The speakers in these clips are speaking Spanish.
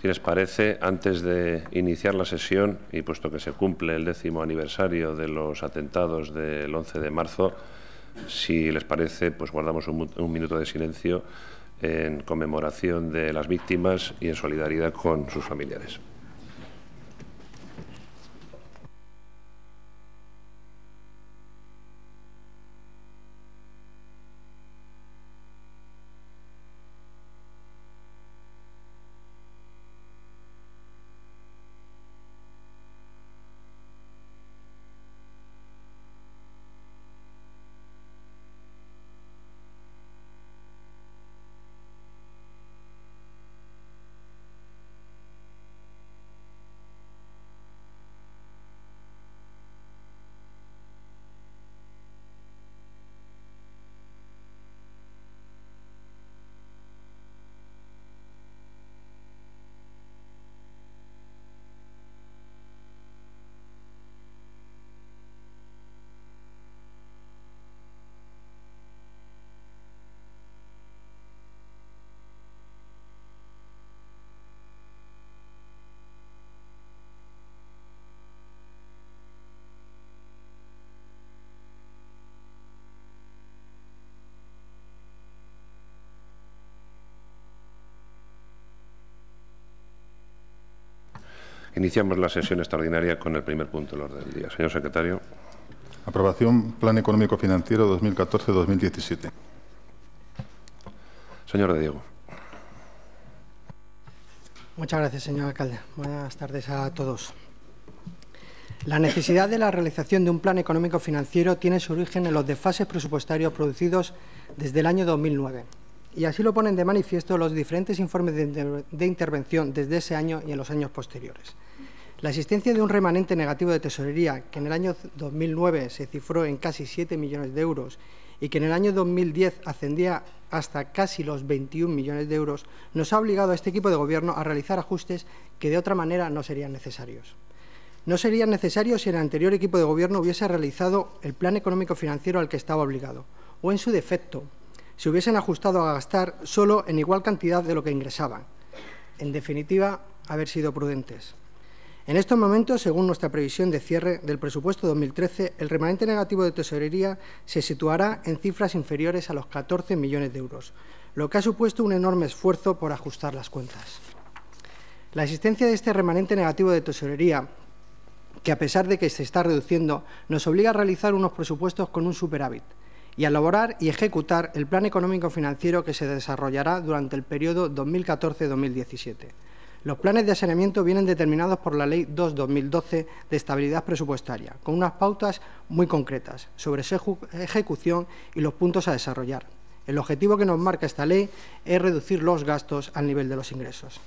Si les parece, antes de iniciar la sesión, y puesto que se cumple el décimo aniversario de los atentados del 11 de marzo, si les parece, pues guardamos un, un minuto de silencio en conmemoración de las víctimas y en solidaridad con sus familiares. Iniciamos la sesión extraordinaria con el primer punto del orden del día. Señor secretario. Aprobación Plan Económico Financiero 2014-2017. Señor de Diego. Muchas gracias, señor alcalde. Buenas tardes a todos. La necesidad de la realización de un plan económico financiero tiene su origen en los desfases presupuestarios producidos desde el año 2009 y así lo ponen de manifiesto los diferentes informes de, intervención desde ese año y en los años posteriores. La existencia de un remanente negativo de tesorería que en el año 2009 se cifró en casi 7 millones de euros y que en el año 2010 ascendía hasta casi los 21 millones de euros, nos ha obligado a este equipo de gobierno a realizar ajustes que de otra manera no serían necesarios. No serían necesarios si el anterior equipo de gobierno hubiese realizado el plan económico financiero al que estaba obligado, o en su defecto se hubiesen ajustado a gastar solo en igual cantidad de lo que ingresaban. En definitiva, haber sido prudentes. En estos momentos, según nuestra previsión de cierre del presupuesto 2013, el remanente negativo de tesorería se situará en cifras inferiores a los 14 millones de euros, lo que ha supuesto un enorme esfuerzo por ajustar las cuentas. La existencia de este remanente negativo de tesorería, que a pesar de que se está reduciendo, nos obliga a realizar unos presupuestos con un superávit, y elaborar y ejecutar el plan económico financiero que se desarrollará durante el periodo 2014-2017. Los planes de saneamiento vienen determinados por la Ley 2-2012 de Estabilidad Presupuestaria, con unas pautas muy concretas sobre su ejecución y los puntos a desarrollar. El objetivo que nos marca esta ley es reducir los gastos al nivel de los ingresos.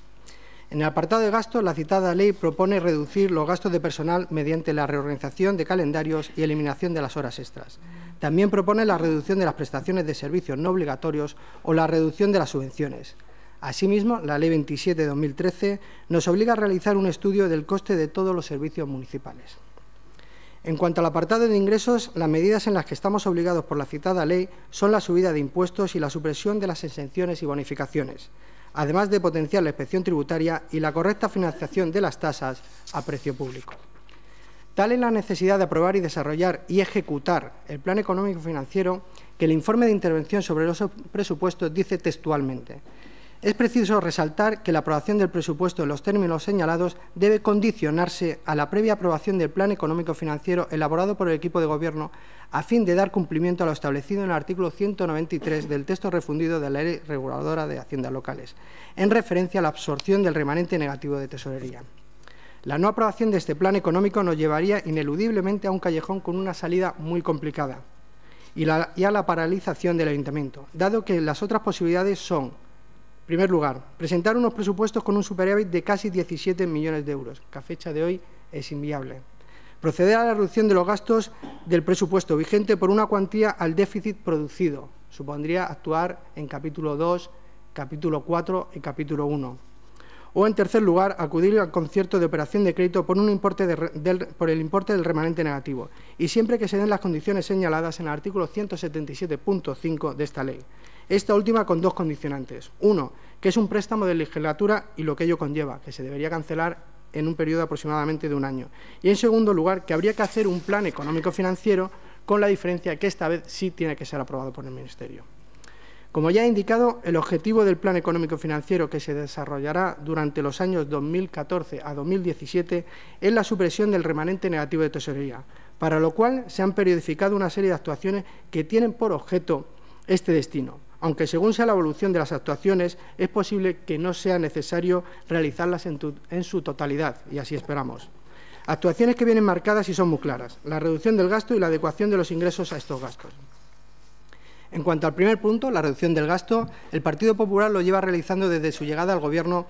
En el apartado de gastos, la citada ley propone reducir los gastos de personal mediante la reorganización de calendarios y eliminación de las horas extras. También propone la reducción de las prestaciones de servicios no obligatorios o la reducción de las subvenciones. Asimismo, la Ley 27 2013 nos obliga a realizar un estudio del coste de todos los servicios municipales. En cuanto al apartado de ingresos, las medidas en las que estamos obligados por la citada ley son la subida de impuestos y la supresión de las exenciones y bonificaciones, además de potenciar la inspección tributaria y la correcta financiación de las tasas a precio público. Tal es la necesidad de aprobar y desarrollar y ejecutar el plan económico financiero que el informe de intervención sobre los presupuestos dice textualmente. Es preciso resaltar que la aprobación del presupuesto en los términos señalados debe condicionarse a la previa aprobación del plan económico financiero elaborado por el equipo de gobierno a fin de dar cumplimiento a lo establecido en el artículo 193 del texto refundido de la Ley Reguladora de Haciendas Locales, en referencia a la absorción del remanente negativo de tesorería. La no aprobación de este plan económico nos llevaría ineludiblemente a un callejón con una salida muy complicada y, a la paralización del ayuntamiento, dado que las otras posibilidades son, en primer lugar, presentar unos presupuestos con un superávit de casi 17 millones de euros, que a fecha de hoy es inviable. Proceder a la reducción de los gastos del presupuesto vigente por una cuantía al déficit producido, supondría actuar en capítulo 2, capítulo 4 y capítulo 1 o, en tercer lugar, acudir al concierto de operación de crédito por, el importe del remanente negativo, y siempre que se den las condiciones señaladas en el artículo 177.5 de esta ley. Esta última con dos condicionantes. Uno, que es un préstamo de legislatura y lo que ello conlleva, que se debería cancelar en un periodo aproximadamente de un año. Y, en segundo lugar, que habría que hacer un plan económico-financiero con la diferencia que esta vez sí tiene que ser aprobado por el Ministerio. Como ya he indicado, el objetivo del Plan Económico Financiero que se desarrollará durante los años 2014 a 2017 es la supresión del remanente negativo de tesorería, para lo cual se han periodificado una serie de actuaciones que tienen por objeto este destino, aunque según sea la evolución de las actuaciones es posible que no sea necesario realizarlas en, su totalidad, y así esperamos. Actuaciones que vienen marcadas y son muy claras, la reducción del gasto y la adecuación de los ingresos a estos gastos. En cuanto al primer punto, la reducción del gasto, el Partido Popular lo lleva realizando desde su llegada al Gobierno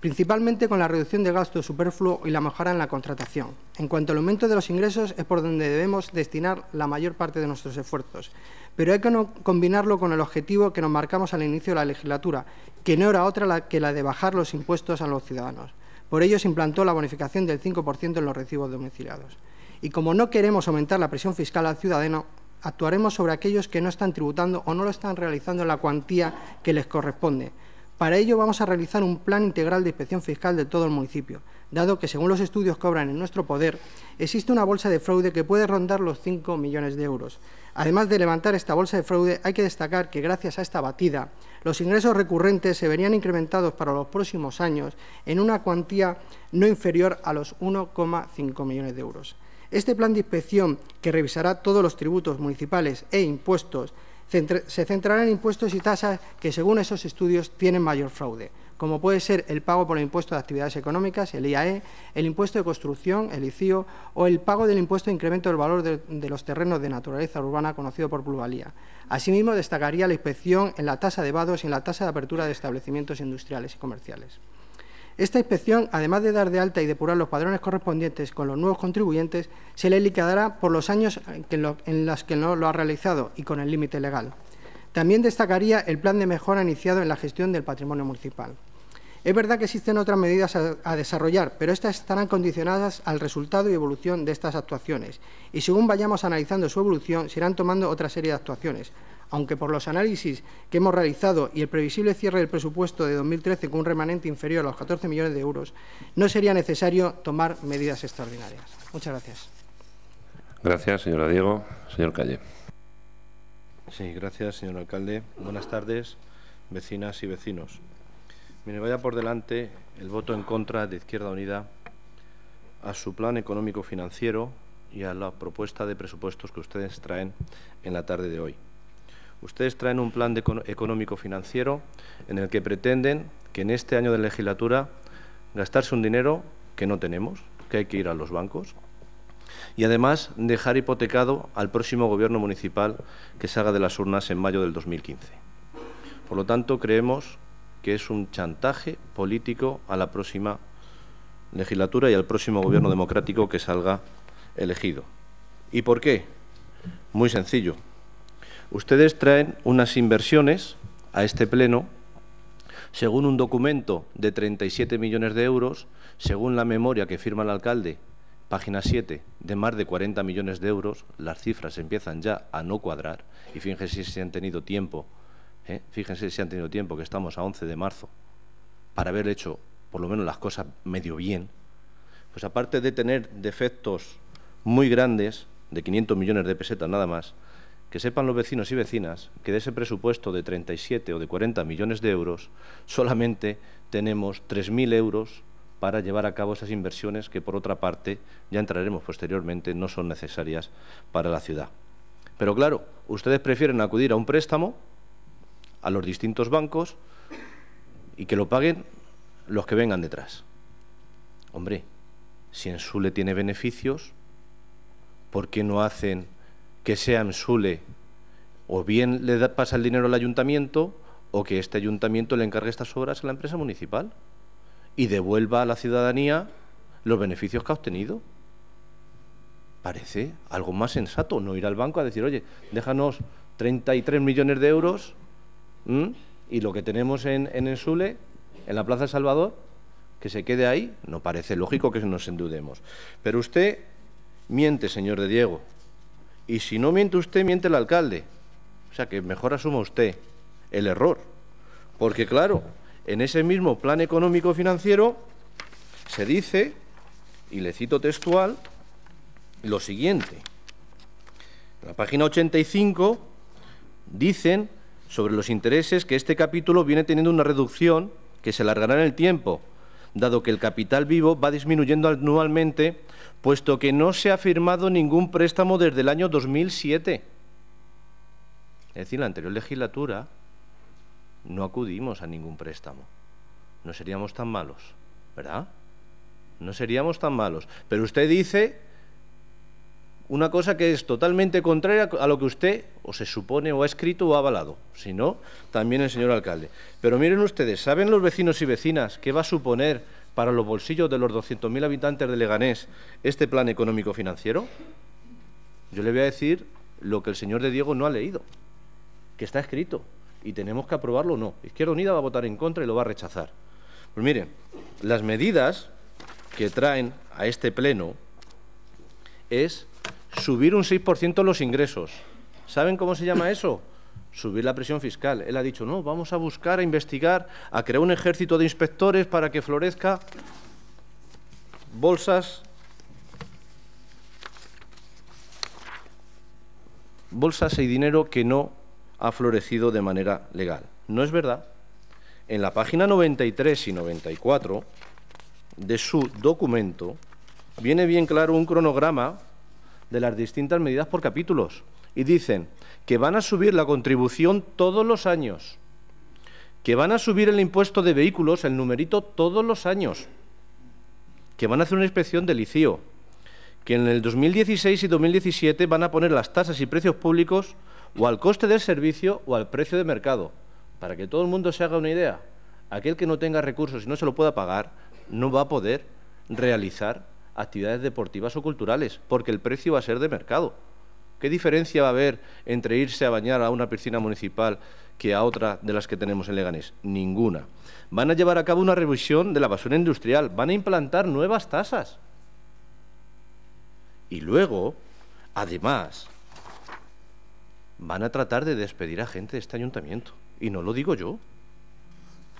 principalmente con la reducción del gasto superfluo y la mejora en la contratación. En cuanto al aumento de los ingresos, es por donde debemos destinar la mayor parte de nuestros esfuerzos. Pero hay que no combinarlo con el objetivo que nos marcamos al inicio de la legislatura, que no era otra que la de bajar los impuestos a los ciudadanos. Por ello se implantó la bonificación del 5% en los recibos domiciliados. Y como no queremos aumentar la presión fiscal al ciudadano, actuaremos sobre aquellos que no están tributando o no lo están realizando en la cuantía que les corresponde. Para ello vamos a realizar un plan integral de inspección fiscal de todo el municipio, dado que según los estudios que obran en nuestro poder, existe una bolsa de fraude que puede rondar los 5 millones de euros. Además de levantar esta bolsa de fraude, hay que destacar que gracias a esta batida, los ingresos recurrentes se verían incrementados para los próximos años en una cuantía no inferior a los 1,5 millones de euros. Este plan de inspección, que revisará todos los tributos municipales e impuestos, se centrará en impuestos y tasas que, según esos estudios, tienen mayor fraude, como puede ser el pago por el impuesto de actividades económicas, el IAE, el impuesto de construcción, el ICIO, o el pago del impuesto de incremento del valor de, los terrenos de naturaleza urbana conocido por pluralía. Asimismo, destacaría la inspección en la tasa de vados y en la tasa de apertura de establecimientos industriales y comerciales. Esta inspección, además de dar de alta y depurar los padrones correspondientes con los nuevos contribuyentes, se le liquidará por los años en los que no lo ha realizado y con el límite legal. También destacaría el plan de mejora iniciado en la gestión del patrimonio municipal. Es verdad que existen otras medidas a, desarrollar, pero estas estarán condicionadas al resultado y evolución de estas actuaciones. Y según vayamos analizando su evolución, se irán tomando otra serie de actuaciones, aunque por los análisis que hemos realizado y el previsible cierre del presupuesto de 2013 con un remanente inferior a los 14 millones de euros, no sería necesario tomar medidas extraordinarias. Muchas gracias. Gracias, señora Diego. Señor Calle. Sí, gracias, señor alcalde. Buenas tardes, vecinas y vecinos. Me vaya por delante el voto en contra de Izquierda Unida a su plan económico financiero y a la propuesta de presupuestos que ustedes traen en la tarde de hoy. Ustedes traen un plan económico-financiero en el que pretenden que en este año de legislatura gastarse un dinero que no tenemos, que hay que ir a los bancos, y además dejar hipotecado al próximo gobierno municipal que salga de las urnas en mayo del 2015. Por lo tanto, creemos que es un chantaje político a la próxima legislatura y al próximo gobierno democrático que salga elegido. ¿Y por qué? Muy sencillo. Ustedes traen unas inversiones a este Pleno, según un documento de 37 millones de euros, según la memoria que firma el alcalde, página 7, de más de 40 millones de euros, las cifras empiezan ya a no cuadrar. Y fíjense si han tenido tiempo, ¿eh? fíjense si han tenido tiempo, que estamos a 11 de marzo, para haber hecho por lo menos las cosas medio bien. Pues aparte de tener defectos muy grandes, de 500 millones de pesetas nada más, que sepan los vecinos y vecinas que de ese presupuesto de 37 o de 40 millones de euros, solamente tenemos 3.000 euros para llevar a cabo esas inversiones que, por otra parte, ya entraremos posteriormente, no son necesarias para la ciudad. Pero claro, ustedes prefieren acudir a un préstamo, a los distintos bancos, y que lo paguen los que vengan detrás. Hombre, si en Sule tiene beneficios, ¿por qué no hacen que sea en Sule o bien le pasa el dinero al ayuntamiento o que este ayuntamiento le encargue estas obras a la empresa municipal y devuelva a la ciudadanía los beneficios que ha obtenido. Parece algo más sensato no ir al banco a decir, oye, déjanos 33 millones de euros y lo que tenemos en, en Sule, en la Plaza de Salvador, que se quede ahí. No parece lógico que nos endeudemos. Pero usted miente, señor de Diego. Y si no miente usted, miente el alcalde. O sea, que mejor asuma usted el error. Porque claro, en ese mismo plan económico financiero se dice, y le cito textual, lo siguiente. En la página 85 dicen sobre los intereses que este capítulo viene teniendo una reducción que se alargará en el tiempo dado que el capital vivo va disminuyendo anualmente, puesto que no se ha firmado ningún préstamo desde el año 2007. Es decir, en la anterior legislatura no acudimos a ningún préstamo. No seríamos tan malos, ¿verdad? No seríamos tan malos. Pero usted dice una cosa que es totalmente contraria a lo que usted o se supone o ha escrito o ha avalado, si no, también el señor alcalde. Pero miren ustedes, ¿saben los vecinos y vecinas qué va a suponer para los bolsillos de los 200.000 habitantes de Leganés este plan económico-financiero? Yo le voy a decir lo que el señor de Diego no ha leído, que está escrito, y tenemos que aprobarlo o no. Izquierda Unida va a votar en contra y lo va a rechazar. Pues miren, las medidas que traen a este pleno es subir un 6% los ingresos. ¿Saben cómo se llama eso? Subir la presión fiscal. Él ha dicho, no, vamos a buscar, a investigar, a crear un ejército de inspectores para que florezca bolsas, bolsas y dinero que no ha florecido de manera legal. No es verdad. En la página 93 y 94 de su documento viene bien claro un cronograma de las distintas medidas por capítulos y dicen que van a subir la contribución todos los años, que van a subir el impuesto de vehículos, el numerito, todos los años, que van a hacer una inspección del ICIO, que en el 2016 y 2017 van a poner las tasas y precios públicos o al coste del servicio o al precio de mercado, para que todo el mundo se haga una idea. Aquel que no tenga recursos y no se lo pueda pagar, no va a poder realizar actividades deportivas o culturales, porque el precio va a ser de mercado. ¿Qué diferencia va a haber entre irse a bañar a una piscina municipal que a otra de las que tenemos en Leganés? Ninguna. Van a llevar a cabo una revisión de la basura industrial, van a implantar nuevas tasas. Y luego, además, van a tratar de despedir a gente de este ayuntamiento. Y no lo digo yo,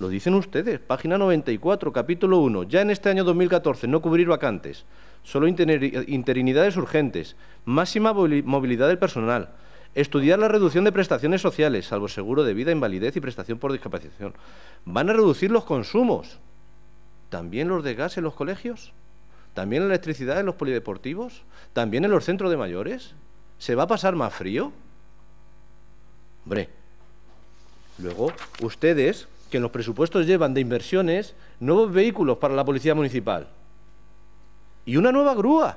lo dicen ustedes, página 94, capítulo 1. Ya en este año 2014 no cubrir vacantes, solo interinidades urgentes, máxima movilidad del personal, estudiar la reducción de prestaciones sociales, salvo seguro de vida, invalidez y prestación por discapacitación. Van a reducir los consumos, también los de gas en los colegios, también la electricidad en los polideportivos, también en los centros de mayores. ¿Se va a pasar más frío? Hombre, luego ustedes que en los presupuestos llevan de inversiones nuevos vehículos para la policía municipal y una nueva grúa.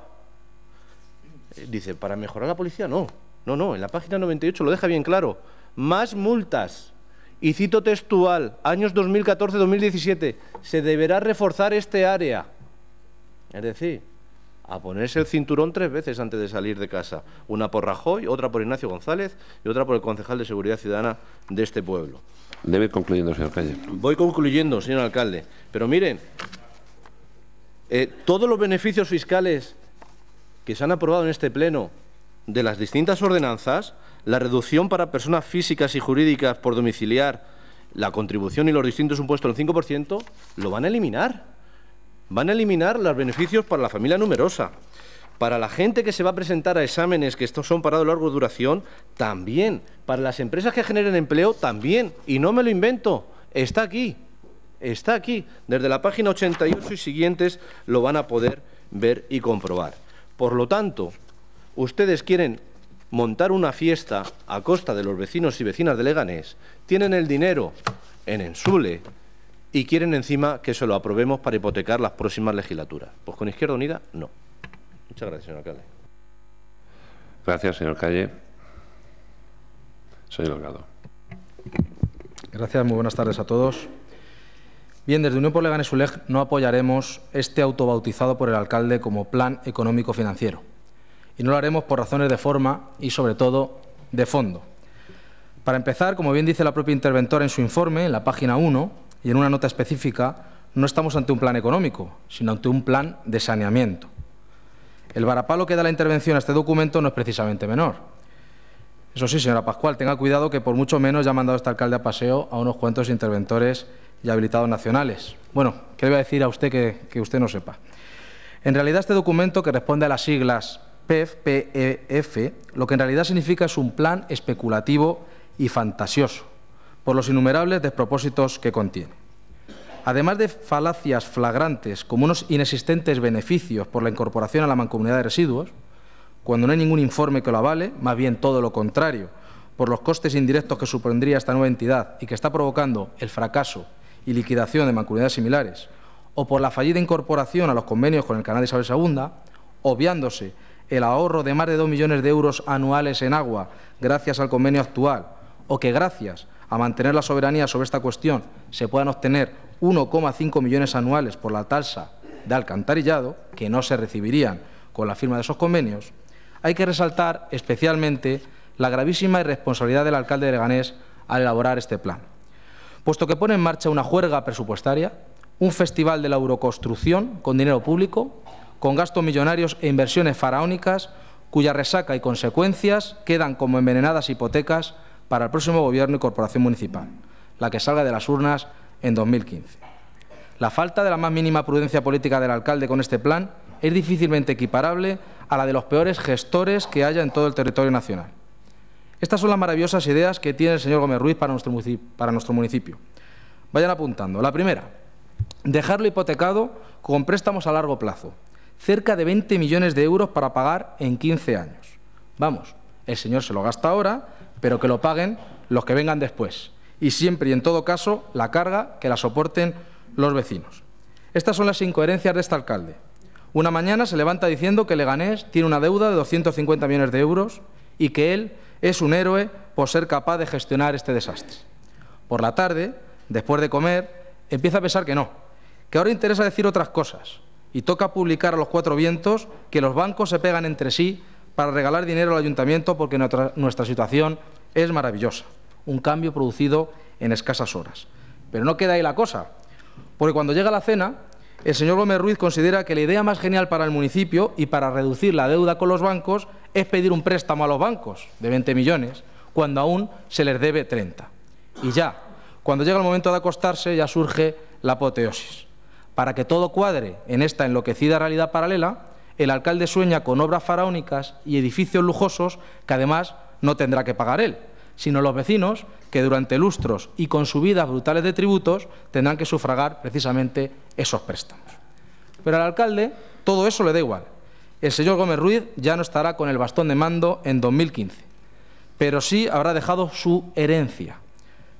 Eh, dice, para mejorar la policía, no. No, no, en la página 98 lo deja bien claro. Más multas. Y cito textual, años 2014-2017, se deberá reforzar este área. Es decir, a ponerse el cinturón tres veces antes de salir de casa. Una por Rajoy, otra por Ignacio González y otra por el concejal de Seguridad Ciudadana de este pueblo. Debe ir concluyendo, señor Calle. Voy concluyendo, señor alcalde. Pero miren, eh, todos los beneficios fiscales que se han aprobado en este Pleno de las distintas ordenanzas, la reducción para personas físicas y jurídicas por domiciliar, la contribución y los distintos impuestos del 5%, lo van a eliminar. Van a eliminar los beneficios para la familia numerosa. Para la gente que se va a presentar a exámenes que estos son parados de largo duración, también. Para las empresas que generen empleo, también. Y no me lo invento, está aquí. Está aquí. Desde la página 88 y siguientes lo van a poder ver y comprobar. Por lo tanto, ustedes quieren montar una fiesta a costa de los vecinos y vecinas de Leganés, tienen el dinero en Ensule y quieren encima que se lo aprobemos para hipotecar las próximas legislaturas. Pues con Izquierda Unida no. Muchas gracias, señor alcalde. Gracias, señor Calle. Soy Delgado. Gracias, muy buenas tardes a todos. Bien, desde Unión por Leganes ULEG no apoyaremos este autobautizado por el alcalde como Plan Económico Financiero. Y no lo haremos por razones de forma y, sobre todo, de fondo. Para empezar, como bien dice la propia interventora en su informe, en la página 1 y en una nota específica, no estamos ante un plan económico, sino ante un plan de saneamiento. El varapalo que da la intervención a este documento no es precisamente menor. Eso sí, señora Pascual, tenga cuidado que por mucho menos ya ha mandado este alcalde a paseo a unos cuantos interventores y habilitados nacionales. Bueno, ¿qué le voy a decir a usted que, usted no sepa? En realidad, este documento, que responde a las siglas PEF, e lo que en realidad significa es un plan especulativo y fantasioso, por los innumerables despropósitos que contiene además de falacias flagrantes como unos inexistentes beneficios por la incorporación a la mancomunidad de residuos, cuando no hay ningún informe que lo avale, más bien todo lo contrario, por los costes indirectos que supondría esta nueva entidad y que está provocando el fracaso y liquidación de mancomunidades similares, o por la fallida incorporación a los convenios con el canal de Isabel II, obviándose el ahorro de más de 2 millones de euros anuales en agua gracias al convenio actual, o que gracias a mantener la soberanía sobre esta cuestión se puedan obtener 1,5 millones anuales por la tasa de alcantarillado, que no se recibirían con la firma de esos convenios, hay que resaltar especialmente la gravísima irresponsabilidad del alcalde de Leganés al elaborar este plan, puesto que pone en marcha una juerga presupuestaria, un festival de la euroconstrucción con dinero público, con gastos millonarios e inversiones faraónicas, cuya resaca y consecuencias quedan como envenenadas hipotecas para el próximo gobierno y corporación municipal, la que salga de las urnas en 2015. La falta de la más mínima prudencia política del alcalde con este plan es difícilmente equiparable a la de los peores gestores que haya en todo el territorio nacional. Estas son las maravillosas ideas que tiene el señor Gómez Ruiz para nuestro, municipio. Vayan apuntando. La primera, dejarlo hipotecado con préstamos a largo plazo, cerca de 20 millones de euros para pagar en 15 años. Vamos, el señor se lo gasta ahora pero que lo paguen los que vengan después. Y siempre y en todo caso, la carga que la soporten los vecinos. Estas son las incoherencias de este alcalde. Una mañana se levanta diciendo que Leganés tiene una deuda de 250 millones de euros y que él es un héroe por ser capaz de gestionar este desastre. Por la tarde, después de comer, empieza a pensar que no, que ahora interesa decir otras cosas y toca publicar a los cuatro vientos que los bancos se pegan entre sí para regalar dinero al ayuntamiento porque nuestra, situación es maravillosa, un cambio producido en escasas horas. Pero no queda ahí la cosa, porque cuando llega la cena, el señor Gómez Ruiz considera que la idea más genial para el municipio y para reducir la deuda con los bancos es pedir un préstamo a los bancos de 20 millones, cuando aún se les debe 30. Y ya, cuando llega el momento de acostarse, ya surge la apoteosis. Para que todo cuadre en esta enloquecida realidad paralela, el alcalde sueña con obras faraónicas y edificios lujosos que además no tendrá que pagar él, sino los vecinos que durante lustros y con subidas brutales de tributos tendrán que sufragar precisamente esos préstamos. Pero al alcalde todo eso le da igual. El señor Gómez Ruiz ya no estará con el bastón de mando en 2015, pero sí habrá dejado su herencia.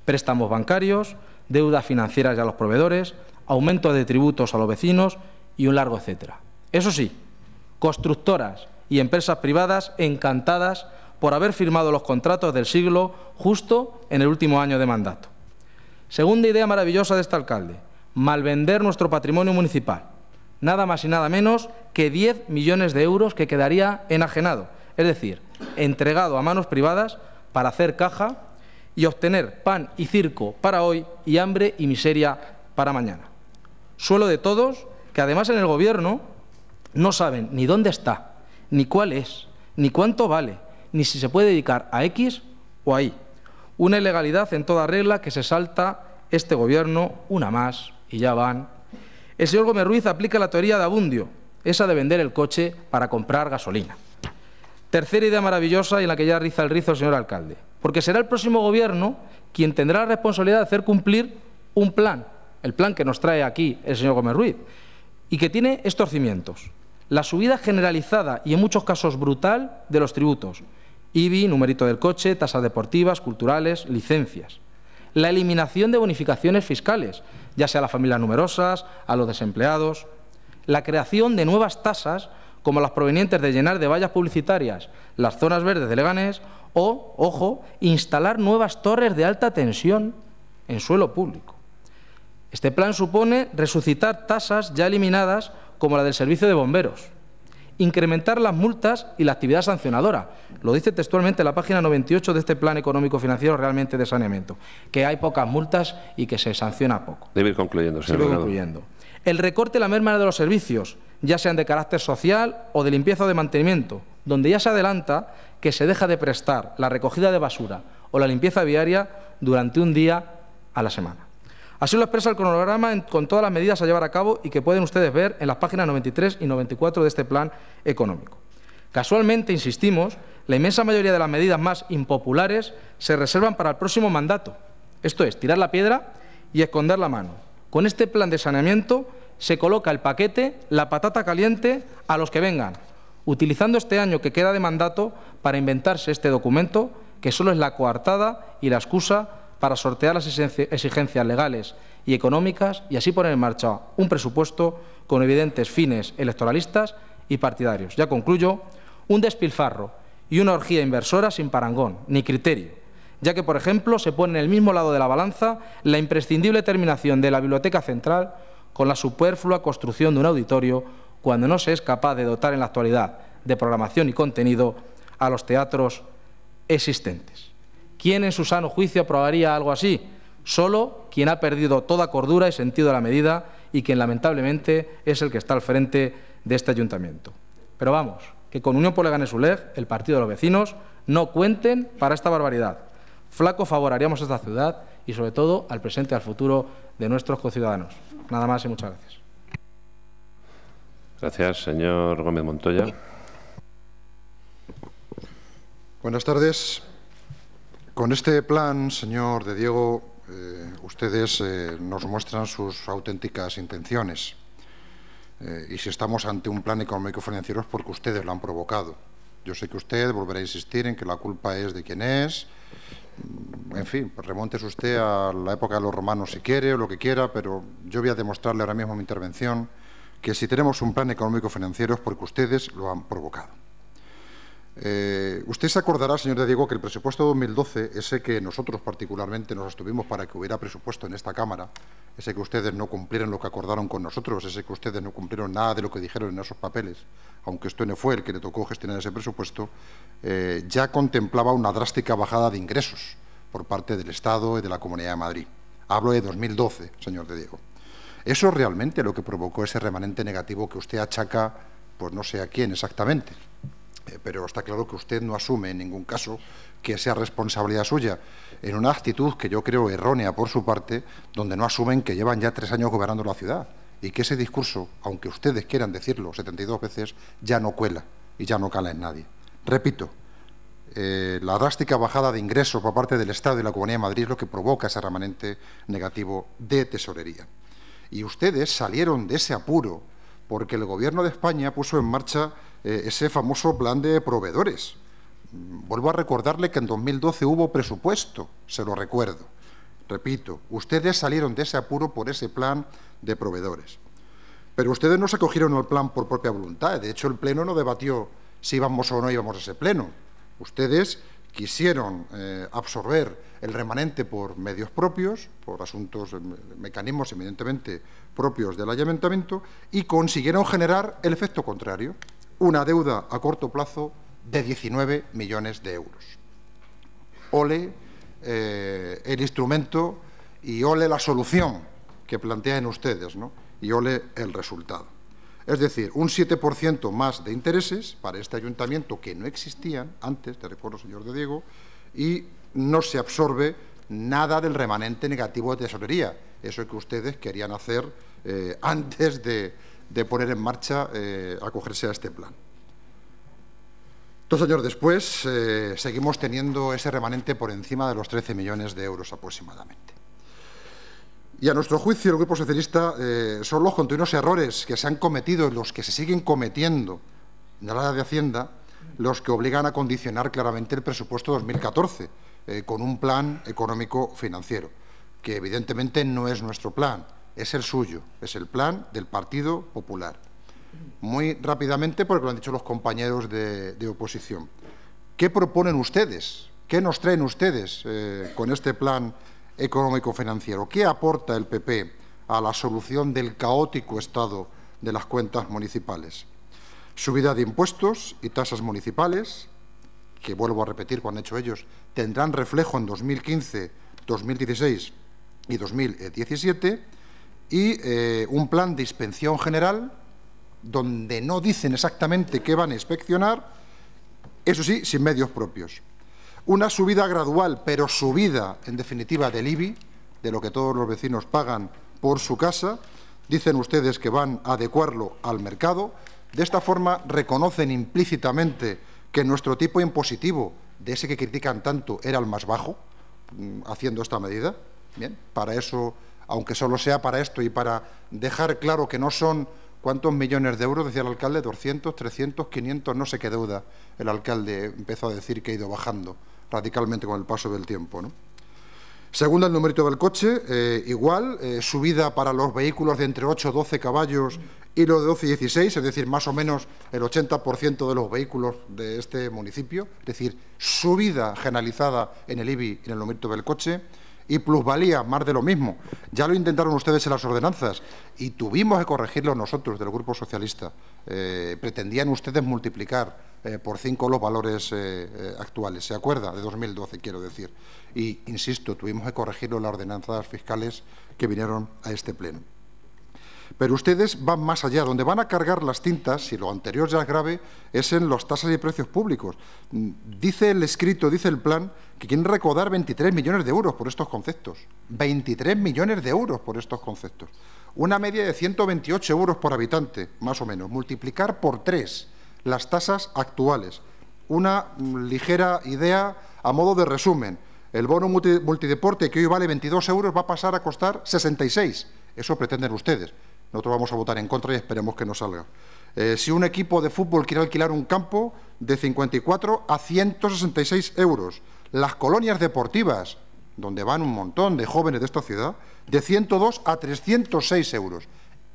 Préstamos bancarios, deudas financieras a los proveedores, aumento de tributos a los vecinos y un largo etcétera. Eso sí, constructoras y empresas privadas encantadas por haber firmado los contratos del siglo justo en el último año de mandato. Segunda idea maravillosa de este alcalde, malvender nuestro patrimonio municipal. Nada más y nada menos que 10 millones de euros que quedaría enajenado, es decir, entregado a manos privadas para hacer caja y obtener pan y circo para hoy y hambre y miseria para mañana. Suelo de todos que además en el Gobierno no saben ni dónde está, ni cuál es, ni cuánto vale, ni si se puede dedicar a X o a Y. Una ilegalidad en toda regla que se salta este gobierno, una más, y ya van. El señor Gómez Ruiz aplica la teoría de Abundio, esa de vender el coche para comprar gasolina. Tercera idea maravillosa y en la que ya riza el rizo el señor alcalde, porque será el próximo gobierno quien tendrá la responsabilidad de hacer cumplir un plan, el plan que nos trae aquí el señor Gómez Ruiz, y que tiene estos cimientos la subida generalizada y en muchos casos brutal de los tributos, IBI, numerito del coche, tasas deportivas, culturales, licencias. La eliminación de bonificaciones fiscales, ya sea a las familias numerosas, a los desempleados. La creación de nuevas tasas, como las provenientes de llenar de vallas publicitarias las zonas verdes de Leganés o, ojo, instalar nuevas torres de alta tensión en suelo público. Este plan supone resucitar tasas ya eliminadas como la del servicio de bomberos. Incrementar las multas y la actividad sancionadora. Lo dice textualmente la página 98 de este plan económico financiero realmente de saneamiento, que hay pocas multas y que se sanciona poco. Debe ir concluyendo, señor. Debe ir concluyendo. El recorte y la merma de los servicios, ya sean de carácter social o de limpieza o de mantenimiento, donde ya se adelanta que se deja de prestar la recogida de basura o la limpieza viaria durante un día a la semana. Así lo expresa el cronograma con todas las medidas a llevar a cabo y que pueden ustedes ver en las páginas 93 y 94 de este plan económico. Casualmente, insistimos, la inmensa mayoría de las medidas más impopulares se reservan para el próximo mandato. Esto es, tirar la piedra y esconder la mano. Con este plan de saneamiento se coloca el paquete, la patata caliente a los que vengan, utilizando este año que queda de mandato para inventarse este documento que solo es la coartada y la excusa para sortear las exigencias legales y económicas y así poner en marcha un presupuesto con evidentes fines electoralistas y partidarios. Ya concluyo, un despilfarro y una orgía inversora sin parangón ni criterio, ya que, por ejemplo, se pone en el mismo lado de la balanza la imprescindible terminación de la Biblioteca Central con la superflua construcción de un auditorio cuando no se es capaz de dotar en la actualidad de programación y contenido a los teatros existentes. ¿Quién en su sano juicio aprobaría algo así? Solo quien ha perdido toda cordura y sentido de la medida y quien lamentablemente es el que está al frente de este ayuntamiento. Pero vamos, que con Unión por su el Partido de los Vecinos, no cuenten para esta barbaridad. Flaco favoraríamos a esta ciudad y sobre todo al presente y al futuro de nuestros conciudadanos. Nada más y muchas gracias. Gracias, señor Gómez Montoya. Buenas tardes. Con este plan, señor de Diego, eh, ustedes eh, nos muestran sus auténticas intenciones. Eh, y si estamos ante un plan económico financiero es porque ustedes lo han provocado. Yo sé que usted volverá a insistir en que la culpa es de quien es. Mm, en fin, pues remontese usted a la época de los romanos si quiere o lo que quiera, pero yo voy a demostrarle ahora mismo en mi intervención que si tenemos un plan económico financiero es porque ustedes lo han provocado. Eh, usted se acordará, señor de Diego, que el presupuesto de 2012, ese que nosotros particularmente nos estuvimos para que hubiera presupuesto en esta Cámara, ese que ustedes no cumplieron lo que acordaron con nosotros, ese que ustedes no cumplieron nada de lo que dijeron en esos papeles, aunque esto no fue el que le tocó gestionar ese presupuesto, eh, ya contemplaba una drástica bajada de ingresos por parte del Estado y de la Comunidad de Madrid. Hablo de 2012, señor de Diego. ¿Eso realmente lo que provocó ese remanente negativo que usted achaca, pues no sé a quién exactamente? Eh, pero está claro que usted no asume en ningún caso que sea responsabilidad suya, en una actitud que yo creo errónea por su parte, donde no asumen que llevan ya tres años gobernando la ciudad y que ese discurso, aunque ustedes quieran decirlo 72 veces, ya no cuela y ya no cala en nadie. Repito, eh, la drástica bajada de ingresos por parte del Estado y la Comunidad de Madrid es lo que provoca ese remanente negativo de tesorería. Y ustedes salieron de ese apuro porque el Gobierno de España puso en marcha eh, ese famoso plan de proveedores. Vuelvo a recordarle que en 2012 hubo presupuesto, se lo recuerdo. Repito, ustedes salieron de ese apuro por ese plan de proveedores. Pero ustedes no se cogieron al plan por propia voluntad. De hecho, el Pleno no debatió si íbamos o no íbamos a ese Pleno. Ustedes quisieron eh, absorber el remanente por medios propios, por asuntos, eh, mecanismos evidentemente propios del ayuntamiento, y consiguieron generar el efecto contrario una deuda a corto plazo de 19 millones de euros. Ole eh, el instrumento y ole la solución que plantean ustedes ¿no? y ole el resultado. Es decir, un 7% más de intereses para este ayuntamiento que no existían antes, te recuerdo, señor de Diego, y no se absorbe nada del remanente negativo de tesorería, eso es que ustedes querían hacer eh, antes de, de poner en marcha, eh, acogerse a este plan. Dos años después, eh, seguimos teniendo ese remanente por encima de los 13 millones de euros aproximadamente. Y a nuestro juicio, el Grupo Socialista, eh, son los continuos errores que se han cometido y los que se siguen cometiendo en la área de Hacienda los que obligan a condicionar claramente el presupuesto 2014 con un plan económico financiero, que evidentemente no es nuestro plan es el suyo, es el plan del Partido Popular. Muy rápidamente, porque lo han dicho los compañeros de, oposición. ¿Qué proponen ustedes? ¿Qué nos traen ustedes eh, con este plan económico-financiero? ¿Qué aporta el PP a la solución del caótico estado de las cuentas municipales? Subida de impuestos y tasas municipales, que vuelvo a repetir cuando han hecho ellos, tendrán reflejo en 2015, 2016 y 2017 y eh, un plan de inspección general donde no dicen exactamente qué van a inspeccionar, eso sí, sin medios propios. Una subida gradual, pero subida, en definitiva, del IBI, de lo que todos los vecinos pagan por su casa. Dicen ustedes que van a adecuarlo al mercado. De esta forma reconocen implícitamente que nuestro tipo impositivo, de ese que critican tanto, era el más bajo, mm, haciendo esta medida. Bien, para eso aunque solo sea para esto y para dejar claro que no son cuántos millones de euros, decía el alcalde, 200, 300, 500, no sé qué deuda. El alcalde empezó a decir que ha ido bajando radicalmente con el paso del tiempo. ¿no? el numerito del coche, eh, igual, eh, subida para los vehículos de entre 8 12 caballos y los de 12 y 16, es decir, más o menos el 80% de los vehículos de este municipio, es decir, subida generalizada en el IBI y en el numerito del coche y plusvalía, más de lo mismo. Ya lo intentaron ustedes en las ordenanzas y tuvimos que corregirlo nosotros del Grupo Socialista. Eh, pretendían ustedes multiplicar eh, por cinco los valores eh, actuales, ¿se acuerda? De 2012, quiero decir. Y, insisto, tuvimos que corregirlo en las ordenanzas fiscales que vinieron a este pleno. Pero ustedes van más allá. Donde van a cargar las tintas, si lo anterior ya es grave, es en los tasas y precios públicos. Mm, dice el escrito, dice el plan, que quieren recaudar 23 millones de euros por estos conceptos. 23 millones de euros por estos conceptos. Una media de 128 euros por habitante, más o menos. Multiplicar por tres las tasas actuales. Una mm, ligera idea a modo de resumen. El bono multideporte, que hoy vale 22 euros, va a pasar a costar 66. Eso pretenden ustedes. Nosotros vamos a votar en contra y esperemos que no salga. Eh, si un equipo de fútbol quiere alquilar un campo de 54 a 166 euros, las colonias deportivas, donde van un montón de jóvenes de esta ciudad, de 102 a 306 euros.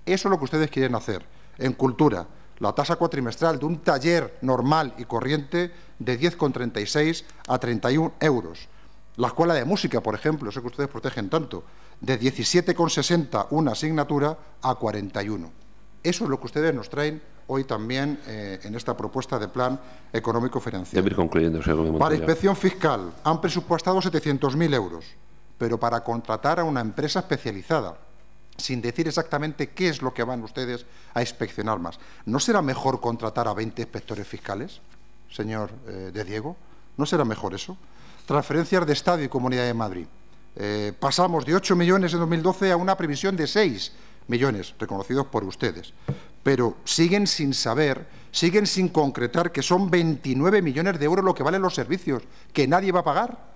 Eso es lo que ustedes quieren hacer en cultura. La tasa cuatrimestral de un taller normal y corriente de 10,36 a 31 euros. La escuela de música, por ejemplo, eso que ustedes protegen tanto, de 17,60 una asignatura a 41. Eso es lo que ustedes nos traen hoy también eh, en esta propuesta de plan económico financiero. Para inspección fiscal han presupuestado 700.000 euros, pero para contratar a una empresa especializada, sin decir exactamente qué es lo que van ustedes a inspeccionar más. ¿No será mejor contratar a 20 inspectores fiscales, señor eh, de Diego? ¿No será mejor eso? transferencias de Estado y Comunidad de Madrid. Eh, pasamos de 8 millones en 2012 a una previsión de 6 millones, reconocidos por ustedes. Pero siguen sin saber, siguen sin concretar que son 29 millones de euros lo que valen los servicios, que nadie va a pagar.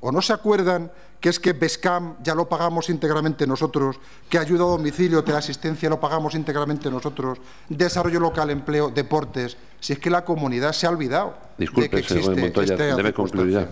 ¿O no se acuerdan que es que Bescam ya lo pagamos íntegramente nosotros, que ayuda a domicilio, asistencia lo pagamos íntegramente nosotros, desarrollo local, empleo, deportes? Si es que la comunidad se ha olvidado de que existe señor debe concluir ya.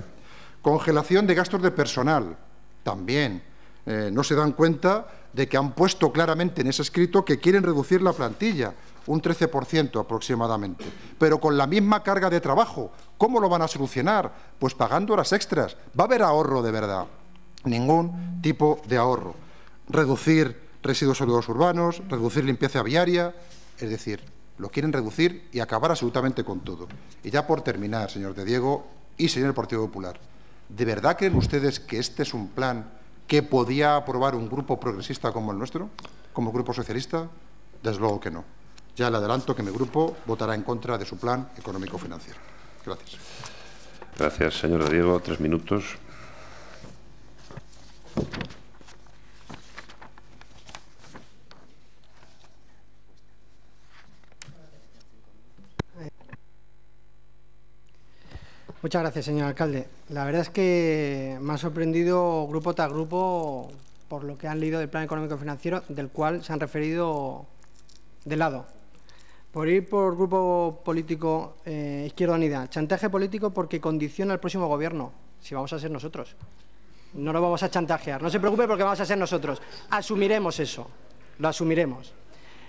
Congelación de gastos de personal, también. Eh, no se dan cuenta de que han puesto claramente en ese escrito que quieren reducir la plantilla, un 13% aproximadamente, pero con la misma carga de trabajo. ¿Cómo lo van a solucionar? Pues pagando horas extras. ¿Va a haber ahorro de verdad? Ningún tipo de ahorro. Reducir residuos sólidos urbanos, reducir limpieza viaria, es decir, lo quieren reducir y acabar absolutamente con todo. Y ya por terminar, señor de Diego y señor Partido Popular. ¿De verdad creen ustedes que este es un plan que podía aprobar un grupo progresista como el nuestro, como Grupo Socialista? Desde luego que no. Ya le adelanto que mi grupo votará en contra de su plan económico-financiero. Gracias. Gracias, señor Diego. Tres minutos. Muchas gracias, señor alcalde. La verdad es que me ha sorprendido grupo tras grupo por lo que han leído del plan económico financiero, del cual se han referido de lado. Por ir por grupo político eh, Izquierda Unida, chantaje político porque condiciona al próximo gobierno, si vamos a ser nosotros. No lo vamos a chantajear, no se preocupe porque vamos a ser nosotros. Asumiremos eso, lo asumiremos.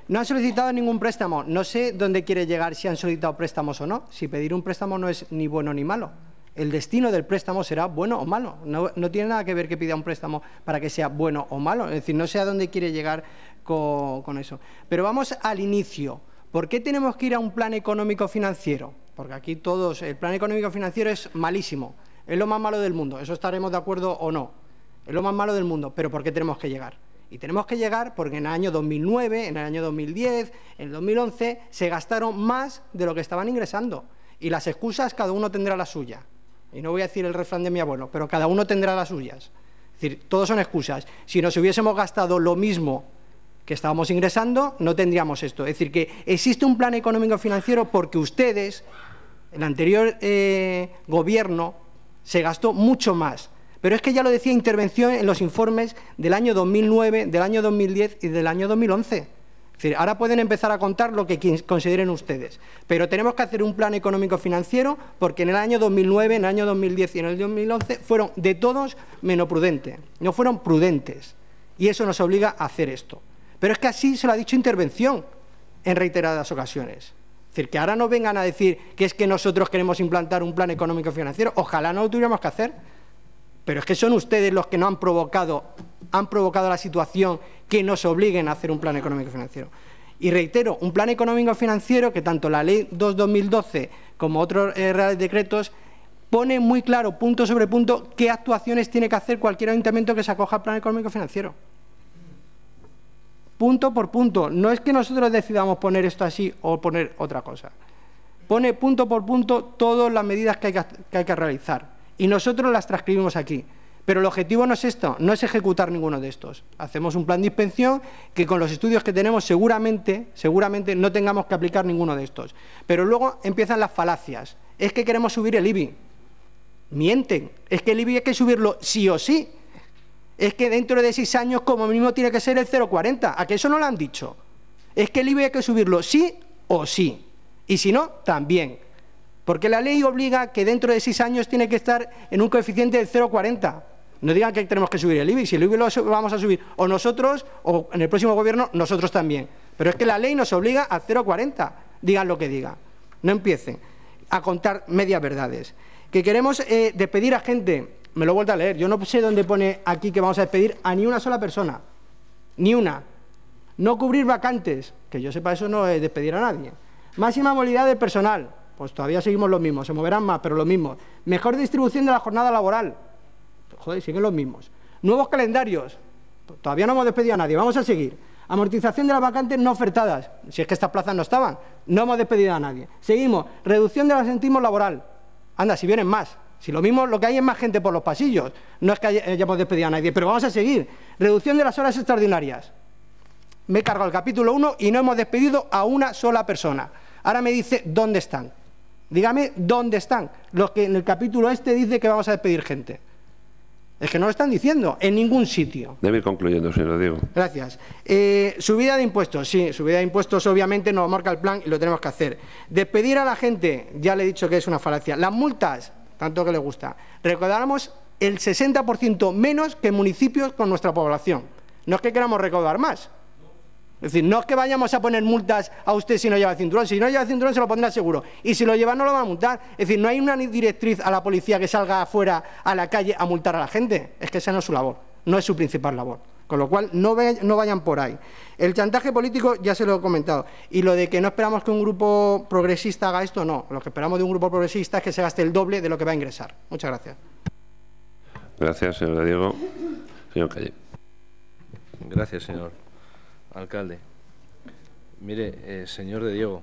No han solicitado ningún préstamo, no sé dónde quiere llegar si han solicitado préstamos o no, si pedir un préstamo no es ni bueno ni malo. El destino del préstamo será bueno o malo. No, tiene nada que ver que pida un préstamo para que sea bueno o malo. Es decir, no sé a dónde quiere llegar con, con eso. Pero vamos al inicio. ¿Por qué tenemos que ir a un plan económico financiero? Porque aquí todos, el plan económico financiero es malísimo. Es lo más malo del mundo. Eso estaremos de acuerdo o no. Es lo más malo del mundo. Pero ¿por qué tenemos que llegar? Y tenemos que llegar porque en el año 2009, en el año 2010, en el 2011 se gastaron más de lo que estaban ingresando. Y las excusas cada uno tendrá la suya y no voy a decir el refrán de mi abuelo, pero cada uno tendrá las suyas. Es decir, todos son excusas. Si nos hubiésemos gastado lo mismo que estábamos ingresando, no tendríamos esto. Es decir, que existe un plan económico financiero porque ustedes, el anterior eh, gobierno, se gastó mucho más. Pero es que ya lo decía intervención en los informes del año 2009, del año 2010 y del año 2011 ahora pueden empezar a contar lo que consideren ustedes, pero tenemos que hacer un plan económico financiero porque en el año 2009, en el año 2010 y en el 2011 fueron de todos menos prudentes, no fueron prudentes. Y eso nos obliga a hacer esto. Pero es que así se lo ha dicho intervención en reiteradas ocasiones. Es decir, que ahora no vengan a decir que es que nosotros queremos implantar un plan económico financiero. Ojalá no lo tuviéramos que hacer pero es que son ustedes los que no han provocado, han provocado la situación que nos obliguen a hacer un plan económico financiero. Y reitero, un plan económico financiero que tanto la Ley 2-2012 como otros eh, reales decretos pone muy claro, punto sobre punto, qué actuaciones tiene que hacer cualquier ayuntamiento que se acoja al plan económico financiero. Punto por punto. No es que nosotros decidamos poner esto así o poner otra cosa. Pone punto por punto todas las medidas que, hay que realizar y nosotros las transcribimos aquí. Pero el objetivo no es esto, no es ejecutar ninguno de estos. Hacemos un plan de inspección que con los estudios que tenemos seguramente, seguramente no tengamos que aplicar ninguno de estos. Pero luego empiezan las falacias. Es que queremos subir el IBI. Mienten. Es que el IBI hay que subirlo sí o sí. Es que dentro de seis años como mínimo tiene que ser el 0,40. ¿A que eso no lo han dicho? Es que el IBI hay que subirlo sí o sí. Y si no, también. Porque la ley obliga que dentro de seis años tiene que estar en un coeficiente de 0,40. No digan que tenemos que subir el IBI, si el IBI lo vamos a subir o nosotros o en el próximo gobierno nosotros también. Pero es que la ley nos obliga a 0,40, digan lo que digan. No empiecen a contar medias verdades. Que queremos eh, despedir a gente, me lo he vuelto a leer, yo no sé dónde pone aquí que vamos a despedir a ni una sola persona, ni una. No cubrir vacantes, que yo sepa eso no es despedir a nadie. Máxima movilidad de personal, pues todavía seguimos los mismos, se moverán más, pero lo mismo. Mejor distribución de la jornada laboral. Joder, siguen los mismos. Nuevos calendarios. todavía no hemos despedido a nadie, vamos a seguir. Amortización de las vacantes no ofertadas. Si es que estas plazas no estaban, no hemos despedido a nadie. Seguimos. Reducción de del asentismo laboral. Anda, si vienen más. Si lo mismo lo que hay es más gente por los pasillos. No es que hayamos despedido a nadie, pero vamos a seguir. Reducción de las horas extraordinarias. Me he cargado el capítulo 1 y no hemos despedido a una sola persona. Ahora me dice dónde están. Dígame dónde están los que en el capítulo este dice que vamos a despedir gente. Es que no lo están diciendo en ningún sitio. Debe ir concluyendo, señor Diego. Gracias. Eh, subida de impuestos. Sí, subida de impuestos obviamente nos marca el plan y lo tenemos que hacer. Despedir a la gente, ya le he dicho que es una falacia. Las multas, tanto que le gusta. Recaudáramos el 60% menos que municipios con nuestra población. No es que queramos recaudar más, es decir, no es que vayamos a poner multas a usted si no lleva el cinturón. Si no lleva el cinturón se lo pondrá seguro. Y si lo lleva no lo va a multar. Es decir, no hay una directriz a la policía que salga afuera a la calle a multar a la gente. Es que esa no es su labor. No es su principal labor. Con lo cual, no, vayan, no vayan por ahí. El chantaje político ya se lo he comentado. Y lo de que no esperamos que un grupo progresista haga esto, no. Lo que esperamos de un grupo progresista es que se gaste el doble de lo que va a ingresar. Muchas gracias. Gracias, señora Diego. Señor Calle. Gracias, señor alcalde. Mire, eh, señor de Diego,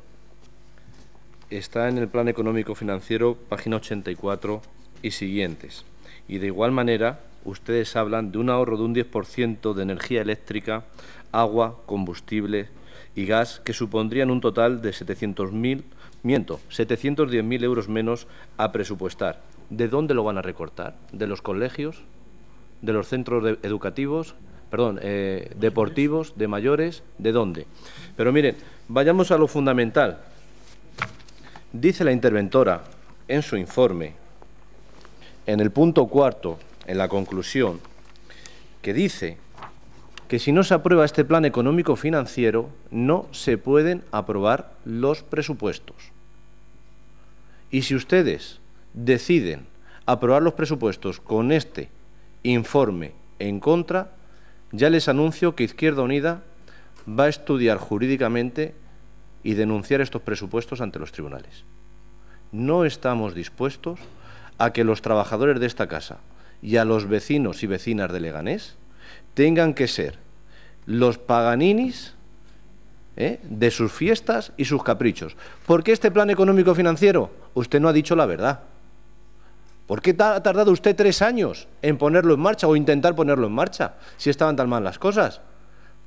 está en el plan económico financiero, página 84 y siguientes. Y de igual manera, ustedes hablan de un ahorro de un 10% de energía eléctrica, agua, combustible y gas, que supondrían un total de 700.000, miento, 710.000 euros menos a presupuestar. ¿De dónde lo van a recortar? ¿De los colegios? ¿De los centros educativos? perdón, eh, deportivos, de mayores, ¿de dónde? Pero miren, vayamos a lo fundamental. Dice la interventora en su informe, en el punto cuarto, en la conclusión, que dice que si no se aprueba este plan económico financiero, no se pueden aprobar los presupuestos. Y si ustedes deciden aprobar los presupuestos con este informe en contra, ya les anuncio que Izquierda Unida va a estudiar jurídicamente y denunciar estos presupuestos ante los tribunales. No estamos dispuestos a que los trabajadores de esta casa y a los vecinos y vecinas de Leganés tengan que ser los paganinis ¿eh? de sus fiestas y sus caprichos. Porque este plan económico financiero, usted no ha dicho la verdad. ¿Por qué ha tardado usted tres años en ponerlo en marcha o intentar ponerlo en marcha si estaban tan mal las cosas?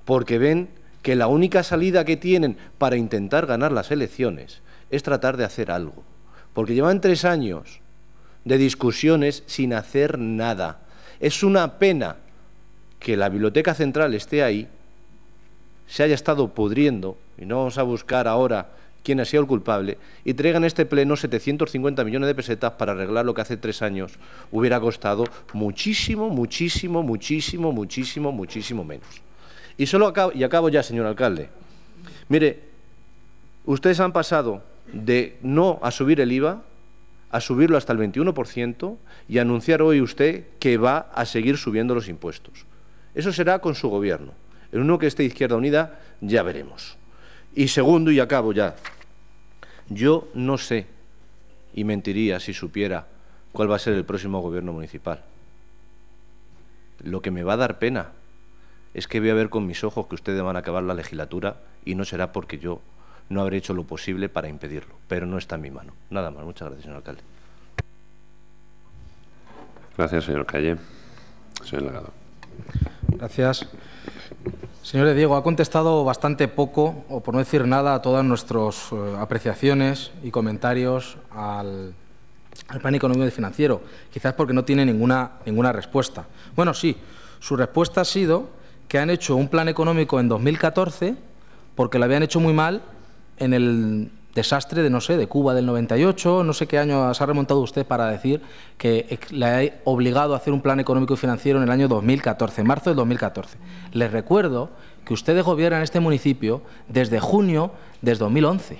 Porque ven que la única salida que tienen para intentar ganar las elecciones es tratar de hacer algo. Porque llevan tres años de discusiones sin hacer nada. Es una pena que la Biblioteca Central esté ahí, se haya estado pudriendo, y no vamos a buscar ahora quién ha sido el culpable y traigan este pleno 750 millones de pesetas para arreglar lo que hace tres años hubiera costado muchísimo, muchísimo, muchísimo, muchísimo, muchísimo menos. Y solo acabo, y acabo ya, señor alcalde. Mire, ustedes han pasado de no a subir el IVA a subirlo hasta el 21% y anunciar hoy usted que va a seguir subiendo los impuestos. Eso será con su gobierno. En uno que esté Izquierda Unida ya veremos. Y segundo, y acabo ya, yo no sé, y mentiría si supiera, cuál va a ser el próximo gobierno municipal. Lo que me va a dar pena es que voy a ver con mis ojos que ustedes van a acabar la legislatura y no será porque yo no habré hecho lo posible para impedirlo, pero no está en mi mano. Nada más. Muchas gracias, señor alcalde. Gracias, señor Calle. Señor Gracias. Señores, Diego, ha contestado bastante poco, o por no decir nada, a todas nuestras eh, apreciaciones y comentarios al, plan económico y financiero, quizás porque no tiene ninguna, ninguna respuesta. Bueno, sí, su respuesta ha sido que han hecho un plan económico en 2014 porque lo habían hecho muy mal en el desastre de, no sé, de Cuba del 98, no sé qué año se ha remontado usted para decir que le ha obligado a hacer un plan económico y financiero en el año 2014, marzo del 2014. Les recuerdo que ustedes gobiernan este municipio desde junio del 2011.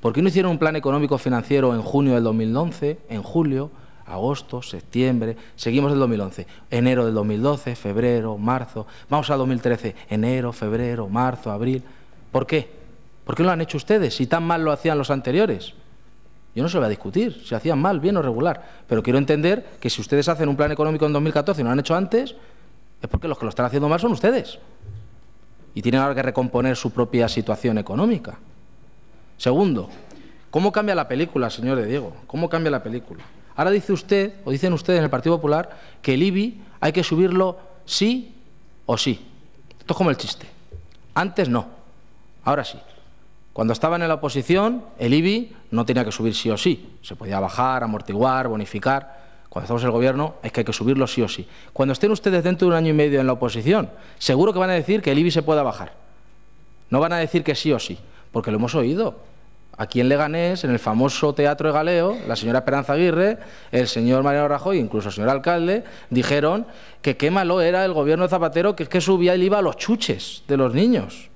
¿Por qué no hicieron un plan económico financiero en junio del 2011, en julio, agosto, septiembre, seguimos del 2011, enero del 2012, febrero, marzo, vamos al 2013, enero, febrero, marzo, abril. ¿Por qué? ¿Por qué lo han hecho ustedes si tan mal lo hacían los anteriores? Yo no se lo voy a discutir, si hacían mal, bien o regular. Pero quiero entender que si ustedes hacen un plan económico en 2014 y no lo han hecho antes, es porque los que lo están haciendo mal son ustedes. Y tienen ahora que recomponer su propia situación económica. Segundo, ¿cómo cambia la película, señor de Diego? ¿Cómo cambia la película? Ahora dice usted, o dicen ustedes en el Partido Popular, que el IBI hay que subirlo sí o sí. Esto es como el chiste. Antes no, ahora sí. Cuando estaban en la oposición, el IBI no tenía que subir sí o sí. Se podía bajar, amortiguar, bonificar. Cuando estamos en el gobierno es que hay que subirlo sí o sí. Cuando estén ustedes dentro de un año y medio en la oposición, seguro que van a decir que el IBI se pueda bajar. No van a decir que sí o sí, porque lo hemos oído. Aquí en Leganés, en el famoso Teatro de Galeo, la señora Esperanza Aguirre, el señor Mariano Rajoy, incluso el señor alcalde, dijeron que qué malo era el gobierno de Zapatero que, es que subía el IVA a los chuches de los niños.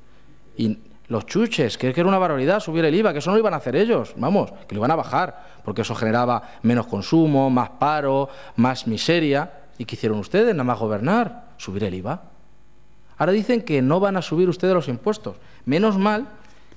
Y los chuches, que, era una barbaridad subir el IVA, que eso no lo iban a hacer ellos, vamos, que lo iban a bajar, porque eso generaba menos consumo, más paro, más miseria. ¿Y qué hicieron ustedes? Nada más gobernar, subir el IVA. Ahora dicen que no van a subir ustedes los impuestos. Menos mal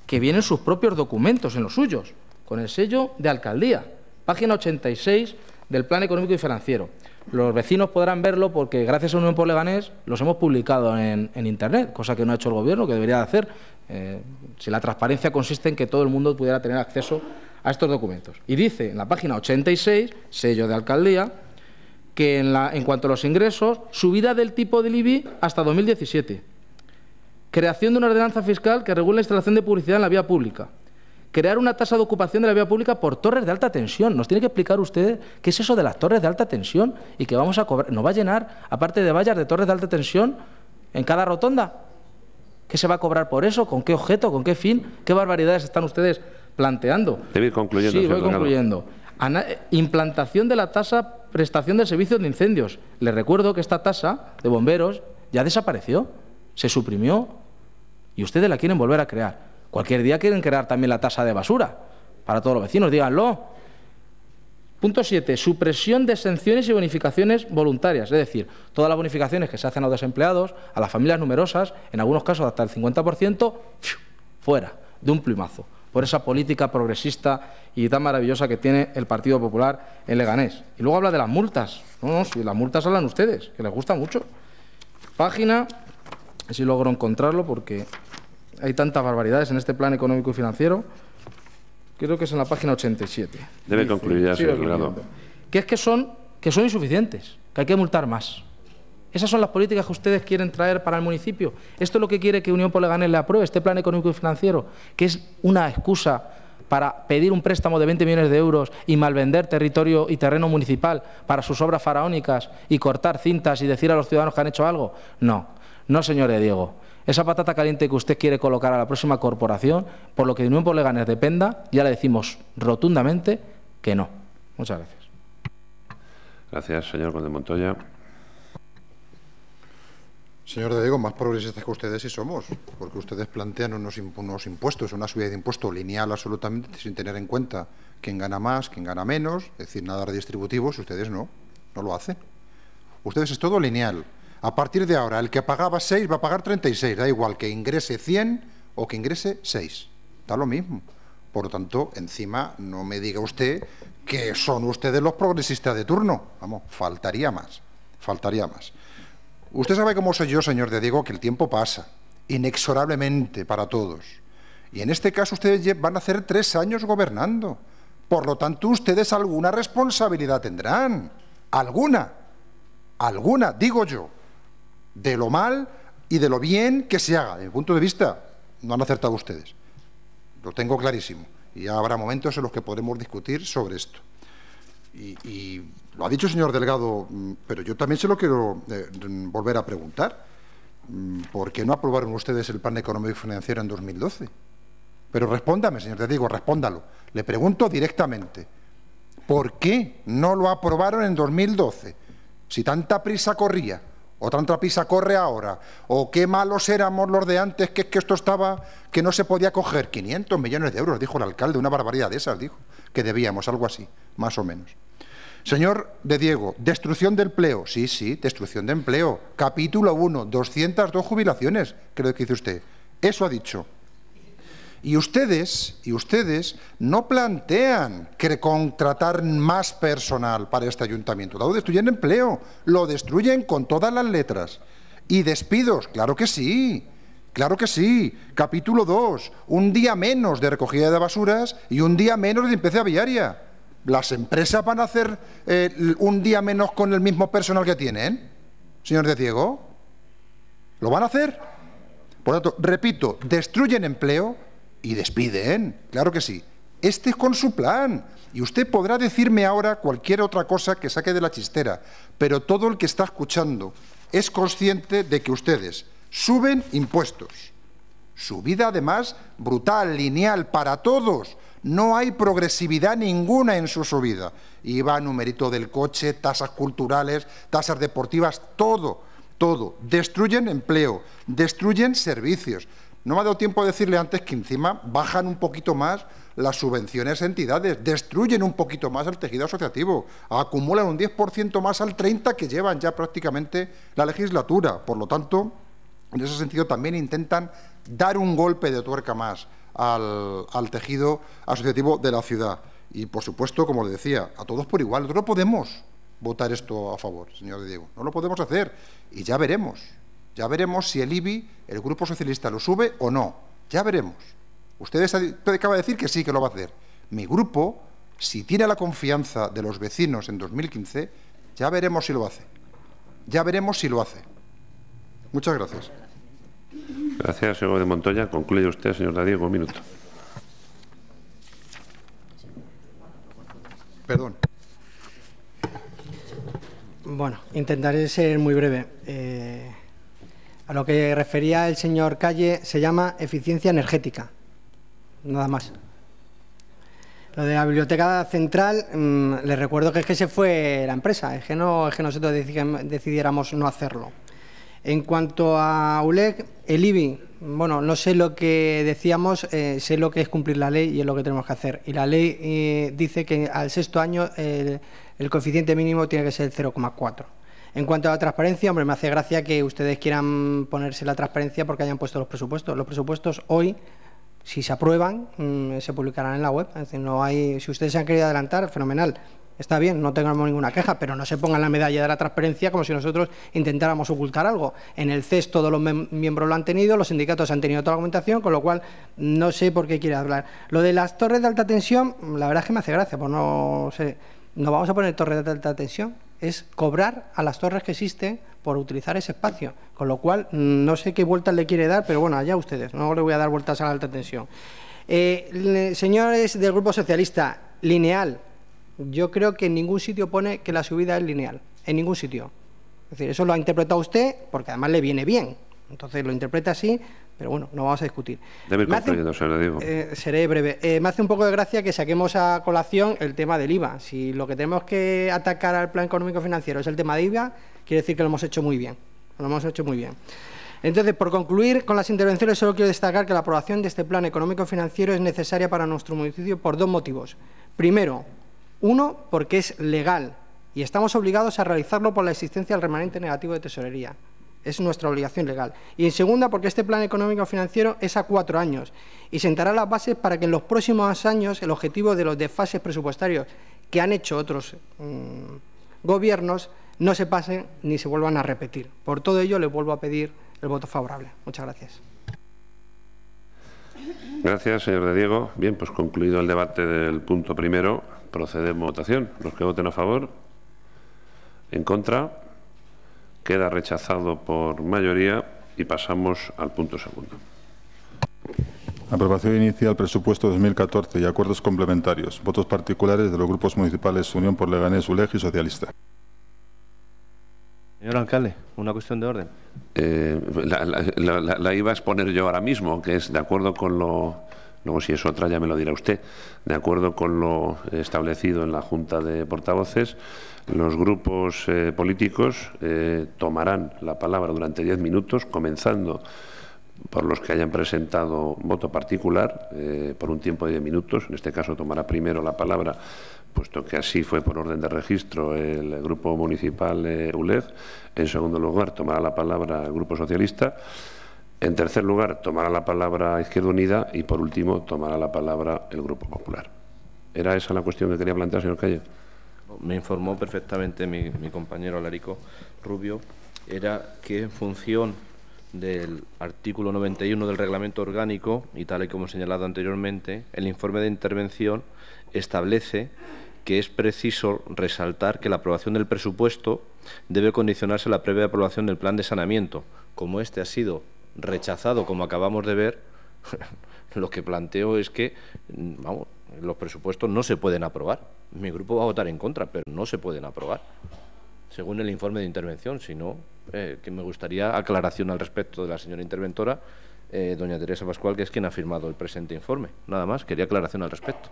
que vienen sus propios documentos en los suyos, con el sello de alcaldía. Página 86 del Plan Económico y Financiero. Los vecinos podrán verlo porque gracias a un por Leganés los hemos publicado en, Internet, cosa que no ha hecho el Gobierno, que debería hacer, eh, si la transparencia consiste en que todo el mundo pudiera tener acceso a estos documentos. Y dice en la página 86, sello de alcaldía, que en, en cuanto a los ingresos, subida del tipo del IBI hasta 2017. Creación de una ordenanza fiscal que regule la instalación de publicidad en la vía pública crear una tasa de ocupación de la vía pública por torres de alta tensión. Nos tiene que explicar usted qué es eso de las torres de alta tensión y que vamos a cobrar. ¿Nos va a llenar, aparte de vallas, de torres de alta tensión en cada rotonda? ¿Qué se va a cobrar por eso? ¿Con qué objeto? ¿Con qué fin? ¿Qué barbaridades están ustedes planteando? Debe concluyendo. Sí, voy concluyendo. Eh, implantación de la tasa prestación de servicios de incendios. Les recuerdo que esta tasa de bomberos ya desapareció, se suprimió y ustedes la quieren volver a crear. Cualquier día quieren crear también la tasa de basura para todos los vecinos, díganlo. Punto 7. Supresión de exenciones y bonificaciones voluntarias. Es decir, todas las bonificaciones que se hacen a los desempleados, a las familias numerosas, en algunos casos hasta el 50%, fuera, de un plumazo, por esa política progresista y tan maravillosa que tiene el Partido Popular en Leganés. Y luego habla de las multas. No, no, si las multas hablan ustedes, que les gusta mucho. Página, si logro encontrarlo porque hay tantas barbaridades en este plan económico y financiero, creo que es en la página 87. Debe concluir ya, señor Legado. Que es que son, que son insuficientes, que hay que multar más. Esas son las políticas que ustedes quieren traer para el municipio. Esto es lo que quiere que Unión por le apruebe, este plan económico y financiero, que es una excusa para pedir un préstamo de 20 millones de euros y malvender territorio y terreno municipal para sus obras faraónicas y cortar cintas y decir a los ciudadanos que han hecho algo. No, no, señor Diego. Esa patata caliente que usted quiere colocar a la próxima corporación, por lo que de nuevo le gane, dependa, ya le decimos rotundamente que no. Muchas gracias. Gracias, señor Conde Montoya. Señor de Diego, más progresistas que ustedes sí somos, porque ustedes plantean unos, impuestos, una subida de impuestos lineal absolutamente, sin tener en cuenta quién gana más, quién gana menos, es decir, nada redistributivo, si ustedes no, no lo hacen. Ustedes es todo lineal. A partir de ahora, el que pagaba 6 va a pagar 36, da igual que ingrese 100 o que ingrese 6, da lo mismo. Por lo tanto, encima no me diga usted que son ustedes los progresistas de turno. Vamos, faltaría más, faltaría más. Usted sabe cómo soy yo, señor de Diego, que el tiempo pasa, inexorablemente para todos. Y en este caso ustedes van a hacer tres años gobernando. Por lo tanto, ustedes alguna responsabilidad tendrán. Alguna. Alguna, digo yo de lo mal y de lo bien que se haga. En mi punto de vista, no han acertado ustedes. Lo tengo clarísimo. Y habrá momentos en los que podremos discutir sobre esto. Y, lo ha dicho el señor Delgado, mm, pero yo también se lo quiero eh, mm, volver a preguntar. Mm, ¿Por qué no aprobaron ustedes el plan económico y financiero en 2012? Pero respóndame, señor, te digo, respóndalo. Le pregunto directamente. ¿Por qué no lo aprobaron en 2012? Si tanta prisa corría. Otra entrapisa corre ahora, o qué malos éramos los de antes, que es que esto estaba, que no se podía coger 500 millones de euros, dijo el alcalde, una barbaridad de esas, dijo, que debíamos, algo así, más o menos. Señor de Diego, destrucción de empleo, sí, sí, destrucción de empleo, capítulo 1, 202 jubilaciones, creo que dice usted, eso ha dicho. Y ustedes, y ustedes no plantean que contratar más personal para este ayuntamiento. Lo destruyen empleo, lo destruyen con todas las letras. Y despidos, claro que sí. Claro que sí. Capítulo 2. Un día menos de recogida de basuras y un día menos de limpieza viaria. ¿Las empresas van a hacer eh, un día menos con el mismo personal que tienen, señor de Diego? ¿Lo van a hacer? Por lo tanto, repito, destruyen empleo, y despiden, claro que sí. Este es con su plan. Y usted podrá decirme ahora cualquier otra cosa que saque de la chistera, pero todo el que está escuchando es consciente de que ustedes suben impuestos. Subida además brutal, lineal, para todos. No hay progresividad ninguna en su subida. IVA, numerito del coche, tasas culturales, tasas deportivas, todo, todo. Destruyen empleo, destruyen servicios, no me ha dado tiempo a decirle antes que encima bajan un poquito más las subvenciones a entidades, destruyen un poquito más el tejido asociativo, acumulan un 10% más al 30% que llevan ya prácticamente la legislatura. Por lo tanto, en ese sentido también intentan dar un golpe de tuerca más al, tejido asociativo de la ciudad. Y, por supuesto, como le decía, a todos por igual. Nosotros no podemos votar esto a favor, señor Diego. No lo podemos hacer y ya veremos. Ya veremos si el IBI, el Grupo Socialista, lo sube o no. Ya veremos. Usted acaba de decir que sí, que lo va a hacer. Mi grupo, si tiene la confianza de los vecinos en 2015, ya veremos si lo hace. Ya veremos si lo hace. Muchas gracias. Gracias, señor de Montoya. Concluye usted, señor Diego, un minuto. Perdón. Bueno, intentaré ser muy breve. Eh, a lo que refería el señor Calle se llama eficiencia energética, nada más. Lo de la biblioteca central, mm, les recuerdo que es que se fue la empresa, es que, no, es que nosotros decidiéramos no hacerlo. En cuanto a ULEG, el IBI, bueno, no sé lo que decíamos, eh, sé lo que es cumplir la ley y es lo que tenemos que hacer. Y la ley eh, dice que al sexto año el coeficiente mínimo tiene que ser 0,4. En cuanto a la transparencia, hombre, me hace gracia que ustedes quieran ponerse la transparencia porque hayan puesto los presupuestos. Los presupuestos hoy, si se aprueban, mm, se publicarán en la web. no hay, si ustedes se han querido adelantar, fenomenal. Está bien, no tengamos ninguna queja, pero no se pongan la medalla de la transparencia como si nosotros intentáramos ocultar algo. En el CES todos los miembros lo han tenido, los sindicatos han tenido toda la argumentación, con lo cual no sé por qué quiere hablar. Lo de las torres de alta tensión, la verdad es que me hace gracia, pues no sé. ¿No vamos a poner torres de alta tensión? es cobrar a las torres que existen por utilizar ese espacio. Con lo cual, no sé qué vueltas le quiere dar, pero bueno, allá ustedes, no le voy a dar vueltas a la alta tensión. Eh, señores del Grupo Socialista, lineal. Yo creo que en ningún sitio pone que la subida es lineal, en ningún sitio. Es decir, eso lo ha interpretado usted porque además le viene bien. Entonces lo interpreta así pero bueno, no vamos a discutir. se lo digo. Eh, seré breve. Eh, me hace un poco de gracia que saquemos a colación el tema del IVA. Si lo que tenemos que atacar al plan económico financiero es el tema del IVA, quiere decir que lo hemos hecho muy bien. Lo hemos hecho muy bien. Entonces, por concluir con las intervenciones, solo quiero destacar que la aprobación de este plan económico financiero es necesaria para nuestro municipio por dos motivos. Primero, uno, porque es legal y estamos obligados a realizarlo por la existencia del remanente negativo de tesorería es nuestra obligación legal. Y en segunda, porque este plan económico financiero es a cuatro años y sentará las bases para que en los próximos años el objetivo de los desfases presupuestarios que han hecho otros mm, gobiernos no se pasen ni se vuelvan a repetir. Por todo ello, le vuelvo a pedir el voto favorable. Muchas gracias. Gracias, señor de Diego. Bien, pues concluido el debate del punto primero, procedemos a votación. Los que voten a favor, en contra. Queda rechazado por mayoría y pasamos al punto segundo. Aprobación inicial presupuesto 2014 y acuerdos complementarios. Votos particulares de los grupos municipales Unión por Leganés, ULEG y Socialista. Señor alcalde, una cuestión de orden. Eh, la, iba a exponer yo ahora mismo, que es de acuerdo con lo. Luego, si es otra, ya me lo dirá usted. De acuerdo con lo establecido en la Junta de Portavoces, los grupos eh, políticos eh, tomarán la palabra durante diez minutos, comenzando por los que hayan presentado voto particular eh, por un tiempo de diez minutos. En este caso tomará primero la palabra, puesto que así fue por orden de registro el Grupo Municipal eh, En segundo lugar, tomará la palabra el Grupo Socialista. En tercer lugar, tomará la palabra Izquierda Unida y, por último, tomará la palabra el Grupo Popular. ¿Era esa la cuestión que quería plantear, señor Calle? me informó perfectamente mi, compañero Alarico Rubio, era que en función del artículo 91 del reglamento orgánico, y tal y como señalado anteriormente, el informe de intervención establece que es preciso resaltar que la aprobación del presupuesto debe condicionarse a la previa aprobación del plan de sanamiento. Como este ha sido rechazado, como acabamos de ver, lo que planteo es que, vamos, los presupuestos no se pueden aprobar. Mi grupo va a votar en contra, pero no se pueden aprobar, según el informe de intervención. Si no, eh, que me gustaría aclaración al respecto de la señora interventora, eh, doña Teresa Pascual, que es quien ha firmado el presente informe. Nada más, quería aclaración al respecto.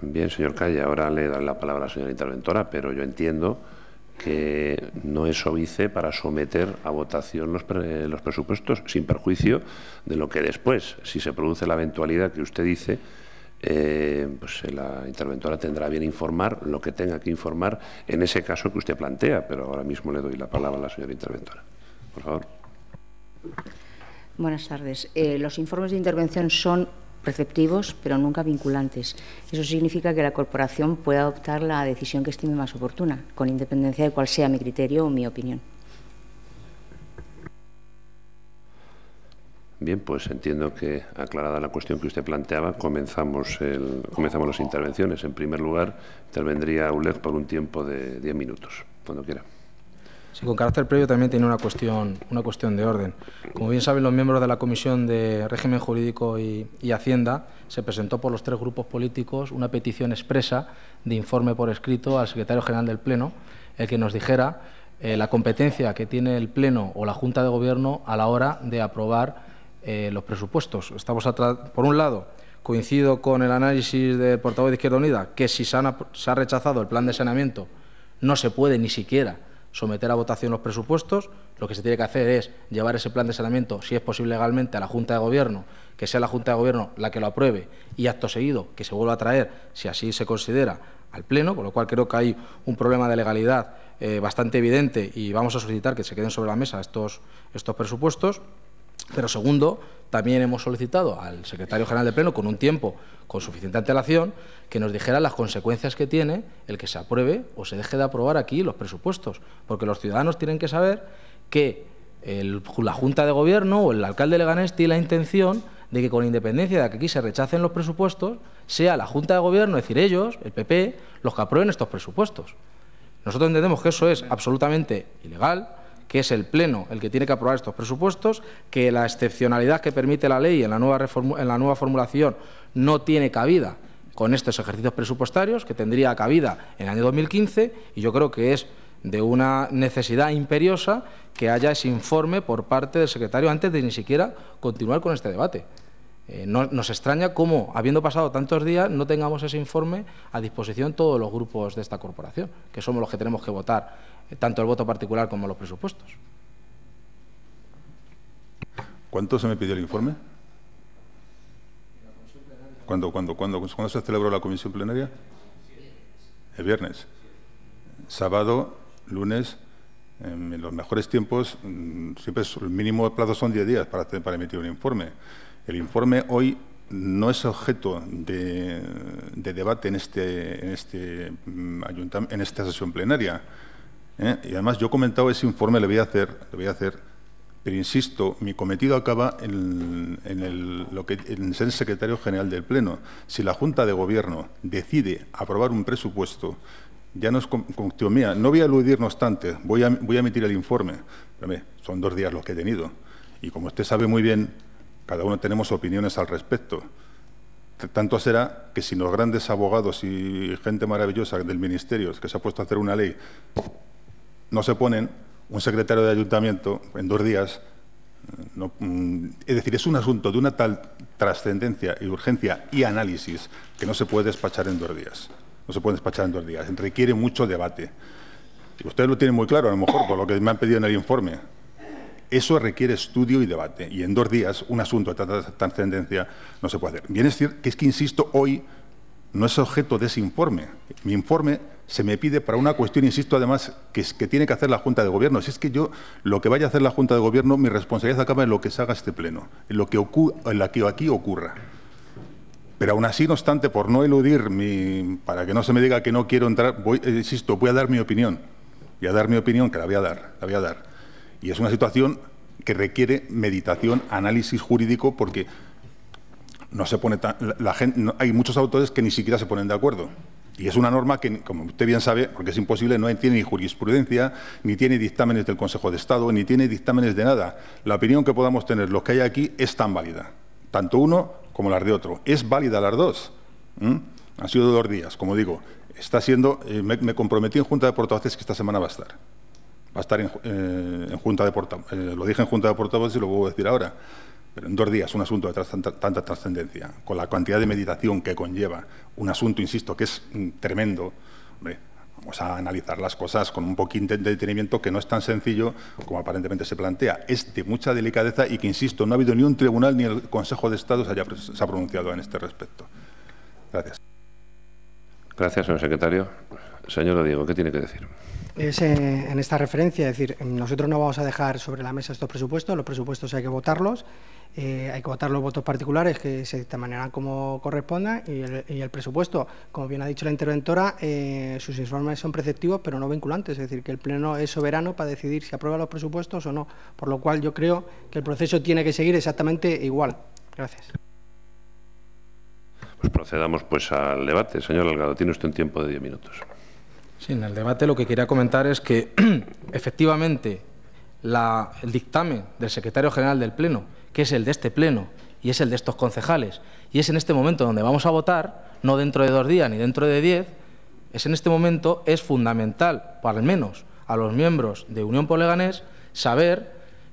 Bien, señor Calle, ahora le daré la palabra a la señora interventora, pero yo entiendo que no es obice para someter a votación los, los presupuestos, sin perjuicio de lo que después, si se produce la eventualidad que usted dice, eh, pues la interventora tendrá bien informar lo que tenga que informar en ese caso que usted plantea, pero ahora mismo le doy la palabra a la señora interventora. Por favor. Buenas tardes. Eh, los informes de intervención son perceptivos, pero nunca vinculantes. Eso significa que la corporación puede adoptar la decisión que estime más oportuna, con independencia de cuál sea mi criterio o mi opinión. Bien, pues entiendo que aclarada la cuestión que usted planteaba, comenzamos, el, comenzamos las intervenciones. En primer lugar, intervendría ULEG por un tiempo de 10 minutos, cuando quiera. Sí, con carácter previo también tiene una cuestión, una cuestión de orden. Como bien saben los miembros de la Comisión de Régimen Jurídico y, Hacienda, se presentó por los tres grupos políticos una petición expresa de informe por escrito al secretario general del Pleno, el que nos dijera eh, la competencia que tiene el Pleno o la Junta de Gobierno a la hora de aprobar eh, los presupuestos. Estamos, por un lado, coincido con el análisis del portavoz de Izquierda Unida, que si se ha rechazado el plan de saneamiento, no se puede ni siquiera someter a votación los presupuestos. Lo que se tiene que hacer es llevar ese plan de saneamiento, si es posible legalmente, a la Junta de Gobierno, que sea la Junta de Gobierno la que lo apruebe y acto seguido que se vuelva a traer, si así se considera, al Pleno, con lo cual creo que hay un problema de legalidad eh, bastante evidente y vamos a solicitar que se queden sobre la mesa estos, estos presupuestos. Pero segundo, también hemos solicitado al secretario general de Pleno, con un tiempo, con suficiente antelación, que nos dijera las consecuencias que tiene el que se apruebe o se deje de aprobar aquí los presupuestos, porque los ciudadanos tienen que saber que la Junta de Gobierno o el alcalde Leganés tiene la intención de que con independencia de que aquí se rechacen los presupuestos, sea la Junta de Gobierno, es decir, ellos, el PP, los que aprueben estos presupuestos. Nosotros entendemos que eso es absolutamente ilegal, que es el Pleno el que tiene que aprobar estos presupuestos, que la excepcionalidad que permite la ley en la nueva, en la nueva formulación no tiene cabida con estos ejercicios presupuestarios, que tendría cabida en el año 2015, y yo creo que es de una necesidad imperiosa que haya ese informe por parte del secretario antes de ni siquiera continuar con este debate. Eh, nos extraña cómo, habiendo pasado tantos días, no tengamos ese informe a disposición todos los grupos de esta corporación, que somos los que tenemos que votar eh, tanto el voto particular como los presupuestos. ¿Cuánto se me pidió el informe? ¿Cuándo, se celebró la comisión plenaria? El viernes. Sábado, lunes, en los mejores tiempos, mm, siempre el mínimo plazo son 10 días para, emitir un informe. El informe hoy no es objeto de, debate en este, en este mm, en esta sesión plenaria. ¿eh? Y además yo he comentado ese informe, le voy a hacer, le voy a hacer pero insisto, mi cometido acaba en, en, el, lo que, en ser secretario general del Pleno. Si la Junta de Gobierno decide aprobar un presupuesto, ya no es cuestión No voy a eludir, no obstante, voy a, voy a emitir el informe. son dos días los que he tenido. Y como usted sabe muy bien, cada uno tenemos opiniones al respecto. Tanto será que si los grandes abogados y gente maravillosa del Ministerio que se ha puesto a hacer una ley no se ponen, un secretario de ayuntamiento en dos días, mm, es decir, es un asunto de una tal trascendencia y urgencia y análisis que no se puede despachar en dos días. No se puede despachar en dos días. Requiere mucho debate. Y ustedes lo tienen muy claro, a lo mejor, por lo que me han pedido en el informe. Eso requiere estudio y debate. Y en dos días, un asunto de tanta trascendencia no se puede hacer. Bien es cierto que es que, insisto, hoy no es objeto de ese informe. Mi informe se me pide para una cuestión, insisto, además, que, es, que tiene que hacer la Junta de Gobierno. Si es que yo, lo que vaya a hacer la Junta de Gobierno, mi responsabilidad acaba en lo que se haga este Pleno, en lo que, la que aquí ocurra. Pero aún así, no obstante, por no eludir, mi, para que no se me diga que no quiero entrar, voy, eh, insisto, voy a dar mi opinión. Y a dar mi opinión, que la voy a dar, la voy a dar. Y es una situación que requiere meditación, análisis jurídico, porque no se pone hay muchos autores que ni siquiera se ponen de acuerdo. Y es una norma que, como usted bien sabe, porque es imposible, no tiene ni jurisprudencia, ni tiene dictámenes del Consejo de Estado, ni tiene dictámenes de nada. La opinión que podamos tener, los que hay aquí, es tan válida, tanto uno como las de otro. Es válida las dos. Han sido dos días, como digo. Está siendo, eh, me, comprometí en Junta de Portavoces que esta semana va a estar. Va a estar en, eh, Junta de Portavoces. Eh, lo dije en Junta de Portavoces y lo vuelvo a decir ahora pero en dos días un asunto de tanta trascendencia, con la cantidad de meditación que conlleva, un asunto, insisto, que es mm, tremendo, vamos a analizar las cosas con un poquito de detenimiento que no es tan sencillo como aparentemente se plantea. Es de mucha delicadeza y que, insisto, no ha habido ni un tribunal ni el Consejo de Estado se, se ha pronunciado en este respecto. Gracias. Gracias, señor secretario. Señor Diego, ¿qué tiene que decir? es eh, en esta referencia, es decir, nosotros no vamos a dejar sobre la mesa estos presupuestos, los presupuestos hay que votarlos, eh, hay que votar los votos particulares que se manera como corresponda y el, presupuesto, como bien ha dicho la interventora, eh, sus informes son preceptivos pero no vinculantes, es decir, que el Pleno es soberano para decidir si aprueba los presupuestos o no, por lo cual yo creo que el proceso tiene que seguir exactamente igual. Gracias. Pues procedamos pues al debate. Señor Algado, tiene usted un tiempo de diez minutos. Sí, en el debate lo que quería comentar es que efectivamente el dictamen del secretario general del Pleno, que es el de este Pleno y es el de estos concejales, y es en este momento donde vamos a votar, no dentro de dos días ni dentro de diez, es en este momento es fundamental, para al menos a los miembros de Unión Poleganés, saber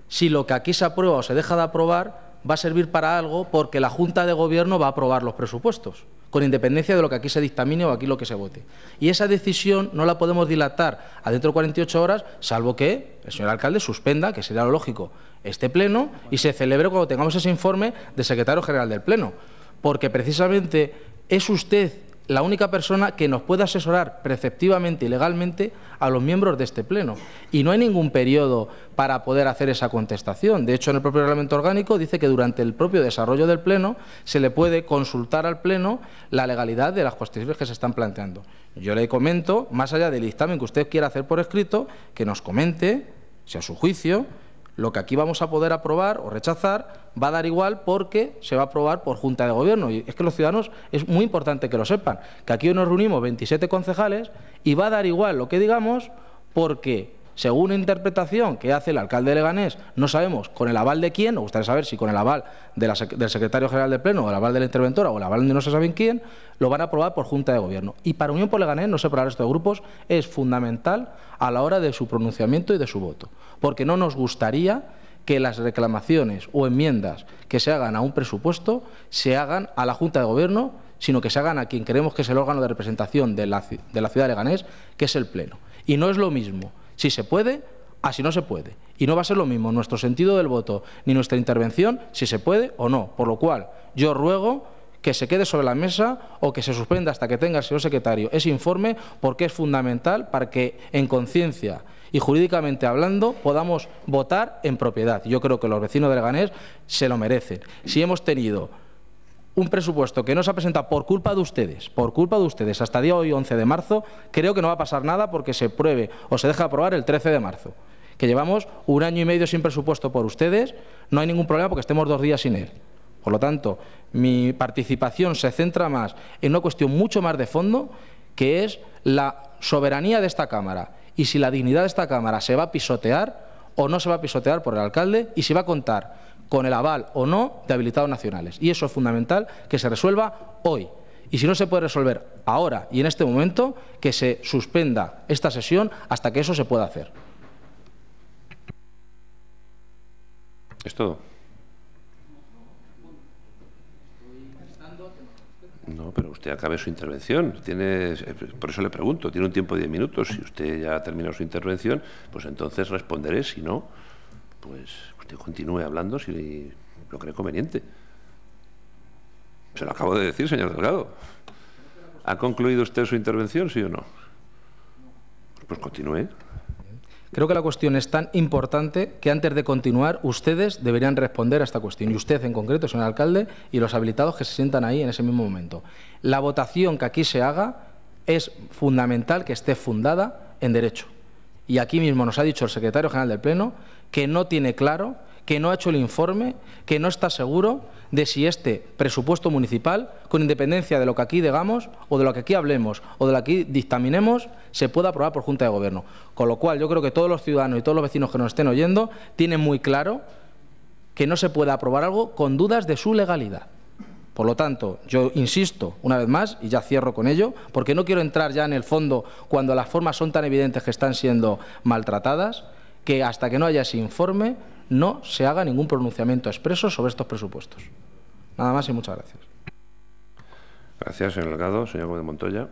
si lo que aquí se aprueba o se deja de aprobar va a servir para algo porque la Junta de Gobierno va a aprobar los presupuestos con independencia de lo que aquí se dictamine o aquí lo que se vote. Y esa decisión no la podemos dilatar adentro de 48 horas, salvo que el señor alcalde suspenda, que sería lo lógico, este pleno y se celebre cuando tengamos ese informe del secretario general del pleno. Porque precisamente es usted la única persona que nos puede asesorar preceptivamente y legalmente a los miembros de este Pleno. Y no hay ningún periodo para poder hacer esa contestación. De hecho, en el propio reglamento orgánico dice que durante el propio desarrollo del Pleno se le puede consultar al Pleno la legalidad de las cuestiones que se están planteando. Yo le comento, más allá del dictamen que usted quiera hacer por escrito, que nos comente, si a su juicio lo que aquí vamos a poder aprobar o rechazar va a dar igual porque se va a aprobar por Junta de Gobierno. Y es que los ciudadanos es muy importante que lo sepan, que aquí hoy nos reunimos 27 concejales y va a dar igual lo que digamos porque según interpretación que hace el alcalde Leganés, no sabemos con el aval de quién, nos gustaría saber si con el aval del secretario general de Pleno, o el aval de la interventora o el aval de no se en quién, lo van a aprobar por Junta de Gobierno. Y para Unión por Leganés, no separar estos grupos, es fundamental a la hora de su pronunciamiento y de su voto porque no nos gustaría que las reclamaciones o enmiendas que se hagan a un presupuesto se hagan a la Junta de Gobierno, sino que se hagan a quien creemos que es el órgano de representación de la, ciudad de Leganés, que es el Pleno. Y no es lo mismo si se puede a si no se puede. Y no va a ser lo mismo nuestro sentido del voto ni nuestra intervención si se puede o no. Por lo cual, yo ruego que se quede sobre la mesa o que se suspenda hasta que tenga el señor secretario ese informe porque es fundamental para que en conciencia y jurídicamente hablando podamos votar en propiedad. Yo creo que los vecinos del Ganés se lo merecen. Si hemos tenido un presupuesto que no se ha presentado por culpa de ustedes, por culpa de ustedes, hasta día hoy 11 de marzo, creo que no va a pasar nada porque se pruebe o se deja aprobar el 13 de marzo. Que llevamos un año y medio sin presupuesto por ustedes, no hay ningún problema porque estemos dos días sin él. Por lo tanto, mi participación se centra más en una cuestión mucho más de fondo, que es la soberanía de esta Cámara y si la dignidad de esta Cámara se va a pisotear o no se va a pisotear por el alcalde y si va a contar con el aval o no de habilitados nacionales. Y eso es fundamental que se resuelva hoy. Y si no se puede resolver ahora y en este momento, que se suspenda esta sesión hasta que eso se pueda hacer. Es todo. No, pero usted acabe su intervención. por eso le pregunto, tiene un tiempo de diez minutos. Si usted ya ha terminado su intervención, pues entonces responderé. Si no, pues usted continúe hablando si lo cree conveniente. Se lo acabo de decir, señor Delgado. ¿Ha concluido usted su intervención, sí o no? Pues continúe. Creo que la cuestión es tan importante que antes de continuar ustedes deberían responder a esta cuestión, y usted en concreto, señor alcalde, y los habilitados que se sientan ahí en ese mismo momento. La votación que aquí se haga es fundamental que esté fundada en derecho. Y aquí mismo nos ha dicho el secretario general del Pleno que no tiene claro que no ha hecho el informe, que no está seguro de si este presupuesto municipal, con independencia de lo que aquí digamos o de lo que aquí hablemos o de lo que aquí dictaminemos, se pueda aprobar por Junta de Gobierno. Con lo cual, yo creo que todos los ciudadanos y todos los vecinos que nos estén oyendo tienen muy claro que no se puede aprobar algo con dudas de su legalidad. Por lo tanto, yo insisto una vez más, y ya cierro con ello, porque no quiero entrar ya en el fondo cuando las formas son tan evidentes que están siendo maltratadas, que hasta que no haya ese informe no se haga ningún pronunciamiento expreso sobre estos presupuestos. Nada más y muchas gracias. Gracias, señor Delgado. Señor Gómez Montoya.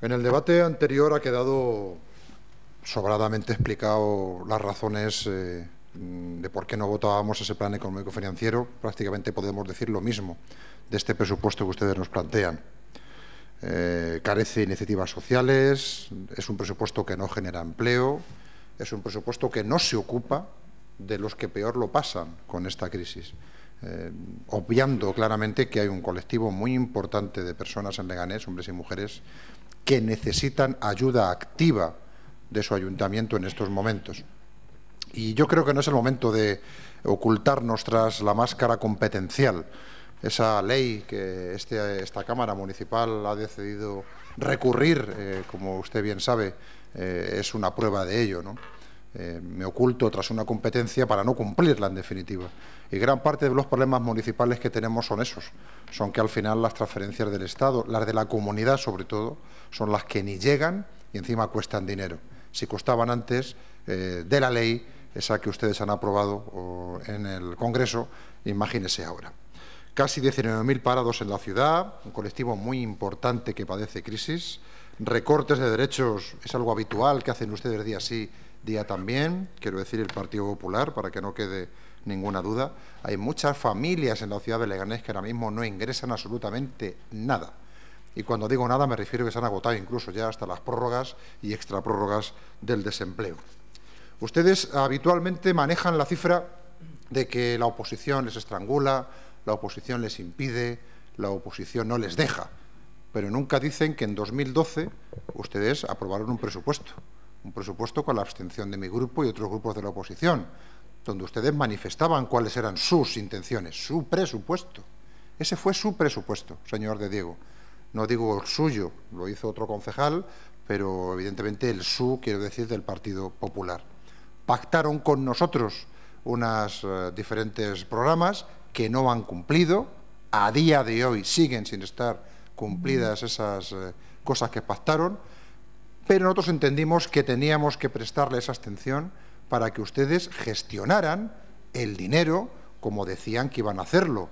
En el debate anterior ha quedado sobradamente explicado las razones eh, de por qué no votábamos ese plan económico financiero. Prácticamente podemos decir lo mismo de este presupuesto que ustedes nos plantean. Eh, carece de iniciativas sociales, es un presupuesto que no genera empleo, es un presupuesto que no se ocupa de los que peor lo pasan con esta crisis, eh, obviando claramente que hay un colectivo muy importante de personas en Leganés, hombres y mujeres, que necesitan ayuda activa de su ayuntamiento en estos momentos. Y yo creo que no es el momento de ocultarnos tras la máscara competencial esa ley que este, esta Cámara Municipal ha decidido recurrir, eh, como usted bien sabe, eh, es una prueba de ello. ¿no? Eh, me oculto tras una competencia para no cumplirla en definitiva. Y gran parte de los problemas municipales que tenemos son esos, son que al final las transferencias del Estado, las de la comunidad sobre todo, son las que ni llegan y encima cuestan dinero. Si costaban antes de la ley, esa que ustedes han aprobado en el Congreso, imagínese ahora. Casi 19.000 parados en la ciudad, un colectivo muy importante que padece crisis. Recortes de derechos es algo habitual que hacen ustedes día sí, día también. Quiero decir, el Partido Popular, para que no quede ninguna duda. Hay muchas familias en la ciudad de Leganés que ahora mismo no ingresan absolutamente nada. Y cuando digo nada me refiero a que se han agotado incluso ya hasta las prórrogas y extraprórrogas del desempleo. Ustedes habitualmente manejan la cifra de que la oposición les estrangula, la oposición les impide, la oposición no les deja, pero nunca dicen que en 2012 ustedes aprobaron un presupuesto, un presupuesto con la abstención de mi grupo y otros grupos de la oposición, donde ustedes manifestaban cuáles eran sus intenciones, su presupuesto. Ese fue su presupuesto, señor de Diego. No digo el suyo, lo hizo otro concejal, pero evidentemente el su, quiero decir, del Partido Popular. Pactaron con nosotros unas eh, diferentes programas que no han cumplido. A día de hoy siguen sin estar cumplidas mm. esas eh, cosas que pactaron, pero nosotros entendimos que teníamos que prestarle esa atención para que ustedes gestionaran el dinero como decían que iban a hacerlo,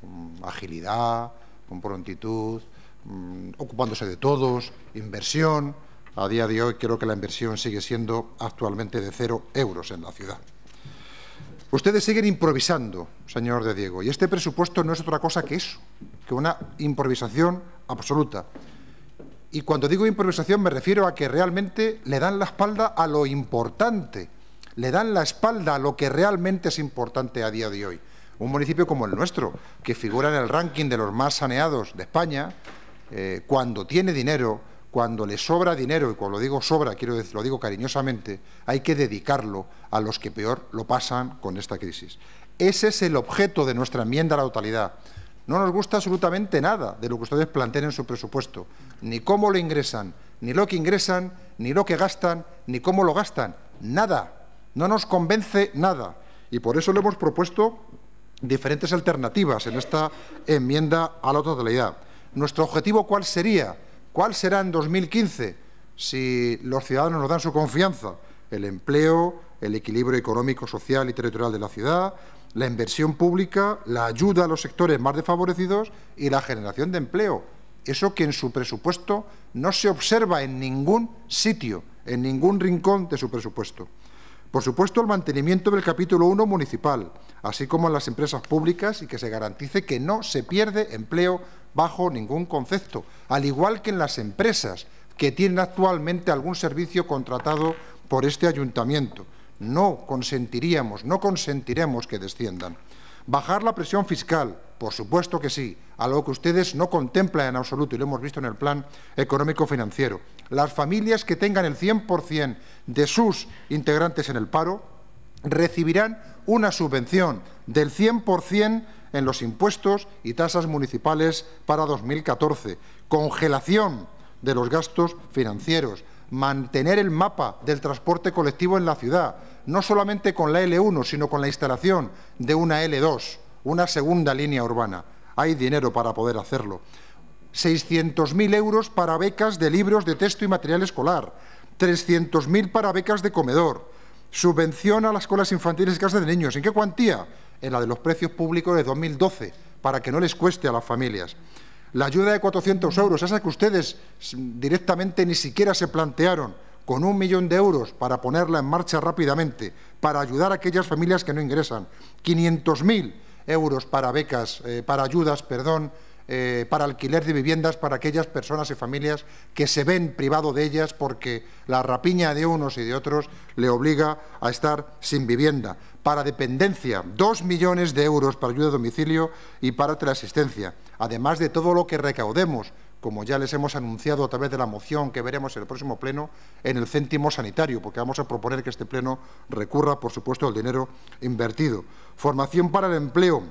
con agilidad, con prontitud, mm, ocupándose de todos, inversión. A día de hoy creo que la inversión sigue siendo actualmente de cero euros en la ciudad. Ustedes siguen improvisando, señor de Diego, y este presupuesto no es otra cosa que eso, que una improvisación absoluta. Y cuando digo improvisación me refiero a que realmente le dan la espalda a lo importante, le dan la espalda a lo que realmente es importante a día de hoy. Un municipio como el nuestro, que figura en el ranking de los más saneados de España, eh, cuando tiene dinero, cuando le sobra dinero, y cuando lo digo sobra, quiero decir, lo digo cariñosamente, hay que dedicarlo a los que peor lo pasan con esta crisis. Ese es el objeto de nuestra enmienda a la totalidad. No nos gusta absolutamente nada de lo que ustedes plantean en su presupuesto, ni cómo lo ingresan, ni lo que ingresan, ni lo que gastan, ni cómo lo gastan, nada. No nos convence nada. Y por eso le hemos propuesto diferentes alternativas en esta enmienda a la totalidad. ¿Nuestro objetivo cuál sería? ¿Cuál será en 2015 si los ciudadanos nos dan su confianza? El empleo, el equilibrio económico, social y territorial de la ciudad, la inversión pública, la ayuda a los sectores más desfavorecidos y la generación de empleo. Eso que en su presupuesto no se observa en ningún sitio, en ningún rincón de su presupuesto. Por supuesto, el mantenimiento del capítulo 1 municipal, así como en las empresas públicas y que se garantice que no se pierde empleo bajo ningún concepto, al igual que en las empresas que tienen actualmente algún servicio contratado por este ayuntamiento. No consentiríamos, no consentiremos que desciendan. Bajar la presión fiscal, por supuesto que sí, a que ustedes no contemplan en absoluto y lo hemos visto en el plan económico-financiero. Las familias que tengan el 100% de sus integrantes en el paro recibirán una subvención del 100% en los impuestos y tasas municipales para 2014, congelación de los gastos financieros, mantener el mapa del transporte colectivo en la ciudad, no solamente con la L1, sino con la instalación de una L2, una segunda línea urbana. Hay dinero para poder hacerlo. 600.000 euros para becas de libros de texto y material escolar, 300.000 para becas de comedor, subvención a las escuelas infantiles y casas de niños. ¿En qué cuantía? en la de los precios públicos de 2012, para que no les cueste a las familias. La ayuda de 400 euros, esa que ustedes directamente ni siquiera se plantearon, con un millón de euros para ponerla en marcha rápidamente, para ayudar a aquellas familias que no ingresan, 500.000 euros para becas, eh, para ayudas, perdón, eh, para alquiler de viviendas para aquellas personas y familias que se ven privado de ellas porque la rapiña de unos y de otros le obliga a estar sin vivienda para dependencia, dos millones de euros para ayuda a domicilio y para teleasistencia, además de todo lo que recaudemos, como ya les hemos anunciado a través de la moción que veremos en el próximo pleno, en el céntimo sanitario, porque vamos a proponer que este pleno recurra, por supuesto, al dinero invertido. Formación para el empleo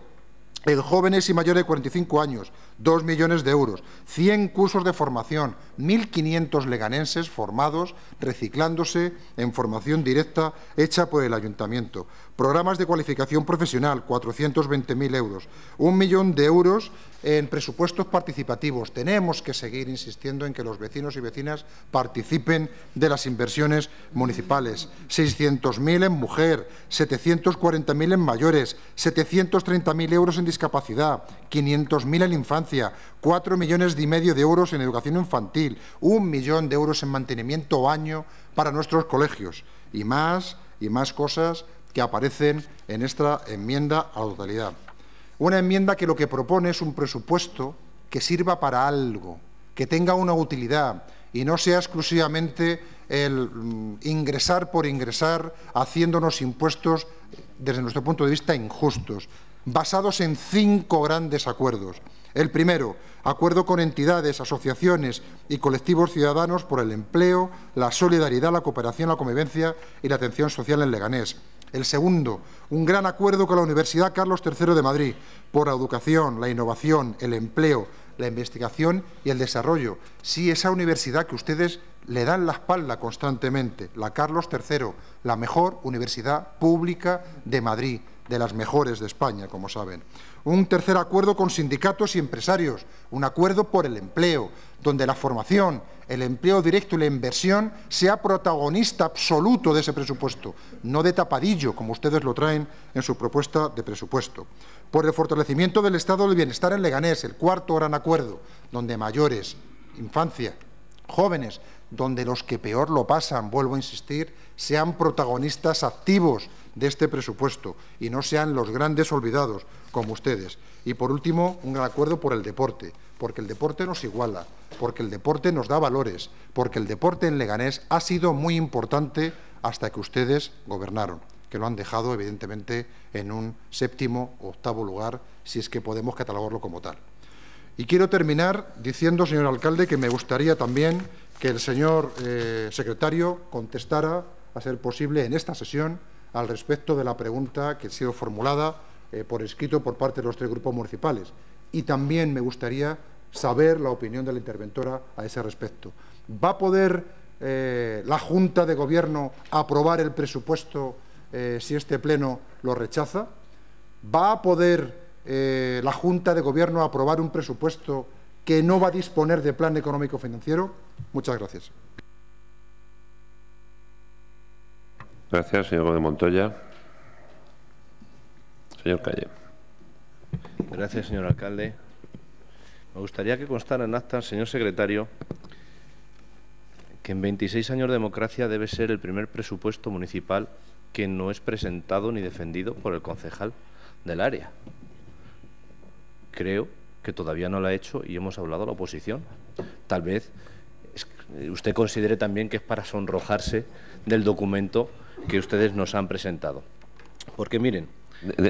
en jóvenes y mayores de 45 años, 2 millones de euros, 100 cursos de formación, 1.500 leganenses formados, reciclándose en formación directa hecha por el ayuntamiento, programas de cualificación profesional, 420.000 euros, un millón de euros en presupuestos participativos. Tenemos que seguir insistiendo en que los vecinos y vecinas participen de las inversiones municipales. 600.000 en mujer, 740.000 en mayores, 730.000 euros en discapacidad, 500.000 en infancia, cuatro millones y medio de euros en educación infantil, un millón de euros en mantenimiento año para nuestros colegios y más y más cosas que aparecen en esta enmienda a la totalidad. Una enmienda que lo que propone es un presupuesto que sirva para algo, que tenga una utilidad y no sea exclusivamente el mm, ingresar por ingresar haciéndonos impuestos, desde nuestro punto de vista, injustos, basados en cinco grandes acuerdos. El primero, acuerdo con entidades, asociaciones y colectivos ciudadanos por el empleo, la solidaridad, la cooperación, la convivencia y la atención social en Leganés. El segundo, un gran acuerdo con la Universidad Carlos III de Madrid por la educación, la innovación, el empleo, la investigación y el desarrollo. Sí, esa universidad que ustedes le dan la espalda constantemente. La Carlos III, la mejor universidad pública de Madrid, de las mejores de España, como saben. Un tercer acuerdo con sindicatos y empresarios, un acuerdo por el empleo, donde la formación, el empleo directo y la inversión sea protagonista absoluto de ese presupuesto, no de tapadillo, como ustedes lo traen en su propuesta de presupuesto. Por el fortalecimiento del estado del bienestar en Leganés, el cuarto gran acuerdo, donde mayores, infancia, jóvenes donde los que peor lo pasan, vuelvo a insistir, sean protagonistas activos de este presupuesto y no sean los grandes olvidados como ustedes. Y por último, un gran acuerdo por el deporte, porque el deporte nos iguala, porque el deporte nos da valores, porque el deporte en Leganés ha sido muy importante hasta que ustedes gobernaron, que lo han dejado evidentemente en un séptimo o octavo lugar, si es que podemos catalogarlo como tal. Y quiero terminar diciendo, señor alcalde, que me gustaría también que el señor eh, secretario contestara, a ser posible, en esta sesión al respecto de la pregunta que ha sido formulada eh, por escrito por parte de los tres grupos municipales. Y también me gustaría saber la opinión de la interventora a ese respecto. ¿Va a poder eh, la Junta de Gobierno aprobar el presupuesto si este Pleno lo rechaza? ¿Va a poder la Junta de Gobierno aprobar un presupuesto que no va a disponer de plan económico financiero. Muchas gracias. Gracias, señor Gómez Montoya. Señor Calle. Gracias, señor alcalde. Me gustaría que constara en acta, señor secretario, que en 26 años de democracia debe ser el primer presupuesto municipal que no es presentado ni defendido por el concejal del área. Creo que todavía no la ha hecho y hemos hablado a la oposición. Tal vez eh, usted considere también que es para sonrojarse del documento que ustedes nos han presentado. Porque miren,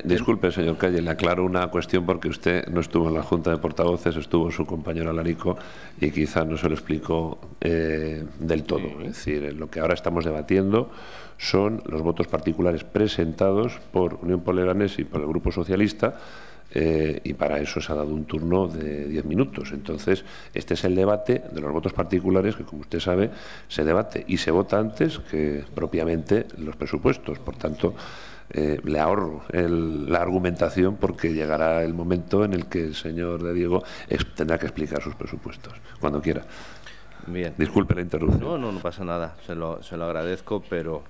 disculpe, señor Calle, le aclaro una cuestión porque usted no estuvo en la Junta de Portavoces, estuvo su compañero Alarico y quizá no se lo explicó eh, del todo. Es decir, lo que ahora estamos debatiendo son los votos particulares presentados por Unión Poleranes y por el Grupo Socialista eh, y para eso se ha dado un turno de 10 minutos. Entonces, este es el debate de los votos particulares que, como usted sabe, se debate y se vota antes que propiamente los presupuestos. Por tanto, eh, le ahorro la argumentación porque llegará el momento en el que el señor de Diego tendrá que explicar sus presupuestos, cuando quiera. Bien. Disculpe la interrupción. No, no, no pasa nada. se lo agradezco, pero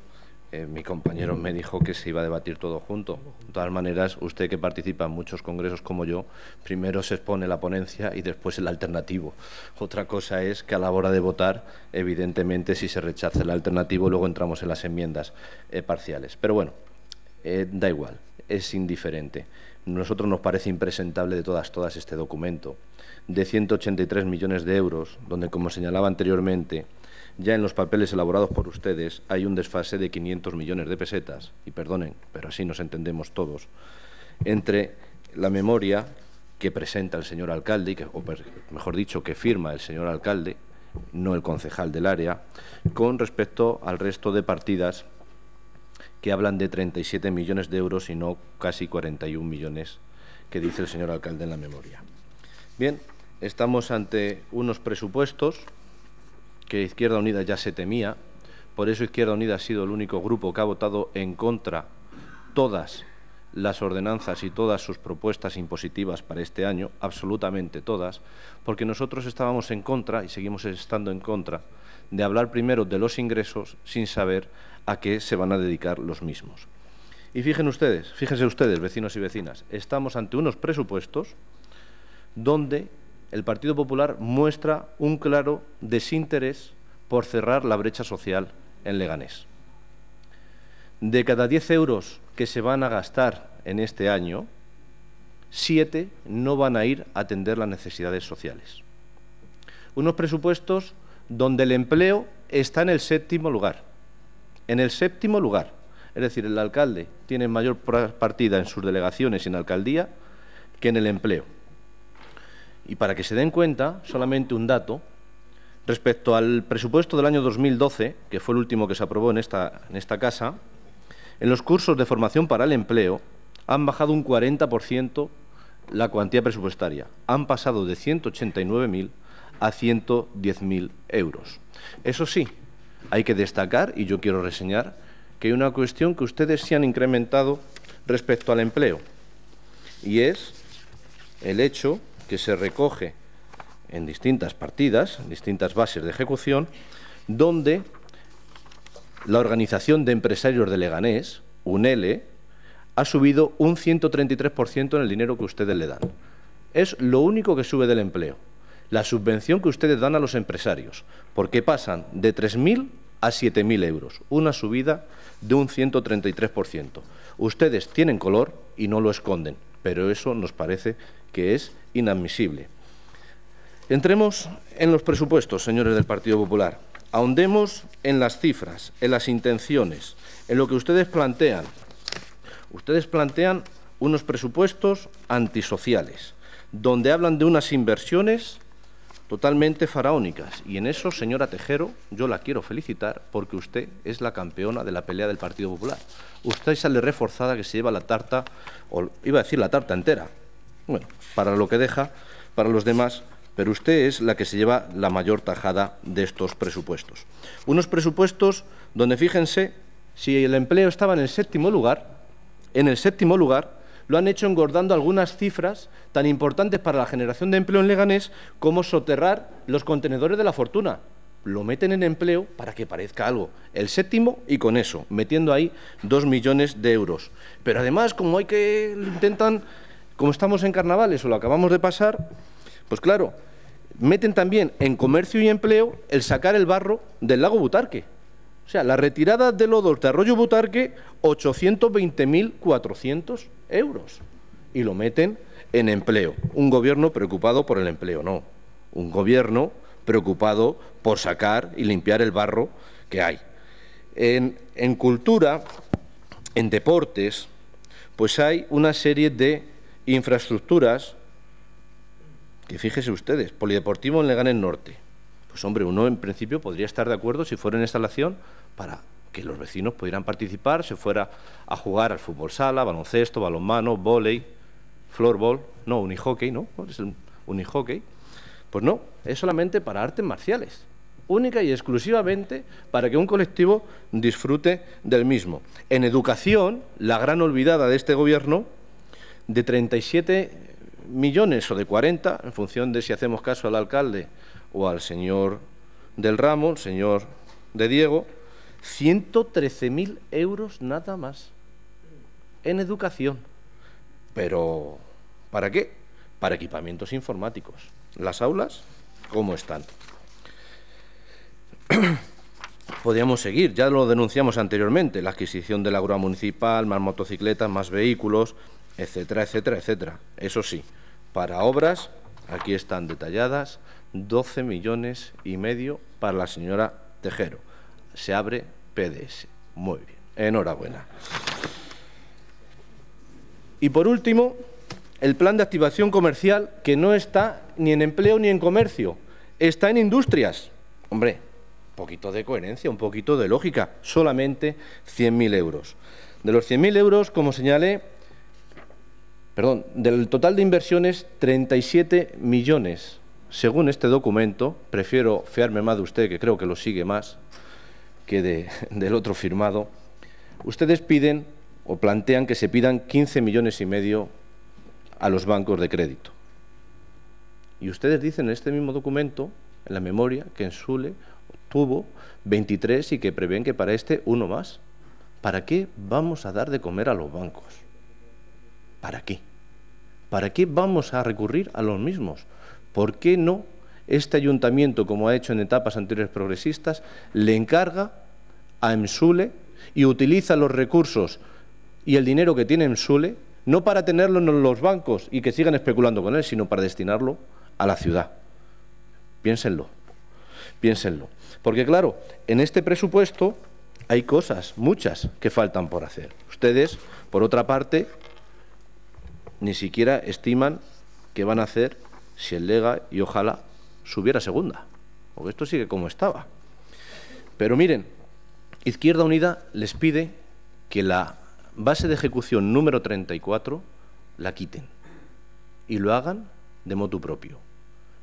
eh, mi compañero me dijo que se iba a debatir todo junto. De todas maneras, usted que participa en muchos congresos como yo, primero se expone la ponencia y después el alternativo. Otra cosa es que a la hora de votar, evidentemente, si se rechaza el alternativo, luego entramos en las enmiendas eh, parciales. Pero bueno, eh, da igual, es indiferente. Nosotros nos parece impresentable de todas, todas este documento de 183 millones de euros, donde, como señalaba anteriormente, ya en los papeles elaborados por ustedes hay un desfase de 500 millones de pesetas, y perdonen, pero así nos entendemos todos, entre la memoria que presenta el señor alcalde, o mejor dicho, que firma el señor alcalde, no el concejal del área, con respecto al resto de partidas que hablan de 37 millones de euros y no casi 41 millones que dice el señor alcalde en la memoria. Bien, estamos ante unos presupuestos que Izquierda Unida ya se temía. Por eso Izquierda Unida ha sido el único grupo que ha votado en contra todas las ordenanzas y todas sus propuestas impositivas para este año, absolutamente todas, porque nosotros estábamos en contra y seguimos estando en contra de hablar primero de los ingresos sin saber a qué se van a dedicar los mismos. Y fíjense ustedes, fíjense ustedes, vecinos y vecinas, estamos ante unos presupuestos donde el Partido Popular muestra un claro desinterés por cerrar la brecha social en Leganés. De cada 10 euros que se van a gastar en este año, 7 no van a ir a atender las necesidades sociales. Unos presupuestos donde el empleo está en el séptimo lugar. En el séptimo lugar. Es decir, el alcalde tiene mayor partida en sus delegaciones y en la alcaldía que en el empleo. Y para que se den cuenta, solamente un dato, respecto al presupuesto del año 2012, que fue el último que se aprobó en esta, en esta casa, en los cursos de formación para el empleo han bajado un 40% la cuantía presupuestaria. Han pasado de 189.000 a 110.000 euros. Eso sí, hay que destacar, y yo quiero reseñar, que hay una cuestión que ustedes sí han incrementado respecto al empleo, y es el hecho que se recoge en distintas partidas, en distintas bases de ejecución, donde la Organización de Empresarios de Leganés, UNELE, ha subido un 133% en el dinero que ustedes le dan. Es lo único que sube del empleo, la subvención que ustedes dan a los empresarios, porque pasan de 3.000 a 7.000 euros, una subida de un 133%. Ustedes tienen color y no lo esconden, pero eso nos parece que es inadmisible. Entremos en los presupuestos, señores del Partido Popular. Ahondemos en las cifras, en las intenciones, en lo que ustedes plantean. Ustedes plantean unos presupuestos antisociales, donde hablan de unas inversiones totalmente faraónicas. Y en eso, señora Tejero, yo la quiero felicitar porque usted es la campeona de la pelea del Partido Popular. Usted sale reforzada que se lleva la tarta, o iba a decir la tarta entera, bueno, para lo que deja, para los demás, pero usted es la que se lleva la mayor tajada de estos presupuestos. Unos presupuestos donde, fíjense, si el empleo estaba en el séptimo lugar, en el séptimo lugar lo han hecho engordando algunas cifras tan importantes para la generación de empleo en Leganés como soterrar los contenedores de la fortuna. Lo meten en empleo para que parezca algo. El séptimo y con eso, metiendo ahí dos millones de euros. Pero además, como hay que intentan como estamos en carnavales o lo acabamos de pasar, pues claro, meten también en comercio y empleo el sacar el barro del lago Butarque. O sea, la retirada de lodo de Arroyo Butarque, 820.400 euros. Y lo meten en empleo. Un gobierno preocupado por el empleo, no. Un gobierno preocupado por sacar y limpiar el barro que hay. en cultura, en deportes, pues hay una serie de infraestructuras, que fíjese ustedes, polideportivo en Leganés Norte. Pues hombre, uno en principio podría estar de acuerdo si fuera en instalación para que los vecinos pudieran participar, se fuera a jugar al fútbol sala, baloncesto, balonmano, volei, floorball, no, unihockey, ¿no? Es el unihockey. Pues no, es solamente para artes marciales, única y exclusivamente para que un colectivo disfrute del mismo. En educación, la gran olvidada de este gobierno de 37 millones o de 40, en función de si hacemos caso al alcalde o al señor del ramo, el señor de Diego, 113.000 euros nada más en educación. Pero, ¿para qué? Para equipamientos informáticos. Las aulas, ¿cómo están? Podríamos seguir, ya lo denunciamos anteriormente, la adquisición de la grúa municipal, más motocicletas, más vehículos, etcétera, etcétera, etcétera. Eso sí, para obras, aquí están detalladas, 12 millones y medio para la señora Tejero. Se abre PDS. Muy bien, enhorabuena. Y por último, el plan de activación comercial que no está ni en empleo ni en comercio, está en industrias. Hombre, un poquito de coherencia, un poquito de lógica, solamente 100.000 euros. De los 100.000 euros, como señalé, perdón, del total de inversiones, 37 millones. Según este documento, prefiero fiarme más de usted, que creo que lo sigue más, que del otro firmado, ustedes piden o plantean que se pidan 15 millones y medio a los bancos de crédito. Y ustedes dicen en este mismo documento, en la memoria, que en Sule obtuvo 23 y que prevén que para este uno más. ¿Para qué vamos a dar de comer a los bancos? ¿Para qué? ¿Para qué vamos a recurrir a los mismos? ¿Por qué no este ayuntamiento, como ha hecho en etapas anteriores progresistas, le encarga a EMSULE y utiliza los recursos y el dinero que tiene EMSULE no para tenerlo en los bancos y que sigan especulando con él, sino para destinarlo a la ciudad? Piénsenlo, piénsenlo. Porque claro, en este presupuesto hay cosas, muchas, que faltan por hacer. Ustedes, por otra parte, ni siquiera estiman qué van a hacer si el Lega y ojalá subiera segunda, porque esto sigue como estaba. Pero miren, Izquierda Unida les pide que la base de ejecución número 34 la quiten y lo hagan de motu propio.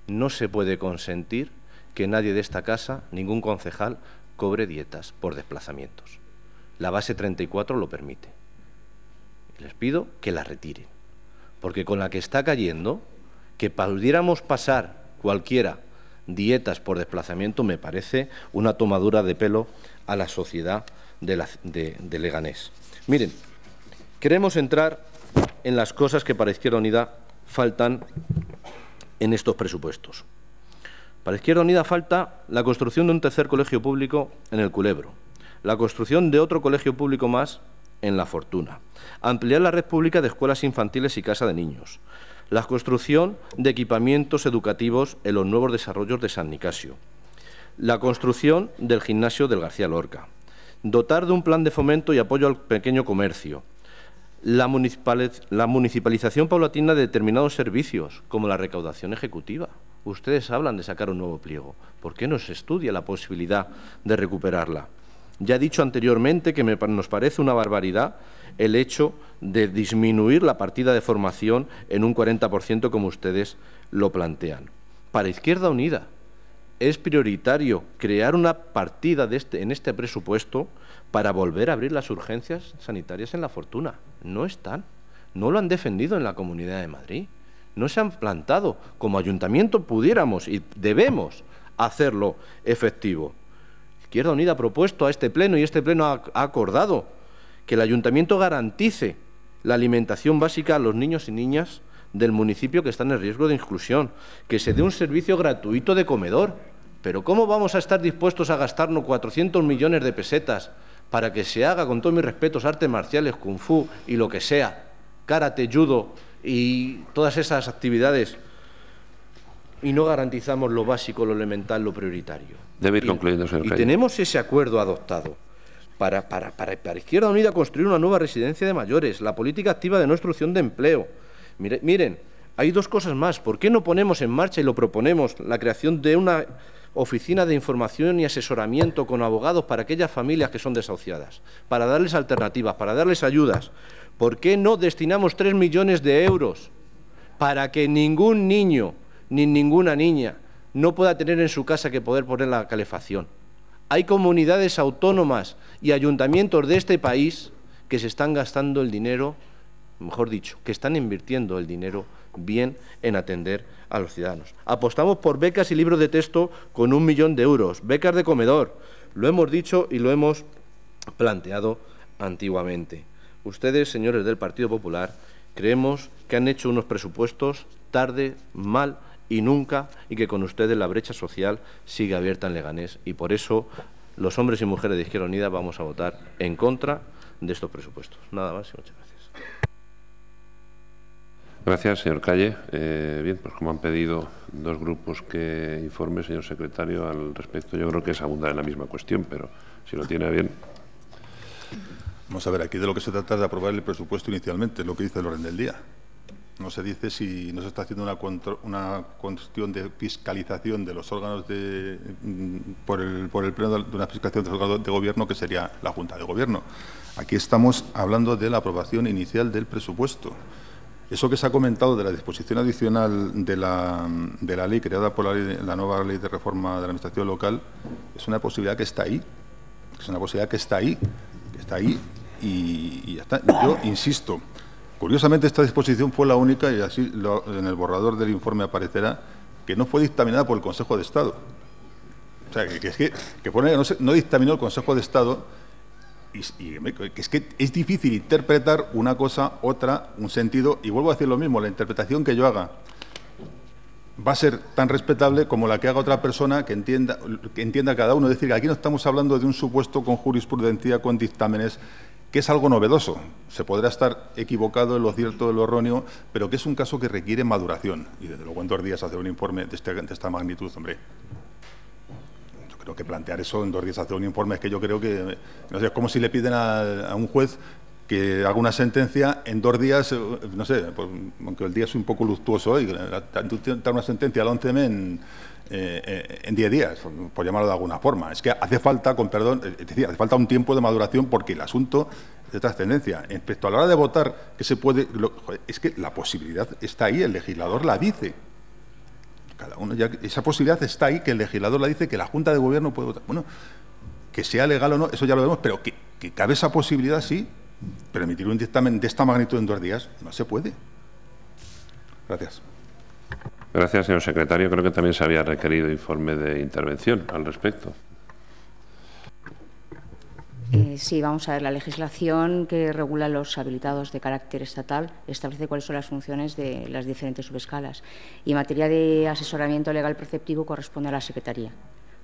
No se puede consentir que nadie de esta casa, ningún concejal, cobre dietas por desplazamientos. La base 34 lo permite. Les pido que la retiren porque con la que está cayendo, que pudiéramos pasar cualquiera dietas por desplazamiento me parece una tomadura de pelo a la sociedad de, Leganés. Miren, queremos entrar en las cosas que para Izquierda Unida faltan en estos presupuestos. Para Izquierda Unida falta la construcción de un tercer colegio público en el Culebro, la construcción de otro colegio público más en la fortuna. Ampliar la red pública de escuelas infantiles y casa de niños. La construcción de equipamientos educativos en los nuevos desarrollos de San Nicasio. La construcción del gimnasio del García Lorca. Dotar de un plan de fomento y apoyo al pequeño comercio. La, municipalización paulatina de determinados servicios, como la recaudación ejecutiva. Ustedes hablan de sacar un nuevo pliego. ¿Por qué no se estudia la posibilidad de recuperarla? Ya he dicho anteriormente que nos parece una barbaridad el hecho de disminuir la partida de formación en un 40% como ustedes lo plantean. Para Izquierda Unida es prioritario crear una partida este, en este presupuesto para volver a abrir las urgencias sanitarias en la fortuna. No están, no lo han defendido en la Comunidad de Madrid, no se han plantado. Como ayuntamiento pudiéramos y debemos hacerlo efectivo. Izquierda Unida ha propuesto a este Pleno y este Pleno ha, acordado que el Ayuntamiento garantice la alimentación básica a los niños y niñas del municipio que están en riesgo de exclusión, que se dé un servicio gratuito de comedor. Pero ¿cómo vamos a estar dispuestos a gastarnos 400 millones de pesetas para que se haga, con todos mis respetos, artes marciales, kung fu y lo que sea, karate, judo y todas esas actividades y no garantizamos lo básico, lo elemental, lo prioritario. Debe ir concluyendo, señor Y tenemos ese acuerdo adoptado. Para, Izquierda Unida construir una nueva residencia de mayores, la política activa de no instrucción de empleo. miren, hay dos cosas más. ¿Por qué no ponemos en marcha y lo proponemos la creación de una oficina de información y asesoramiento con abogados para aquellas familias que son desahuciadas, para darles alternativas, para darles ayudas? ¿Por qué no destinamos tres millones de euros para que ningún niño ni ninguna niña no pueda tener en su casa que poder poner la calefacción. Hay comunidades autónomas y ayuntamientos de este país que se están gastando el dinero, mejor dicho, que están invirtiendo el dinero bien en atender a los ciudadanos. Apostamos por becas y libros de texto con un millón de euros, becas de comedor, lo hemos dicho y lo hemos planteado antiguamente. Ustedes, señores del Partido Popular, creemos que han hecho unos presupuestos tarde, mal, y nunca y que con ustedes la brecha social sigue abierta en Leganés. Y por eso los hombres y mujeres de Izquierda Unida vamos a votar en contra de estos presupuestos. Nada más y muchas gracias. Gracias, señor Calle. Eh, bien, pues como han pedido dos grupos que informe, señor secretario, al respecto, yo creo que es abundar en la misma cuestión, pero si lo tiene bien. Vamos a ver, aquí de lo que se trata es de aprobar el presupuesto inicialmente, lo que dice el orden del día no se dice si no se está haciendo una, una cuestión de fiscalización de los órganos de, mm, por, el, por el pleno de una fiscalización de los órganos de gobierno que sería la Junta de Gobierno. Aquí estamos hablando de la aprobación inicial del presupuesto. Eso que se ha comentado de la disposición adicional de la, ley creada por la, nueva ley de reforma de la Administración local es una posibilidad que está ahí, es una posibilidad que está ahí, está ahí y, y ya está. Yo insisto, Curiosamente, esta disposición fue la única, y así en el borrador del informe aparecerá, que no fue dictaminada por el Consejo de Estado. O sea, que, no, dictaminó el Consejo de Estado y, y, es que es difícil interpretar una cosa, otra, un sentido, y vuelvo a decir lo mismo, la interpretación que yo haga va a ser tan respetable como la que haga otra persona que entienda, que entienda cada uno. Es decir, aquí no estamos hablando de un supuesto con jurisprudencia, con dictámenes, que es algo novedoso. Se podrá estar equivocado en lo cierto, en lo erróneo, pero que es un caso que requiere maduración. Y desde luego, en dos días hacer un informe de, este, esta magnitud, hombre? Yo creo que plantear eso en dos días hacer un informe es que yo creo que... No sé, es como si le piden a, un juez que haga una sentencia en dos días, eh, no sé, pues, aunque el día es un poco luctuoso hoy, dar eh, una sentencia al 11 en eh, eh, en día días, por llamarlo de alguna forma. Es que hace falta, con perdón, es hace falta un tiempo de maduración porque el asunto es de trascendencia. Respecto a la hora de votar, que se puede. es que la posibilidad está ahí, el legislador la dice. Cada uno ya, esa posibilidad está ahí, que el legislador la dice, que la Junta de Gobierno puede votar. Bueno, que sea legal o no, eso ya lo vemos, pero que, que cabe esa posibilidad, sí. Pero emitir un dictamen de esta magnitud en dos días no se puede. Gracias. Gracias, señor secretario. Creo que también se había requerido informe de intervención al respecto. Eh, sí, vamos a ver, la legislación que regula los habilitados de carácter estatal establece cuáles son las funciones de las diferentes subescalas y en materia de asesoramiento legal perceptivo corresponde a la Secretaría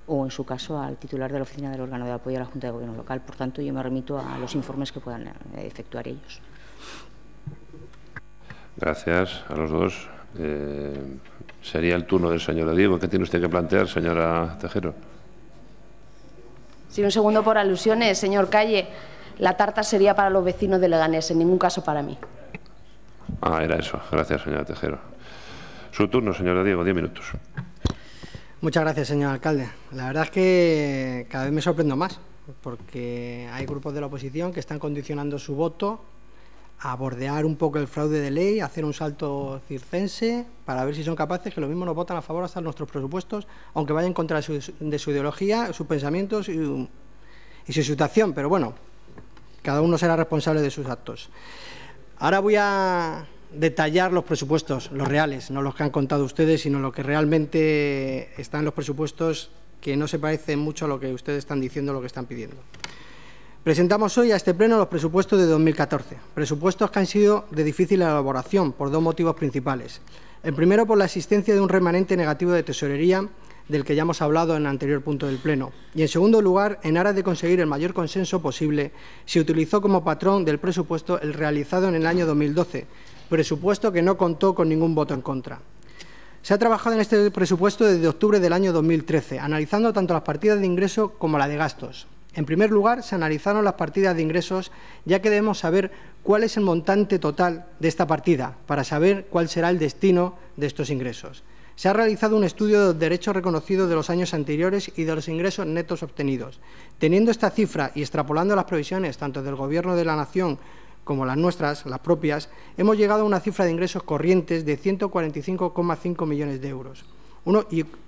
o, en su caso, al titular de la Oficina del Órgano de Apoyo a la Junta de Gobierno Local. Por tanto, yo me remito a los informes que puedan eh, efectuar ellos. Gracias a los dos. Eh, sería el turno del señor Diego. ¿Qué tiene usted que plantear, señora Tejero? Sí, un segundo por alusiones, señor Calle. La tarta sería para los vecinos de Leganés, en ningún caso para mí. Ah, era eso. Gracias, señora Tejero. Su turno, señor Diego, diez minutos. Muchas gracias, señor alcalde. La verdad es que cada vez me sorprendo más, porque hay grupos de la oposición que están condicionando su voto a bordear un poco el fraude de ley, hacer un salto circense, para ver si son capaces, que lo mismo nos votan a favor hasta nuestros presupuestos, aunque vayan contra su, de su ideología, sus pensamientos y, su situación. Pero bueno, cada uno será responsable de sus actos. Ahora voy a detallar los presupuestos, los reales, no los que han contado ustedes, sino lo que realmente están en los presupuestos que no se parecen mucho a lo que ustedes están diciendo, lo que están pidiendo. Presentamos hoy a este Pleno los presupuestos de 2014, presupuestos que han sido de difícil elaboración por dos motivos principales. El primero, por la existencia de un remanente negativo de tesorería, del que ya hemos hablado en el anterior punto del Pleno. Y, en segundo lugar, en aras de conseguir el mayor consenso posible, se utilizó como patrón del presupuesto el realizado en el año 2012, presupuesto que no contó con ningún voto en contra. Se ha trabajado en este presupuesto desde octubre del año 2013, analizando tanto las partidas de ingreso como la de gastos. En primer lugar, se analizaron las partidas de ingresos, ya que debemos saber cuál es el montante total de esta partida, para saber cuál será el destino de estos ingresos. Se ha realizado un estudio de los derechos reconocidos de los años anteriores y de los ingresos netos obtenidos. Teniendo esta cifra y extrapolando las previsiones tanto del Gobierno de la Nación como las nuestras, las propias, hemos llegado a una cifra de ingresos corrientes de 145,5 millones de euros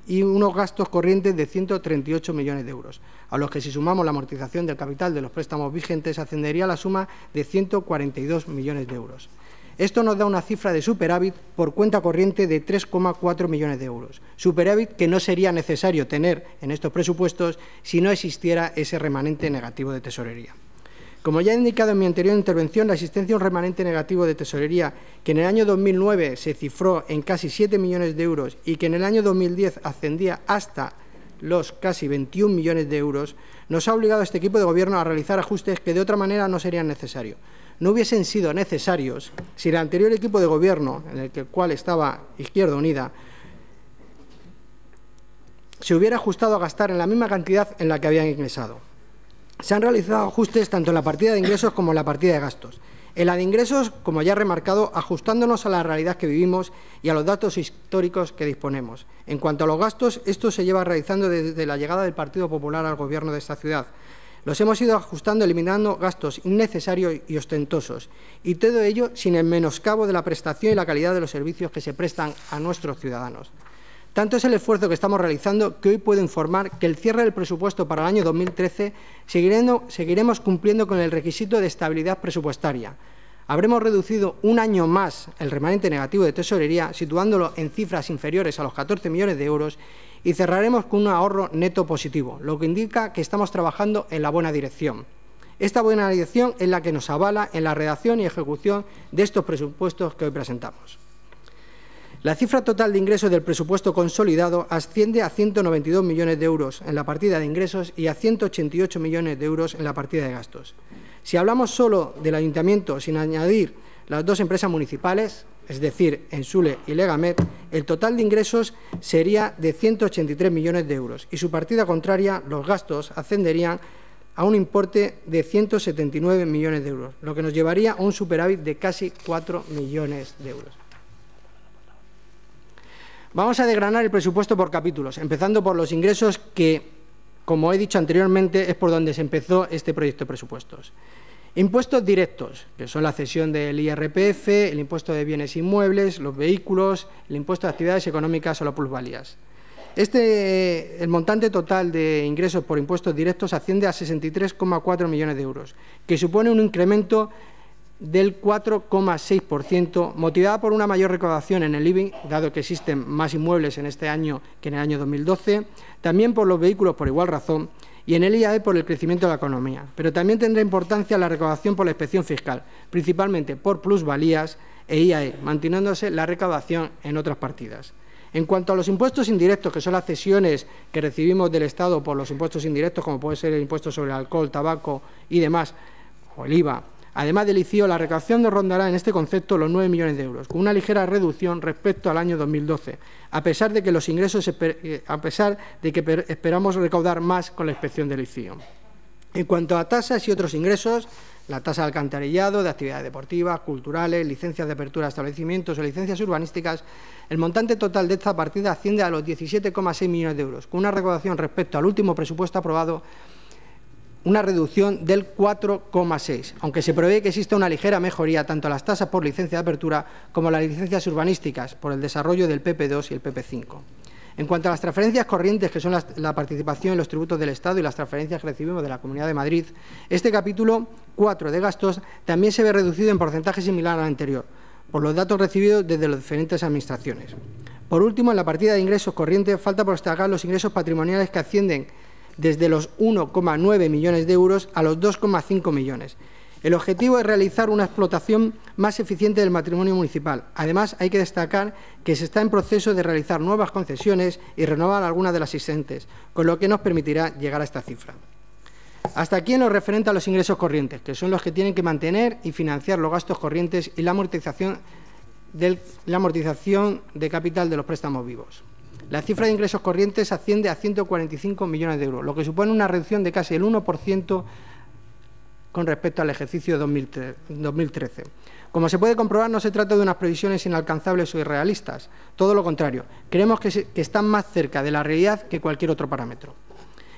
y, unos gastos corrientes de 138 millones de euros, a los que si sumamos la amortización del capital de los préstamos vigentes ascendería la suma de 142 millones de euros. Esto nos da una cifra de superávit por cuenta corriente de 3,4 millones de euros. Superávit que no sería necesario tener en estos presupuestos si no existiera ese remanente negativo de tesorería. Como ya he indicado en mi anterior intervención, la existencia de un remanente negativo de tesorería que en el año 2009 se cifró en casi 7 millones de euros y que en el año 2010 ascendía hasta los casi 21 millones de euros, nos ha obligado a este equipo de gobierno a realizar ajustes que de otra manera no serían necesarios. No hubiesen sido necesarios si el anterior equipo de gobierno, en el cual estaba Izquierda Unida, se hubiera ajustado a gastar en la misma cantidad en la que habían ingresado se han realizado ajustes tanto en la partida de ingresos como en la partida de gastos. En la de ingresos, como ya he remarcado, ajustándonos a la realidad que vivimos y a los datos históricos que disponemos. En cuanto a los gastos, esto se lleva realizando desde la llegada del Partido Popular al Gobierno de esta ciudad. Los hemos ido ajustando eliminando gastos innecesarios y ostentosos, y todo ello sin el menoscabo de la prestación y la calidad de los servicios que se prestan a nuestros ciudadanos. Tanto es el esfuerzo que estamos realizando que hoy puedo informar que el cierre del presupuesto para el año 2013 seguiremos cumpliendo con el requisito de estabilidad presupuestaria. Habremos reducido un año más el remanente negativo de tesorería, situándolo en cifras inferiores a los 14 millones de euros, y cerraremos con un ahorro neto positivo, lo que indica que estamos trabajando en la buena dirección. Esta buena dirección es la que nos avala en la redacción y ejecución de estos presupuestos que hoy presentamos. La cifra total de ingresos del presupuesto consolidado asciende a 192 millones de euros en la partida de ingresos y a 188 millones de euros en la partida de gastos. Si hablamos solo del ayuntamiento, sin añadir las dos empresas municipales, es decir, Ensule y Legamet, el total de ingresos sería de 183 millones de euros y su partida contraria, los gastos, ascenderían a un importe de 179 millones de euros, lo que nos llevaría a un superávit de casi 4 millones de euros. Vamos a desgranar el presupuesto por capítulos, empezando por los ingresos que, como he dicho anteriormente, es por donde se empezó este proyecto de presupuestos. Impuestos directos, que son la cesión del IRPF, el impuesto de bienes inmuebles, los vehículos, el impuesto de actividades económicas o las plusvalías. Este, el montante total de ingresos por impuestos directos asciende a 63,4 millones de euros, que supone un incremento del 4,6%, motivada por una mayor recaudación en el IBI dado que existen más inmuebles en este año que en el año 2012, también por los vehículos por igual razón y en el IAE por el crecimiento de la economía. Pero también tendrá importancia la recaudación por la inspección fiscal, principalmente por plusvalías e IAE, manteniéndose la recaudación en otras partidas. En cuanto a los impuestos indirectos, que son las cesiones que recibimos del Estado por los impuestos indirectos, como puede ser el impuesto sobre el alcohol, tabaco y demás, o el IVA, Además del ICIO, la recaudación de rondará en este concepto los 9 millones de euros, con una ligera reducción respecto al año 2012, a pesar de que los ingresos eh, a pesar de que esperamos recaudar más con la inspección del ICIO. En cuanto a tasas y otros ingresos, la tasa de alcantarillado, de actividades deportivas, culturales, licencias de apertura de establecimientos o licencias urbanísticas, el montante total de esta partida asciende a los 17,6 millones de euros, con una recaudación respecto al último presupuesto aprobado una reducción del 4,6, aunque se prevé que exista una ligera mejoría tanto a las tasas por licencia de apertura como a las licencias urbanísticas por el desarrollo del PP2 y el PP5. En cuanto a las transferencias corrientes, que son la participación en los tributos del Estado y las transferencias que recibimos de la Comunidad de Madrid, este capítulo 4 de gastos también se ve reducido en porcentaje similar al anterior, por los datos recibidos desde las diferentes administraciones. Por último, en la partida de ingresos corrientes falta por destacar los ingresos patrimoniales que ascienden desde los 1,9 millones de euros a los 2,5 millones. El objetivo es realizar una explotación más eficiente del matrimonio municipal. Además, hay que destacar que se está en proceso de realizar nuevas concesiones y renovar algunas de las existentes, con lo que nos permitirá llegar a esta cifra. Hasta aquí en lo referente a los ingresos corrientes, que son los que tienen que mantener y financiar los gastos corrientes y la la amortización de capital de los préstamos vivos. La cifra de ingresos corrientes asciende a 145 millones de euros, lo que supone una reducción de casi el 1% con respecto al ejercicio 2013. Como se puede comprobar, no se trata de unas previsiones inalcanzables o irrealistas, todo lo contrario, creemos que, que están más cerca de la realidad que cualquier otro parámetro.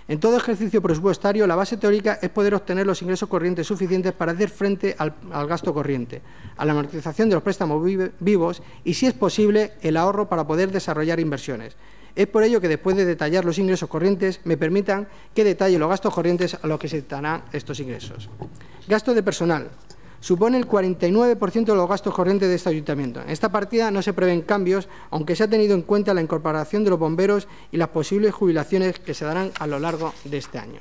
En todo ejercicio presupuestario, la base teórica es poder obtener los ingresos corrientes suficientes para hacer frente al, gasto corriente, a la amortización de los préstamos vivos y, si es posible, el ahorro para poder desarrollar inversiones. Es por ello que, después de detallar los ingresos corrientes, me permitan que detalle los gastos corrientes a los que se estarán estos ingresos. Gasto de personal supone el 49% de los gastos corrientes de este ayuntamiento. En esta partida no se prevén cambios, aunque se ha tenido en cuenta la incorporación de los bomberos y las posibles jubilaciones que se darán a lo largo de este año.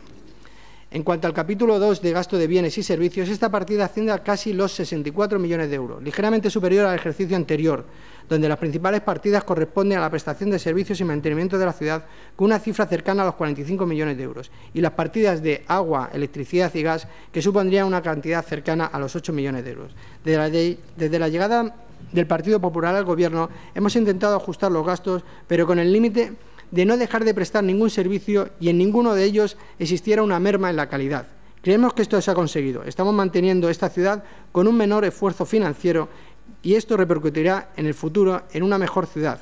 En cuanto al capítulo 2 de gasto de bienes y servicios, esta partida asciende a casi los 64 millones de euros, ligeramente superior al ejercicio anterior, donde las principales partidas corresponden a la prestación de servicios y mantenimiento de la ciudad, con una cifra cercana a los 45 millones de euros, y las partidas de agua, electricidad y gas, que supondrían una cantidad cercana a los 8 millones de euros. Desde la, desde la llegada del Partido Popular al Gobierno hemos intentado ajustar los gastos, pero con el límite de no dejar de prestar ningún servicio y en ninguno de ellos existiera una merma en la calidad. Creemos que esto se ha conseguido. Estamos manteniendo esta ciudad con un menor esfuerzo financiero y esto repercutirá en el futuro en una mejor ciudad.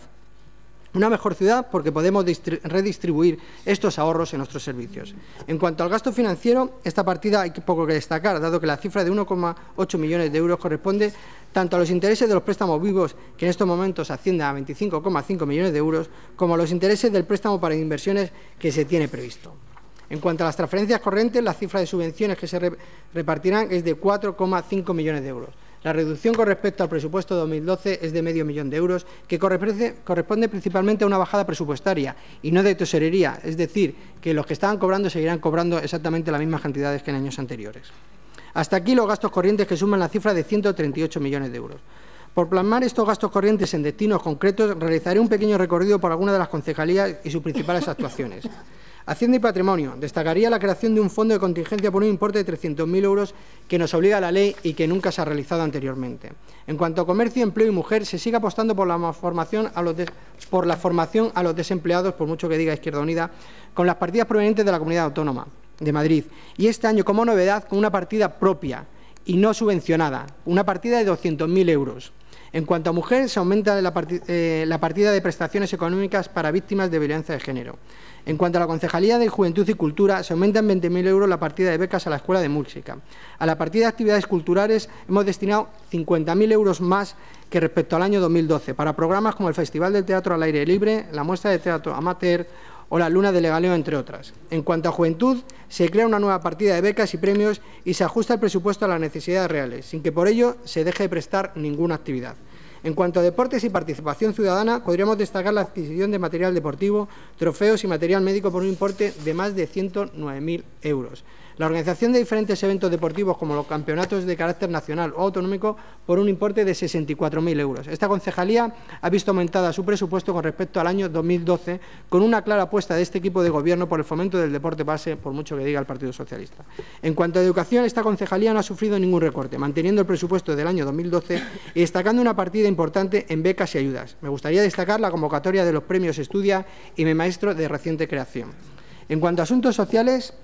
Una mejor ciudad porque podemos redistribuir estos ahorros en nuestros servicios. En cuanto al gasto financiero, esta partida hay poco que destacar, dado que la cifra de 1,8 millones de euros corresponde tanto a los intereses de los préstamos vivos, que en estos momentos ascienden a 25,5 millones de euros, como a los intereses del préstamo para inversiones que se tiene previsto. En cuanto a las transferencias corrientes, la cifra de subvenciones que se repartirán es de 4,5 millones de euros. La reducción con respecto al presupuesto de 2012 es de medio millón de euros, que corresponde principalmente a una bajada presupuestaria y no de tesorería, es decir, que los que estaban cobrando seguirán cobrando exactamente las mismas cantidades que en años anteriores. Hasta aquí los gastos corrientes que suman la cifra de 138 millones de euros. Por plasmar estos gastos corrientes en destinos concretos, realizaré un pequeño recorrido por algunas de las concejalías y sus principales actuaciones. Hacienda y Patrimonio. Destacaría la creación de un fondo de contingencia por un importe de 300.000 euros que nos obliga a la ley y que nunca se ha realizado anteriormente. En cuanto a comercio, empleo y mujer, se sigue apostando por la formación a los, por la formación a los desempleados, por mucho que diga Izquierda Unida, con las partidas provenientes de la comunidad autónoma de Madrid. Y este año, como novedad, con una partida propia y no subvencionada, una partida de 200.000 euros. En cuanto a mujeres, se aumenta eh, la, partida, de prestaciones económicas para víctimas de violencia de género. En cuanto a la Concejalía de Juventud y Cultura, se aumenta en 20.000 euros la partida de becas a la Escuela de Música. A la partida de actividades culturales hemos destinado 50.000 euros más que respecto al año 2012 para programas como el Festival del Teatro al Aire Libre, la Muestra de Teatro Amateur o la Luna de Legaleo, entre otras. En cuanto a juventud, se crea una nueva partida de becas y premios y se ajusta el presupuesto a las necesidades reales, sin que por ello se deje de prestar ninguna actividad. En cuanto a deportes y participación ciudadana, podríamos destacar la adquisición de material deportivo, trofeos y material médico por un importe de más de 109.000 euros. La organización de diferentes eventos deportivos, como los campeonatos de carácter nacional o autonómico, por un importe de 64.000 euros. Esta concejalía ha visto aumentada su presupuesto con respecto al año 2012, con una clara apuesta de este equipo de gobierno por el fomento del deporte base, por mucho que diga el Partido Socialista. En cuanto a educación, esta concejalía no ha sufrido ningún recorte, manteniendo el presupuesto del año 2012 y destacando una partida importante en becas y ayudas. Me gustaría destacar la convocatoria de los premios Estudia y Mi Maestro de reciente creación. En cuanto a asuntos sociales,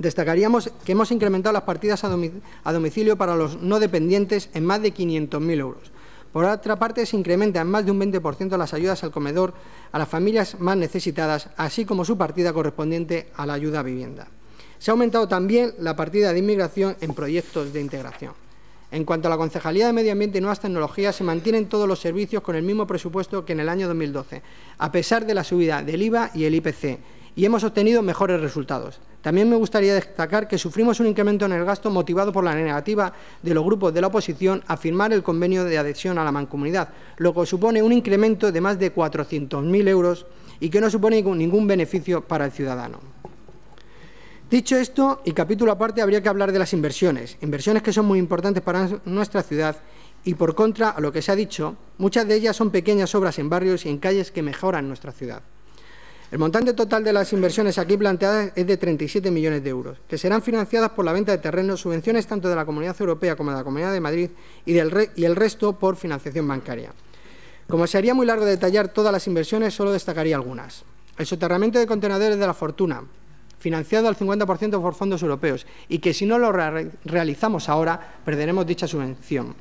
destacaríamos que hemos incrementado las partidas a domicilio para los no dependientes en más de 500.000 euros. Por otra parte, se incrementan más de un 20% las ayudas al comedor a las familias más necesitadas, así como su partida correspondiente a la ayuda a vivienda. Se ha aumentado también la partida de inmigración en proyectos de integración. En cuanto a la Concejalía de Medio Ambiente y Nuevas Tecnologías, se mantienen todos los servicios con el mismo presupuesto que en el año 2012, a pesar de la subida del IVA y el IPC, y hemos obtenido mejores resultados. También me gustaría destacar que sufrimos un incremento en el gasto motivado por la negativa de los grupos de la oposición a firmar el convenio de adhesión a la mancomunidad, lo que supone un incremento de más de 400.000 euros y que no supone ningún beneficio para el ciudadano. Dicho esto, y capítulo aparte, habría que hablar de las inversiones, inversiones que son muy importantes para nuestra ciudad y, por contra a lo que se ha dicho, muchas de ellas son pequeñas obras en barrios y en calles que mejoran nuestra ciudad. El montante total de las inversiones aquí planteadas es de 37 millones de euros, que serán financiadas por la venta de terrenos, subvenciones tanto de la Comunidad Europea como de la Comunidad de Madrid y, el resto por financiación bancaria. Como se haría muy largo detallar todas las inversiones, solo destacaría algunas. El soterramiento de contenedores de la fortuna, financiado al 50% por fondos europeos, y que si no lo realizamos ahora, perderemos dicha subvención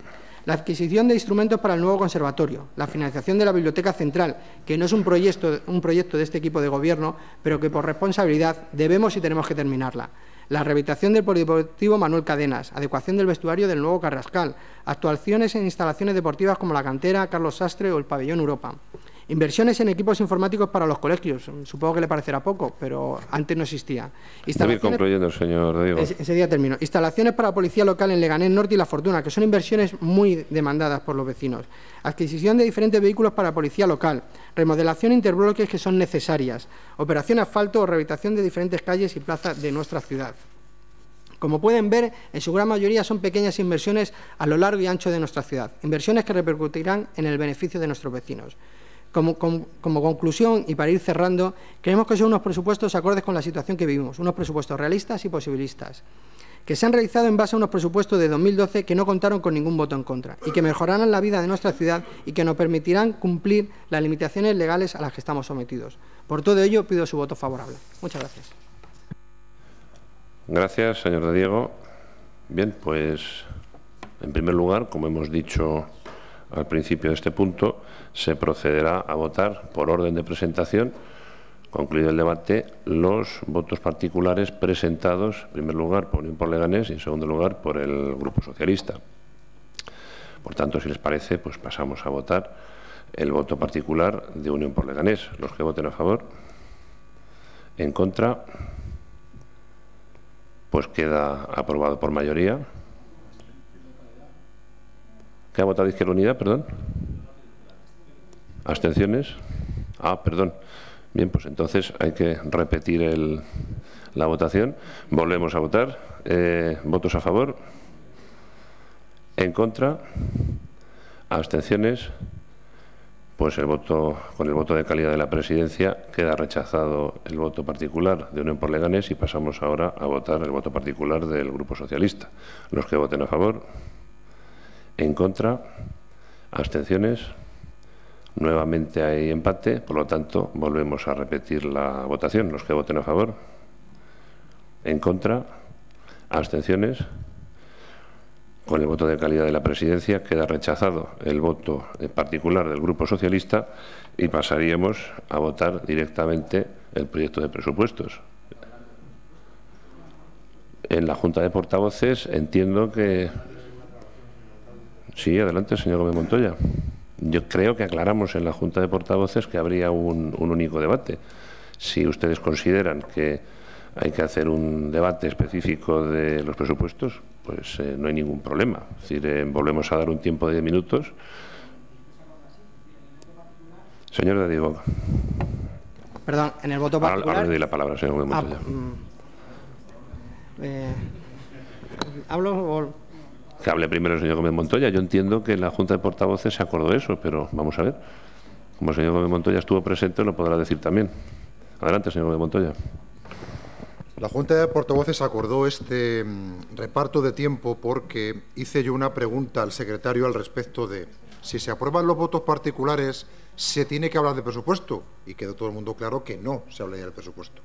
la adquisición de instrumentos para el nuevo conservatorio, la financiación de la Biblioteca Central, que no es un proyecto, un proyecto de este equipo de gobierno, pero que por responsabilidad debemos y tenemos que terminarla, la rehabilitación del polideportivo Manuel Cadenas, adecuación del vestuario del nuevo Carrascal, actuaciones en instalaciones deportivas como la cantera, Carlos Sastre o el pabellón Europa. Inversiones en equipos informáticos para los colegios. Supongo que le parecerá poco, pero antes no existía. Instalaciones... concluyendo, señor ese día termino. Instalaciones para policía local en Leganés Norte y La Fortuna, que son inversiones muy demandadas por los vecinos. Adquisición de diferentes vehículos para policía local. Remodelación interbloques que son necesarias. Operación asfalto o rehabilitación de diferentes calles y plazas de nuestra ciudad. Como pueden ver, en su gran mayoría son pequeñas inversiones a lo largo y ancho de nuestra ciudad, inversiones que repercutirán en el beneficio de nuestros vecinos. Como, conclusión y para ir cerrando, creemos que son unos presupuestos acordes con la situación que vivimos, unos presupuestos realistas y posibilistas, que se han realizado en base a unos presupuestos de 2012 que no contaron con ningún voto en contra y que mejorarán la vida de nuestra ciudad y que nos permitirán cumplir las limitaciones legales a las que estamos sometidos. Por todo ello, pido su voto favorable. Muchas gracias. Gracias, señor Diego. Bien, pues, en primer lugar, como hemos dicho al principio de este punto, se procederá a votar por orden de presentación, concluido el debate, los votos particulares presentados, en primer lugar, por Unión por Leganés y, en segundo lugar, por el Grupo Socialista. Por tanto, si les parece, pues pasamos a votar el voto particular de Unión por Leganés. Los que voten a favor, en contra, pues queda aprobado por mayoría. ¿Qué ha votado Izquierda Unida, perdón? ¿Abstenciones? Ah, perdón. Bien, pues entonces hay que repetir la votación. Volvemos a votar. Eh, ¿Votos a favor? ¿En contra? ¿Abstenciones? Pues el voto, con el voto de calidad de la presidencia queda rechazado el voto particular de Unión por Leganés y pasamos ahora a votar el voto particular del Grupo Socialista. Los que voten a favor, en contra, abstenciones. Nuevamente hay empate, por lo tanto, volvemos a repetir la votación. Los que voten a favor, en contra, abstenciones. Con el voto de calidad de la presidencia queda rechazado el voto en particular del Grupo Socialista y pasaríamos a votar directamente el proyecto de presupuestos. En la Junta de Portavoces entiendo que... Sí, adelante, señor Gómez Montoya. Yo creo que aclaramos en la Junta de Portavoces que habría un, único debate. Si ustedes consideran que hay que hacer un debate específico de los presupuestos, pues eh, no hay ningún problema. Es decir, eh, volvemos a dar un tiempo de 10 minutos. Señor de Perdón, en el voto particular... Ahora, le doy la palabra, señor ah, mm. eh, ¿Hablo que hable primero el señor Gómez Montoya. Yo entiendo que la Junta de Portavoces se acordó eso, pero vamos a ver. Como el señor Gómez Montoya estuvo presente, lo podrá decir también. Adelante, señor Gómez Montoya. La Junta de Portavoces acordó este mm, reparto de tiempo porque hice yo una pregunta al secretario al respecto de si se aprueban los votos particulares, ¿se tiene que hablar de presupuesto? Y quedó todo el mundo claro que no se hablaría del presupuesto.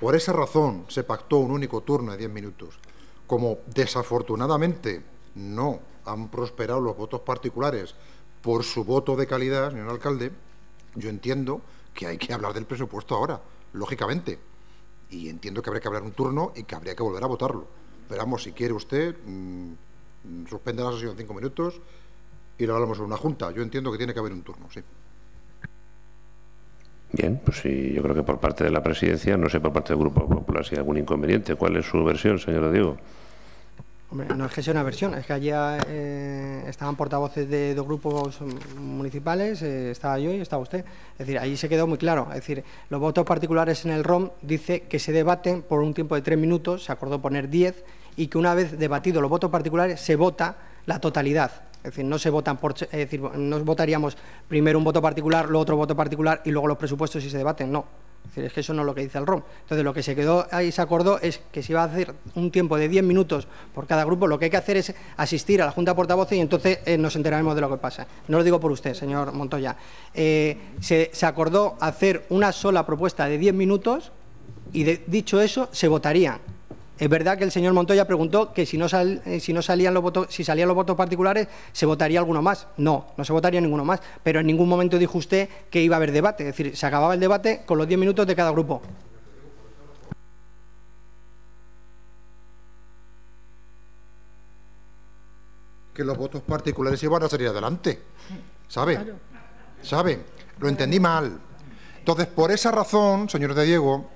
Por esa razón se pactó un único turno de 10 minutos. Como desafortunadamente no han prosperado los votos particulares por su voto de calidad, señor alcalde, yo entiendo que hay que hablar del presupuesto ahora, lógicamente. Y entiendo que habría que hablar un turno y que habría que volver a votarlo. Pero vamos, si quiere usted, mm, suspende la sesión cinco minutos y lo hablamos en una junta. Yo entiendo que tiene que haber un turno, sí. Bien, pues sí, yo creo que por parte de la presidencia, no sé por parte del Grupo Popular si hay algún inconveniente. ¿Cuál es su versión, señora Diego? Hombre, no es que sea una versión, es que allí eh, estaban portavoces de dos grupos municipales, eh, estaba yo y estaba usted. Es decir, allí se quedó muy claro. Es decir, los votos particulares en el ROM dice que se debaten por un tiempo de tres minutos, se acordó poner diez, y que una vez debatidos los votos particulares se vota la totalidad. Es decir, no se votan por, es decir, no votaríamos primero un voto particular, luego otro voto particular y luego los presupuestos y se debaten, no. Es decir, es que eso no es lo que dice el ROM. Entonces, lo que se quedó ahí, se acordó, es que si va a hacer un tiempo de 10 minutos por cada grupo, lo que hay que hacer es asistir a la Junta Portavoces y entonces eh, nos enteraremos de lo que pasa. No lo digo por usted, señor Montoya. Eh, se, se, acordó hacer una sola propuesta de 10 minutos y, dicho eso, se votaría. Es verdad que el señor Montoya preguntó que eh, si no, salían los votos, si salían los votos particulares, se votaría alguno más. No, no se votaría ninguno más. Pero en ningún momento dijo usted que iba a haber debate. Es decir, se acababa el debate con los 10 minutos de cada grupo. Que los votos particulares iban a salir adelante. ¿Sabe? ¿Sabe? Lo entendí mal. Entonces, por esa razón, señor de Diego,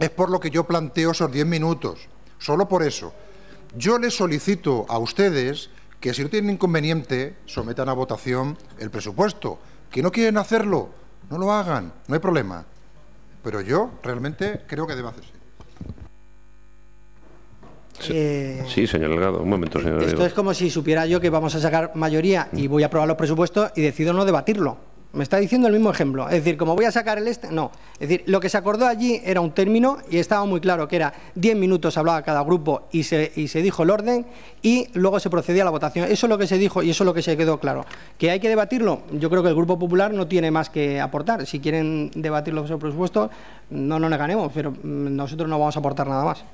es por lo que yo planteo esos 10 minutos solo por eso. Yo les solicito a ustedes que si no tienen inconveniente sometan a votación el presupuesto. Que no quieren hacerlo, no lo hagan, no hay problema. Pero yo realmente creo que debe hacerse. Sí, eh, señor Delgado, un momento, señor Esto es como si supiera yo que vamos a sacar mayoría y voy a aprobar los presupuestos y decido no debatirlo. Me está diciendo el mismo ejemplo. Es decir, como voy a sacar el este, no. Es decir, lo que se acordó allí era un término y estaba muy claro que era 10 minutos hablaba cada grupo y se, y se dijo el orden y luego se procedía a la votación. Eso es lo que se dijo y eso es lo que se quedó claro. ¿Que hay que debatirlo? Yo creo que el Grupo Popular no tiene más que aportar. Si quieren debatirlo sobre presupuesto, no nos ganemos, pero mm, nosotros no vamos a aportar nada más.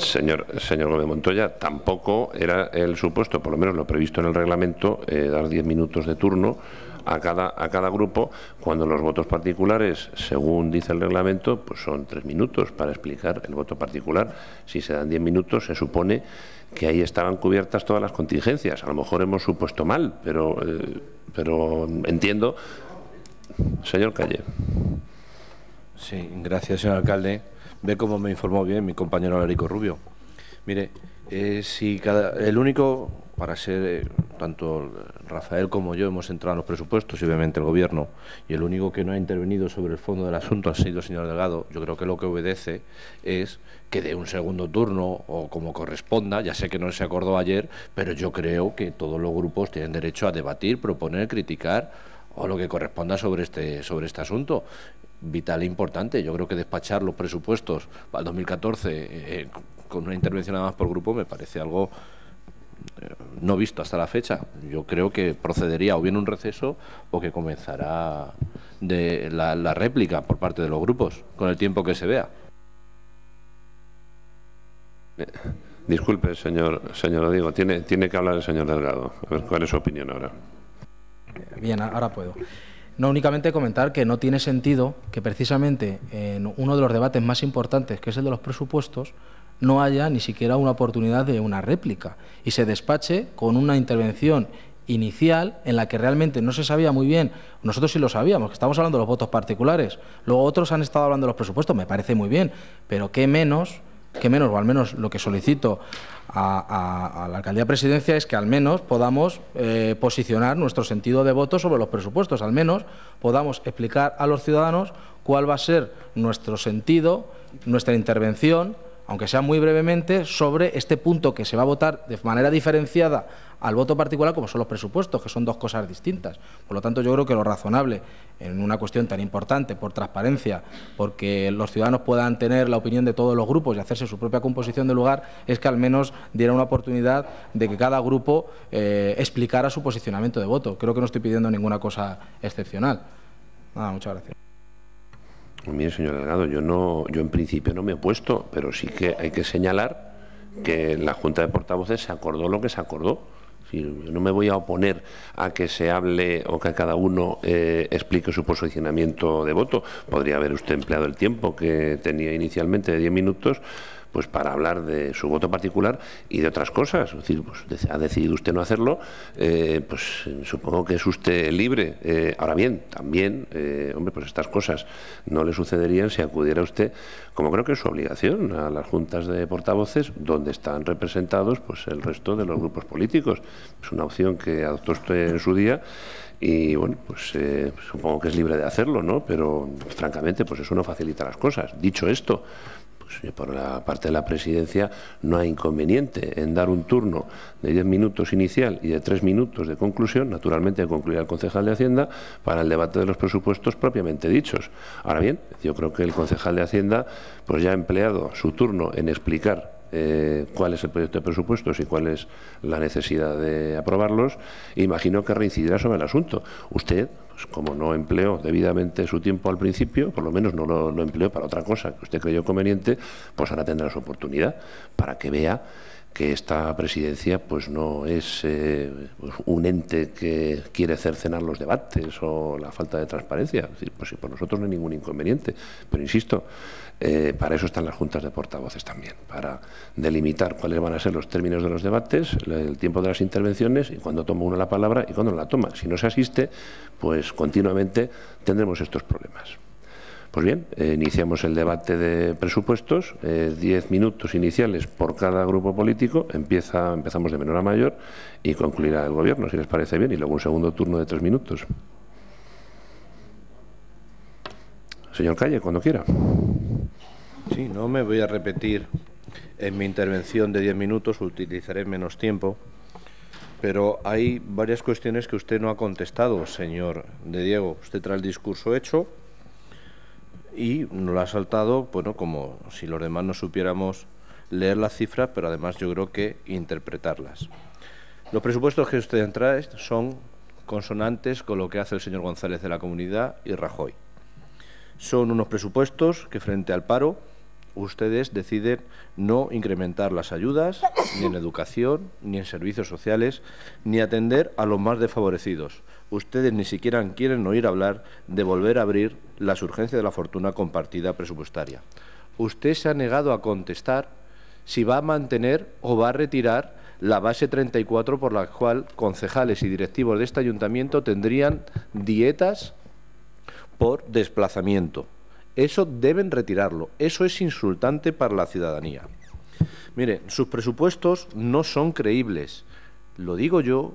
Señor, señor Gómez Montoya, tampoco era el supuesto, por lo menos lo previsto en el reglamento, eh, dar diez minutos de turno a cada, a cada grupo, cuando los votos particulares, según dice el reglamento, pues son tres minutos para explicar el voto particular. Si se dan diez minutos, se supone que ahí estaban cubiertas todas las contingencias. A lo mejor hemos supuesto mal, pero, eh, pero entiendo. Señor Calle. Sí, gracias, señor alcalde ve cómo me informó bien mi compañero Alarico Rubio. Mire, eh, si el único, para ser, eh, tanto Rafael como yo hemos entrado en los presupuestos y obviamente el Gobierno, y el único que no ha intervenido sobre el fondo del asunto ha sido el señor Delgado, yo creo que lo que obedece es que dé un segundo turno o como corresponda, ya sé que no se acordó ayer, pero yo creo que todos los grupos tienen derecho a debatir, proponer, criticar o lo que corresponda sobre este, sobre este asunto vital e importante. Yo creo que despachar los presupuestos para el 2014 eh, eh, con una intervención además por grupo me parece algo eh, no visto hasta la fecha. Yo creo que procedería o bien un receso o que comenzará de la, réplica por parte de los grupos con el tiempo que se vea. disculpe, señor, señor digo. tiene, tiene que hablar el señor Delgado. A ver cuál es su opinión ahora. Bien, ahora puedo. No únicamente comentar que no tiene sentido que precisamente en uno de los debates más importantes, que es el de los presupuestos, no haya ni siquiera una oportunidad de una réplica y se despache con una intervención inicial en la que realmente no se sabía muy bien, nosotros sí lo sabíamos, que estamos hablando de los votos particulares, luego otros han estado hablando de los presupuestos, me parece muy bien, pero qué menos que menos, o al menos lo que solicito a, la alcaldía presidencia es que al menos podamos eh, posicionar nuestro sentido de voto sobre los presupuestos, al menos podamos explicar a los ciudadanos cuál va a ser nuestro sentido, nuestra intervención aunque sea muy brevemente, sobre este punto que se va a votar de manera diferenciada al voto particular, como son los presupuestos, que son dos cosas distintas. Por lo tanto, yo creo que lo razonable en una cuestión tan importante, por transparencia, porque los ciudadanos puedan tener la opinión de todos los grupos y hacerse su propia composición de lugar, es que al menos diera una oportunidad de que cada grupo eh, explicara su posicionamiento de voto. Creo que no estoy pidiendo ninguna cosa excepcional. Nada, muchas gracias. Pues mire, señor Delgado, yo no, yo en principio no me he opuesto, pero sí que hay que señalar que la Junta de Portavoces se acordó lo que se acordó. no me voy a oponer a que se hable o que cada uno eh, explique su posicionamiento de voto. Podría haber usted empleado el tiempo que tenía inicialmente de 10 minutos pues para hablar de su voto particular y de otras cosas. Es decir, pues, ha decidido usted no hacerlo, eh, pues supongo que es usted libre. Eh, ahora bien, también, eh, hombre, pues estas cosas no le sucederían si acudiera usted, como creo que es su obligación, a las juntas de portavoces, donde están representados pues el resto de los grupos políticos. Es una opción que adoptó usted en su día y bueno, pues supongo que es libre de hacerlo, ¿no? Pero francamente, pues eso no facilita las cosas. Dicho esto, pues, eh, por la parte de la presidencia no hay inconveniente en dar un turno de 10 minutos inicial y de tres minutos de conclusión, naturalmente concluirá el concejal de Hacienda, para el debate de los presupuestos propiamente dichos. Ahora bien, yo creo que el concejal de Hacienda pues ya ha empleado su turno en explicar eh, cuál es el proyecto de presupuestos y cuál es la necesidad de aprobarlos, imagino que reincidirá sobre el asunto. Usted pues, como no empleó debidamente su tiempo al principio, por lo menos no lo, empleó para otra cosa que usted creyó conveniente, pues ahora tendrá su oportunidad para que vea que esta presidencia pues no es eh, pues, un ente que quiere cercenar los debates o la falta de transparencia. Pues si por nosotros no hay ningún inconveniente. Pero insisto, eh, para eso están las juntas de portavoces también, para delimitar cuáles van a ser los términos de los debates, el tiempo de las intervenciones y cuándo toma uno la palabra y cuándo no la toma. Si no se asiste, pues continuamente tendremos estos problemas. Pues bien, eh, iniciamos el debate de presupuestos, eh, diez minutos iniciales por cada grupo político, empieza, empezamos de menor a mayor y concluirá el Gobierno, si les parece bien, y luego un segundo turno de tres minutos. Señor Calle, cuando quiera. Sí, no me voy a repetir en mi intervención de 10 minutos, utilizaré menos tiempo, pero hay varias cuestiones que usted no ha contestado, señor de Diego. Usted trae el discurso hecho y no lo ha saltado, bueno, como si los demás no supiéramos leer las cifras, pero además yo creo que interpretarlas. Los presupuestos que usted trae son consonantes con lo que hace el señor González de la Comunidad y Rajoy. Son unos presupuestos que frente al paro ustedes deciden no incrementar las ayudas, ni en educación, ni en servicios sociales, ni atender a los más desfavorecidos. Ustedes ni siquiera quieren oír hablar de volver a abrir la surgencia de la fortuna compartida presupuestaria. Usted se ha negado a contestar si va a mantener o va a retirar la base 34 por la cual concejales y directivos de este ayuntamiento tendrían dietas por desplazamiento. Eso deben retirarlo. Eso es insultante para la ciudadanía. Mire, sus presupuestos no son creíbles. Lo digo yo,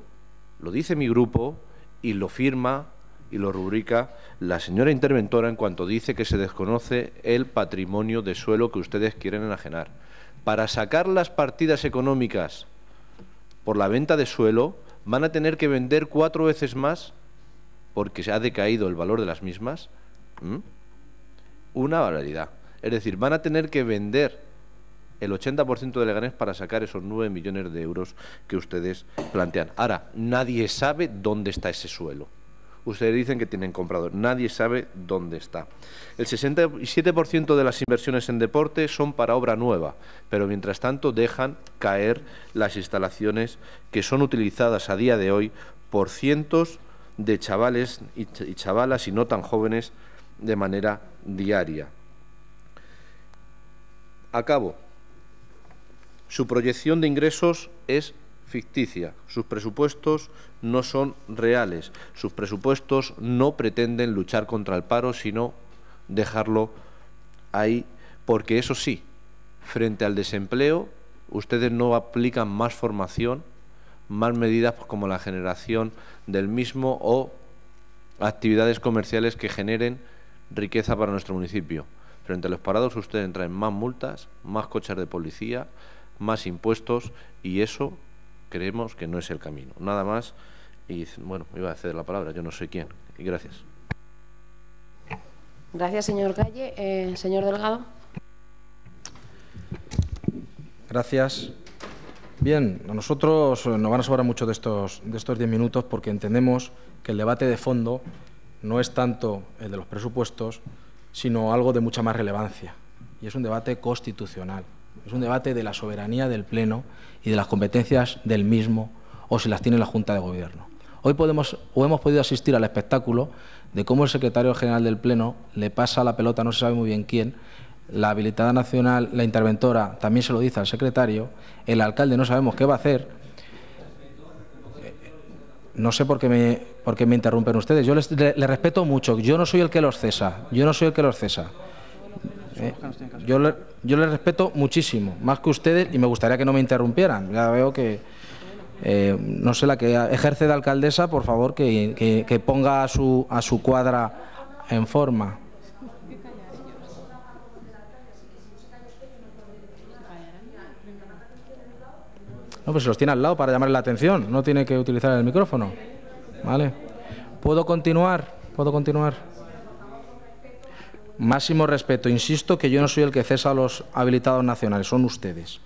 lo dice mi grupo y lo firma y lo rubrica la señora interventora en cuanto dice que se desconoce el patrimonio de suelo que ustedes quieren enajenar. Para sacar las partidas económicas por la venta de suelo, van a tener que vender cuatro veces más porque se ha decaído el valor de las mismas, una barbaridad. Es decir, van a tener que vender el 80% de Leganés para sacar esos 9 millones de euros que ustedes plantean. Ahora, nadie sabe dónde está ese suelo. Ustedes dicen que tienen compradores, nadie sabe dónde está. El 67% de las inversiones en deporte son para obra nueva, pero mientras tanto dejan caer las instalaciones que son utilizadas a día de hoy por cientos de chavales y, chavalas y no tan jóvenes de manera diaria. cabo, Su proyección de ingresos es ficticia. Sus presupuestos no son reales. Sus presupuestos no pretenden luchar contra el paro, sino dejarlo ahí, porque eso sí, frente al desempleo, ustedes no aplican más formación más medidas pues, como la generación del mismo o actividades comerciales que generen riqueza para nuestro municipio. Frente a los parados ustedes traen más multas, más coches de policía, más impuestos y eso creemos que no es el camino. Nada más y bueno, iba a ceder la palabra, yo no sé quién. Y gracias. Gracias, señor Galle. Eh, señor Delgado. Gracias. Bien, a nosotros eh, nos van a sobrar mucho de estos, de estos diez minutos porque entendemos que el debate de fondo no es tanto el de los presupuestos, sino algo de mucha más relevancia. Y es un debate constitucional, es un debate de la soberanía del Pleno y de las competencias del mismo o si las tiene la Junta de Gobierno. Hoy podemos o hemos podido asistir al espectáculo de cómo el secretario general del Pleno le pasa la pelota, no se sabe muy bien quién, la habilitada nacional, la interventora, también se lo dice al secretario, el alcalde no sabemos qué va a hacer. Eh, no sé por qué me, por me interrumpen ustedes. Yo les, respeto mucho. Yo no soy el que los cesa. Yo no soy el que los cesa. Eh, yo, les respeto muchísimo, más que ustedes, y me gustaría que no me interrumpieran. Ya veo que, eh, no sé, la que ejerce de alcaldesa, por favor, que, que ponga a su, a su cuadra en forma. No, pues los tiene al lado para llamar la atención, no tiene que utilizar el micrófono. ¿Vale? ¿Puedo continuar? ¿Puedo continuar? Máximo respeto, insisto que yo no soy el que cesa a los habilitados nacionales, son ustedes.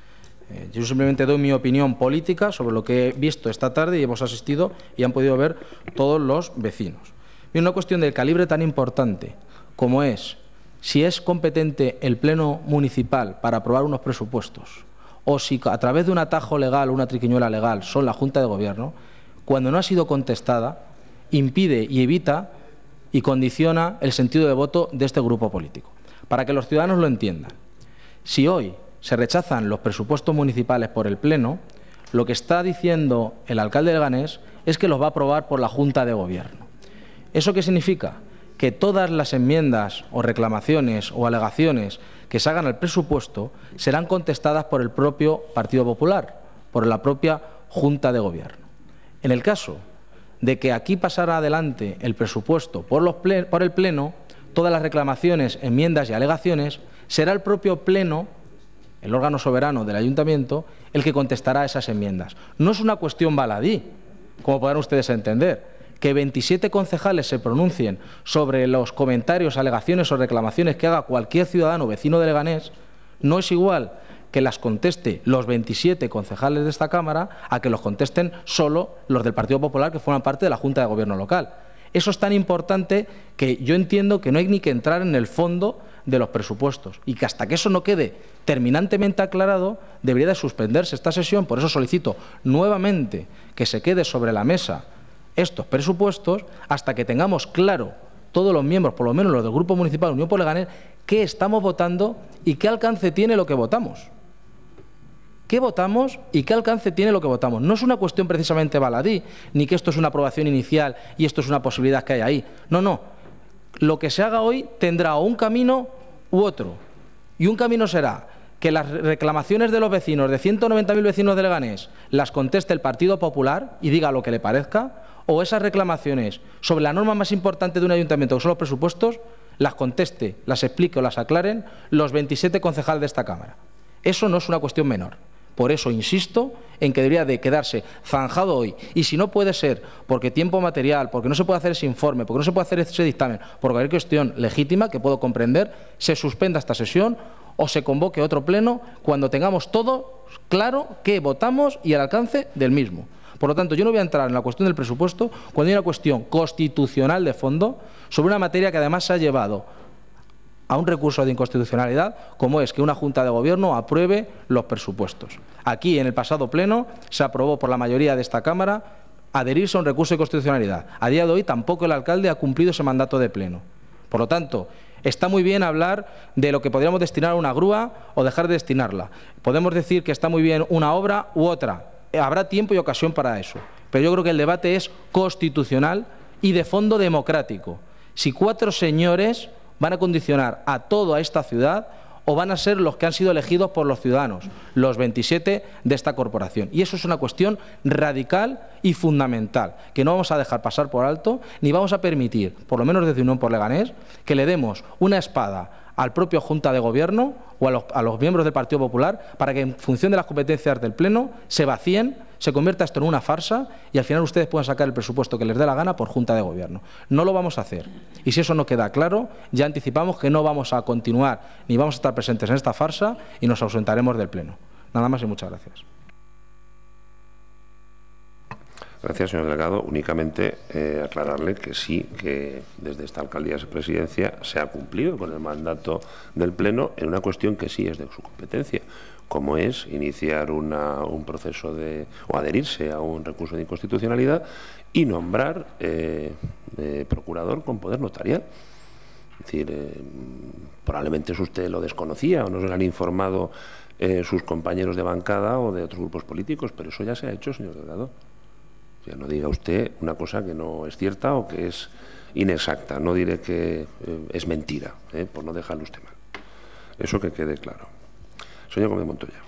Eh, yo simplemente doy mi opinión política sobre lo que he visto esta tarde y hemos asistido y han podido ver todos los vecinos. Y una cuestión del calibre tan importante como es si es competente el Pleno Municipal para aprobar unos presupuestos o si a través de un atajo legal o una triquiñuela legal son la Junta de Gobierno, cuando no ha sido contestada, impide y evita y condiciona el sentido de voto de este grupo político. Para que los ciudadanos lo entiendan, si hoy se rechazan los presupuestos municipales por el Pleno, lo que está diciendo el alcalde de Ganés es que los va a aprobar por la Junta de Gobierno. ¿Eso qué significa? Que todas las enmiendas o reclamaciones o alegaciones que se hagan al presupuesto serán contestadas por el propio Partido Popular, por la propia Junta de Gobierno. En el caso de que aquí pasara adelante el presupuesto por, por el Pleno, todas las reclamaciones, enmiendas y alegaciones, será el propio Pleno, el órgano soberano del Ayuntamiento, el que contestará esas enmiendas. No es una cuestión baladí, como podrán ustedes entender que 27 concejales se pronuncien sobre los comentarios, alegaciones o reclamaciones que haga cualquier ciudadano vecino de Leganés, no es igual que las conteste los 27 concejales de esta Cámara a que los contesten solo los del Partido Popular que forman parte de la Junta de Gobierno local. Eso es tan importante que yo entiendo que no hay ni que entrar en el fondo de los presupuestos y que hasta que eso no quede terminantemente aclarado debería de suspenderse esta sesión. Por eso solicito nuevamente que se quede sobre la mesa estos presupuestos hasta que tengamos claro todos los miembros, por lo menos los del Grupo Municipal Unión por Leganés, qué estamos votando y qué alcance tiene lo que votamos. ¿Qué votamos y qué alcance tiene lo que votamos? No es una cuestión precisamente baladí, ni que esto es una aprobación inicial y esto es una posibilidad que hay ahí. No, no. Lo que se haga hoy tendrá un camino u otro. Y un camino será que las reclamaciones de los vecinos, de 190.000 vecinos de Leganés, las conteste el Partido Popular y diga lo que le parezca, o esas reclamaciones sobre la norma más importante de un ayuntamiento, que son los presupuestos, las conteste, las explique o las aclaren los 27 concejales de esta Cámara. Eso no es una cuestión menor. Por eso insisto en que debería de quedarse zanjado hoy. Y si no puede ser, porque tiempo material, porque no se puede hacer ese informe, porque no se puede hacer ese dictamen, por cualquier cuestión legítima que puedo comprender, se suspenda esta sesión o se convoque otro pleno cuando tengamos todo claro que votamos y al alcance del mismo. Por lo tanto, yo no voy a entrar en la cuestión del presupuesto cuando hay una cuestión constitucional de fondo sobre una materia que además se ha llevado a un recurso de inconstitucionalidad, como es que una Junta de Gobierno apruebe los presupuestos. Aquí, en el pasado Pleno, se aprobó por la mayoría de esta Cámara adherirse a un recurso de constitucionalidad. A día de hoy tampoco el alcalde ha cumplido ese mandato de Pleno. Por lo tanto, está muy bien hablar de lo que podríamos destinar a una grúa o dejar de destinarla. Podemos decir que está muy bien una obra u otra, eh, habrá tiempo y ocasión para eso. Pero yo creo que el debate es constitucional y de fondo democrático. Si cuatro señores van a condicionar a toda esta ciudad o van a ser los que han sido elegidos por los ciudadanos, los 27 de esta corporación. Y eso es una cuestión radical y fundamental, que no vamos a dejar pasar por alto, ni vamos a permitir, por lo menos desde Unión por Leganés, que le demos una espada al propio Junta de Gobierno o a los, miembros del Partido Popular para que en función de las competencias del Pleno se vacíen, se convierta esto en una farsa y al final ustedes puedan sacar el presupuesto que les dé la gana por Junta de Gobierno. No lo vamos a hacer. Y si eso no queda claro, ya anticipamos que no vamos a continuar ni vamos a estar presentes en esta farsa y nos ausentaremos del Pleno. Nada más y muchas gracias. Gracias, señor delegado. Únicamente eh, aclararle que sí, que desde esta alcaldía de presidencia se ha cumplido con el mandato del Pleno en una cuestión que sí es de su competencia, como es iniciar un proceso de o adherirse a un recurso de inconstitucionalidad y nombrar eh, eh, procurador con poder notarial. Es decir, probablemente usted lo desconocía o no se lo han informado sus compañeros de bancada o de otros grupos políticos, pero eso ya se ha hecho, señor delegado no diga usted una cosa que no es cierta o que es inexacta. No diré que eh, es mentira, eh, por no dejarlo usted mal. Eso que quede claro. Señor Gómez Montoya.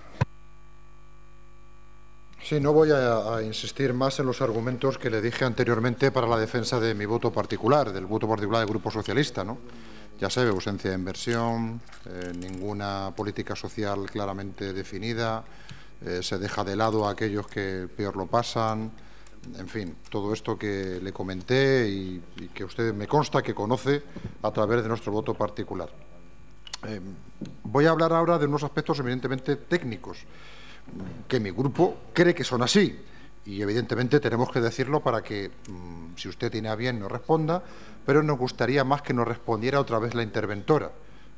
Sí, no voy a, insistir más en los argumentos que le dije anteriormente para la defensa de mi voto particular, del voto particular del Grupo Socialista, ¿no? Ya sabe, ausencia de inversión, eh, ninguna política social claramente definida, se deja de lado a aquellos que peor lo pasan, en fin, todo esto que le comenté y, que usted me consta que conoce a través de nuestro voto particular. Eh, voy a hablar ahora de unos aspectos evidentemente técnicos, que mi grupo cree que son así. Y evidentemente tenemos que decirlo para que, mm, si usted tiene a bien, nos responda, pero nos gustaría más que nos respondiera otra vez la interventora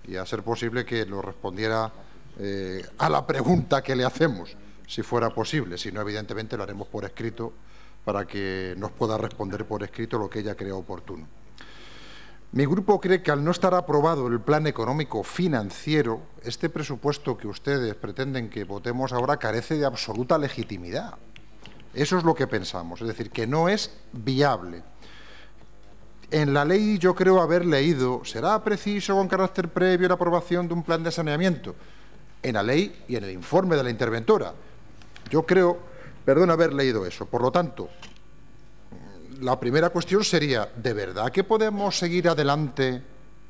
y a ser posible que lo respondiera eh, a la pregunta que le hacemos, si fuera posible. Si no, evidentemente lo haremos por escrito para que nos pueda responder por escrito lo que ella crea oportuno. Mi grupo cree que al no estar aprobado el plan económico financiero, este presupuesto que ustedes pretenden que votemos ahora carece de absoluta legitimidad. Eso es lo que pensamos, es decir, que no es viable. En la ley yo creo haber leído, será preciso con carácter previo la aprobación de un plan de saneamiento, en la ley y en el informe de la interventora. Yo creo Perdón haber leído eso. Por lo tanto, la primera cuestión sería, ¿de verdad que podemos seguir adelante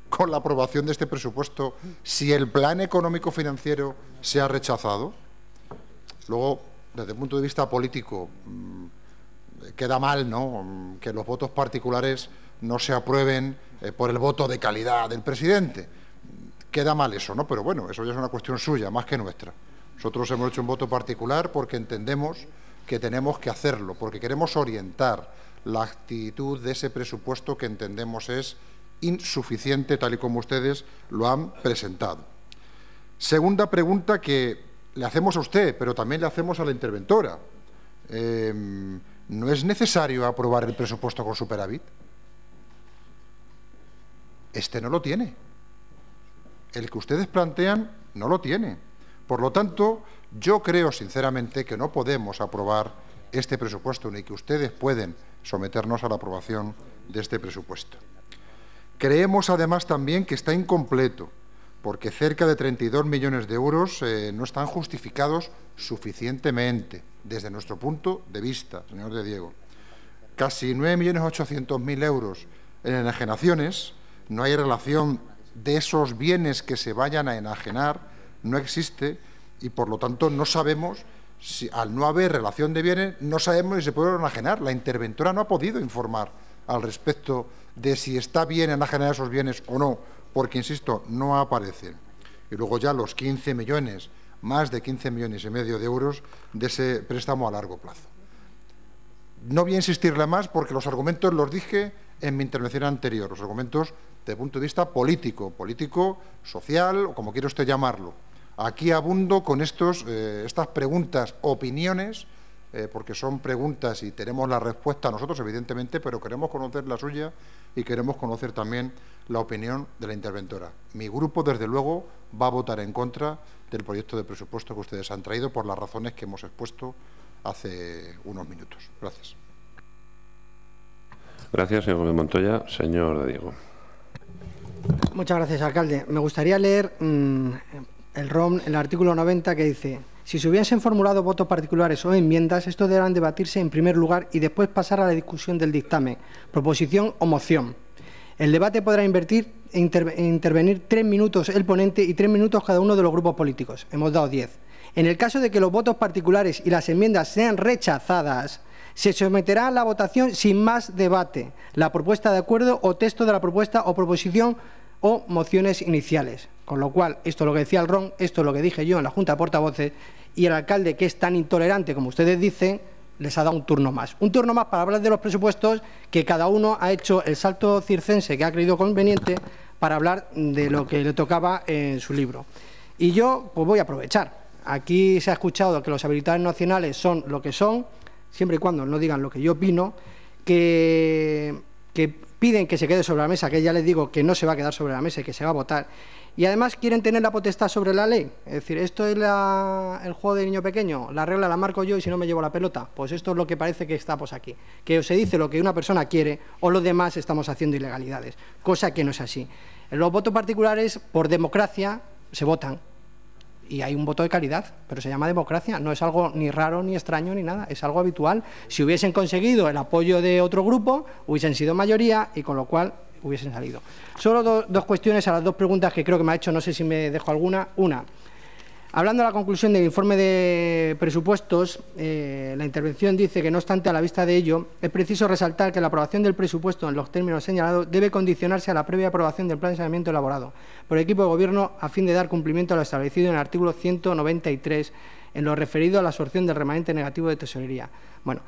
con la aprobación de este presupuesto si el plan económico financiero se ha rechazado? Luego, desde el punto de vista político, mm, queda mal ¿no? Mm, que los votos particulares no se aprueben eh, por el voto de calidad del presidente. Queda mal eso, ¿no? Pero bueno, eso ya es una cuestión suya, más que nuestra. Nosotros hemos hecho un voto particular porque entendemos que tenemos que hacerlo, porque queremos orientar la actitud de ese presupuesto que entendemos es insuficiente, tal y como ustedes lo han presentado. Segunda pregunta que le hacemos a usted, pero también le hacemos a la interventora. Em, ¿No es necesario aprobar el presupuesto con superávit? Este no lo tiene. El que ustedes plantean no lo tiene. Por lo tanto, yo creo, sinceramente, que no podemos aprobar este presupuesto ni que ustedes pueden someternos a la aprobación de este presupuesto. Creemos, además, también que está incompleto, porque cerca de 32 millones de euros eh, no están justificados suficientemente, desde nuestro punto de vista, señor de Diego. Casi 9.800.000 euros en enajenaciones, no hay relación de esos bienes que se vayan a enajenar, no existe y por lo tanto no sabemos, si, al no haber relación de bienes, no sabemos si se puede enajenar. La interventora no ha podido informar al respecto de si está bien enajenar esos bienes o no, porque, insisto, no aparecen. Y luego ya los 15 millones, más de 15 millones y medio de euros de ese préstamo a largo plazo. No voy a insistirle más porque los argumentos los dije en mi intervención anterior, los argumentos desde el punto de vista político, político, social o como quiera usted llamarlo. Aquí abundo con estos, eh, estas preguntas, opiniones, eh, porque son preguntas y tenemos la respuesta nosotros, evidentemente, pero queremos conocer la suya y queremos conocer también la opinión de la interventora. Mi grupo, desde luego, va a votar en contra del proyecto de presupuesto que ustedes han traído por las razones que hemos expuesto hace unos minutos. Gracias. Gracias, señor Gómez Montoya. Señor Diego. Muchas gracias, alcalde. Me gustaría leer mm, el, ROM, el artículo 90 que dice, si se hubiesen formulado votos particulares o enmiendas, estos deberán debatirse en primer lugar y después pasar a la discusión del dictamen, proposición o moción. El debate podrá invertir, e e intervenir tres minutos el ponente y tres minutos cada uno de los grupos políticos. Hemos dado diez. En el caso de que los votos particulares y las enmiendas sean rechazadas, se someterá a la votación sin más debate la propuesta de acuerdo o texto de la propuesta o proposición o mociones iniciales. Con lo cual, esto es lo que decía el RON, esto es lo que dije yo en la Junta de Portavoces, y el alcalde, que es tan intolerante como ustedes dicen, les ha dado un turno más. Un turno más para hablar de los presupuestos que cada uno ha hecho el salto circense que ha creído conveniente para hablar de lo que le tocaba en su libro. Y yo pues voy a aprovechar. Aquí se ha escuchado que los habilitados nacionales son lo que son, siempre y cuando no digan lo que yo opino, que, que piden que se quede sobre la mesa, que ya les digo que no se va a quedar sobre la mesa y que se va a votar. Y además quieren tener la potestad sobre la ley. Es decir, esto es el juego de niño pequeño, la regla la marco yo y si no me llevo la pelota. Pues esto es lo que parece que estamos aquí. Que se dice lo que una persona quiere o los demás estamos haciendo ilegalidades, cosa que no es así. los votos particulares, por democracia, se votan y hay un voto de calidad, pero se llama democracia, no es algo ni raro, ni extraño, ni nada, es algo habitual. Si hubiesen conseguido el apoyo de otro grupo, hubiesen sido mayoría y con lo cual hubiesen salido. Solo dos cuestiones a las dos preguntas que creo que me ha hecho, no sé si me dejo alguna. Una, Hablando de la conclusión del informe de presupuestos, eh, la intervención dice que, no obstante, a la vista de ello, es preciso resaltar que la aprobación del presupuesto en los términos señalados debe condicionarse a la previa aprobación del plan de saneamiento elaborado por el equipo de Gobierno a fin de dar cumplimiento a lo establecido en el artículo 193 en lo referido a la absorción del remanente negativo de tesorería. Bueno,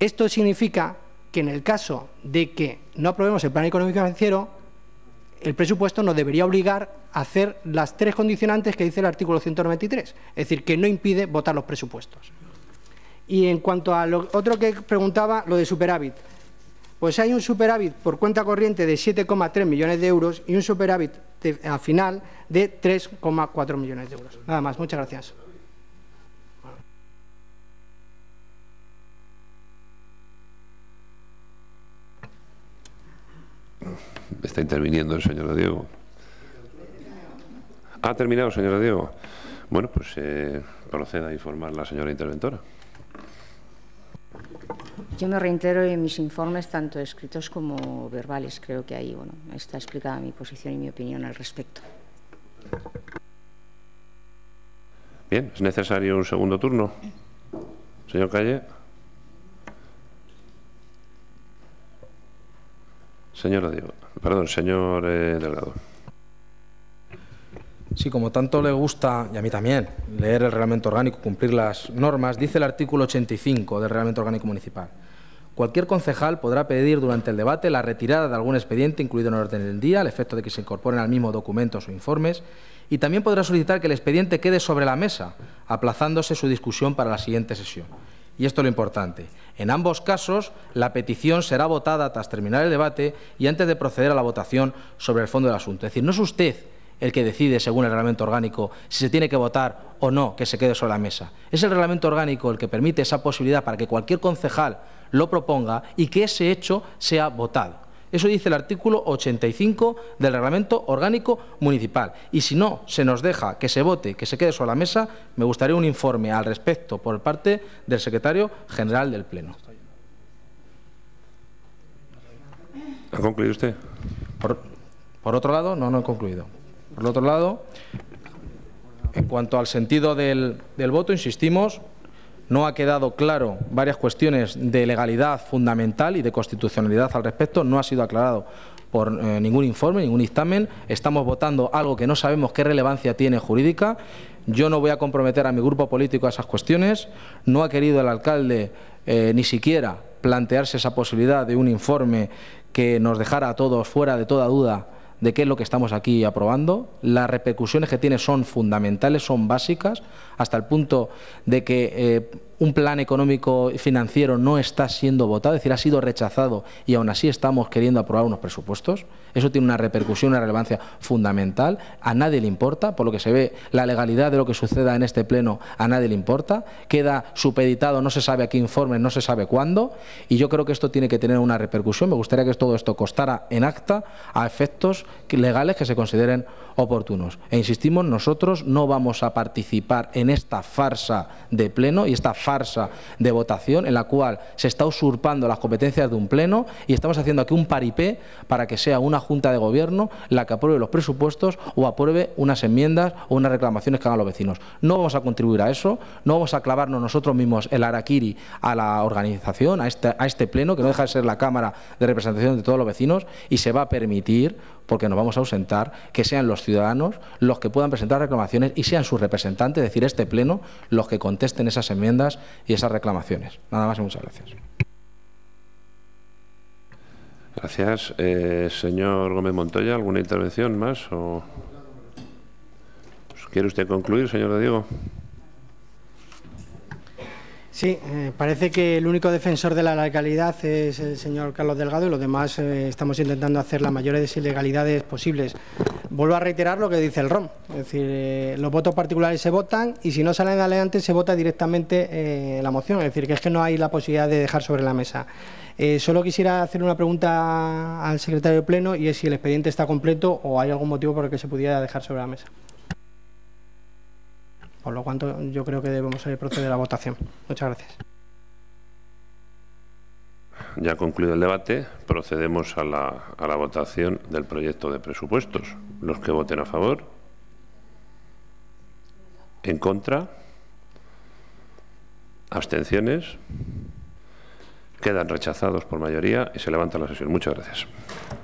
esto significa que en el caso de que no aprobemos el plan económico financiero, el presupuesto nos debería obligar a hacer las tres condicionantes que dice el artículo 193, es decir, que no impide votar los presupuestos. Y en cuanto a lo otro que preguntaba, lo de superávit, pues hay un superávit por cuenta corriente de 7,3 millones de euros y un superávit al final de 3,4 millones de euros. Nada más, muchas gracias. Está interviniendo el señor Diego. ¿Ha terminado, señora Diego? Bueno, pues eh, proceda a informar la señora interventora. Yo me reitero en mis informes, tanto escritos como verbales. Creo que ahí bueno, está explicada mi posición y mi opinión al respecto. Bien, ¿es necesario un segundo turno? Señor Calle. Señora Diego. Perdón, señor eh, Delgado. Sí, como tanto le gusta, y a mí también, leer el reglamento orgánico, cumplir las normas, dice el artículo 85 del reglamento orgánico municipal. Cualquier concejal podrá pedir durante el debate la retirada de algún expediente incluido en el orden del día, al efecto de que se incorporen al mismo documentos o informes, y también podrá solicitar que el expediente quede sobre la mesa, aplazándose su discusión para la siguiente sesión. Y esto es lo importante. En ambos casos, la petición será votada tras terminar el debate y antes de proceder a la votación sobre el fondo del asunto. Es decir, no es usted el que decide, según el reglamento orgánico, si se tiene que votar o no que se quede sobre la mesa. Es el reglamento orgánico el que permite esa posibilidad para que cualquier concejal lo proponga y que ese hecho sea votado. Eso dice el artículo 85 del Reglamento Orgánico Municipal. Y si no se nos deja que se vote, que se quede sobre la mesa, me gustaría un informe al respecto por parte del secretario general del Pleno. ¿Ha concluido usted? Por, otro lado, no, no he concluido. Por otro lado, en cuanto al sentido del voto, insistimos no ha quedado claro varias cuestiones de legalidad fundamental y de constitucionalidad al respecto, no ha sido aclarado por eh, ningún informe, ningún dictamen, estamos votando algo que no sabemos qué relevancia tiene jurídica, yo no voy a comprometer a mi grupo político a esas cuestiones, no ha querido el alcalde eh, ni siquiera plantearse esa posibilidad de un informe que nos dejara a todos fuera de toda duda de qué es lo que estamos aquí aprobando. Las repercusiones que tiene son fundamentales, son básicas hasta el punto de que eh, un plan económico y financiero no está siendo votado, es decir, ha sido rechazado y aún así estamos queriendo aprobar unos presupuestos. Eso tiene una repercusión, una relevancia fundamental. A nadie le importa, por lo que se ve, la legalidad de lo que suceda en este pleno a nadie le importa. Queda supeditado, no se sabe a qué informe, no se sabe cuándo. Y yo creo que esto tiene que tener una repercusión. Me gustaría que todo esto costara en acta a efectos legales que se consideren oportunos. E insistimos, nosotros no vamos a participar en en esta farsa de pleno y esta farsa de votación en la cual se está usurpando las competencias de un pleno y estamos haciendo aquí un paripé para que sea una junta de gobierno la que apruebe los presupuestos o apruebe unas enmiendas o unas reclamaciones que hagan los vecinos. No vamos a contribuir a eso, no vamos a clavarnos nosotros mismos el araquiri a la organización, a este, a este pleno que no deja de ser la Cámara de Representación de todos los vecinos y se va a permitir porque nos vamos a ausentar, que sean los ciudadanos los que puedan presentar reclamaciones y sean sus representantes, es decir, este Pleno, los que contesten esas enmiendas y esas reclamaciones. Nada más y muchas gracias. Gracias. Eh, señor Gómez Montoya, ¿alguna intervención más? Pues, ¿Quiere usted concluir, señor Diego? Sí, eh, parece que el único defensor de la legalidad es el señor Carlos Delgado y los demás eh, estamos intentando hacer las mayores ilegalidades posibles. Vuelvo a reiterar lo que dice el ROM, es decir, eh, los votos particulares se votan y si no salen adelante se vota directamente la moción, es decir, que es que no hay la posibilidad de dejar sobre la mesa. solo quisiera hacer una pregunta al secretario de Pleno y es si el expediente está completo o hay algún motivo por el que se pudiera dejar sobre la mesa. Por lo cuanto, yo creo que debemos eh, proceder a la votación. Muchas gracias. Ya concluido el debate, procedemos a la, a la votación del proyecto de presupuestos. Los que voten a favor. En contra. Abstenciones. Quedan rechazados por mayoría y se levanta la sesión. Muchas gracias.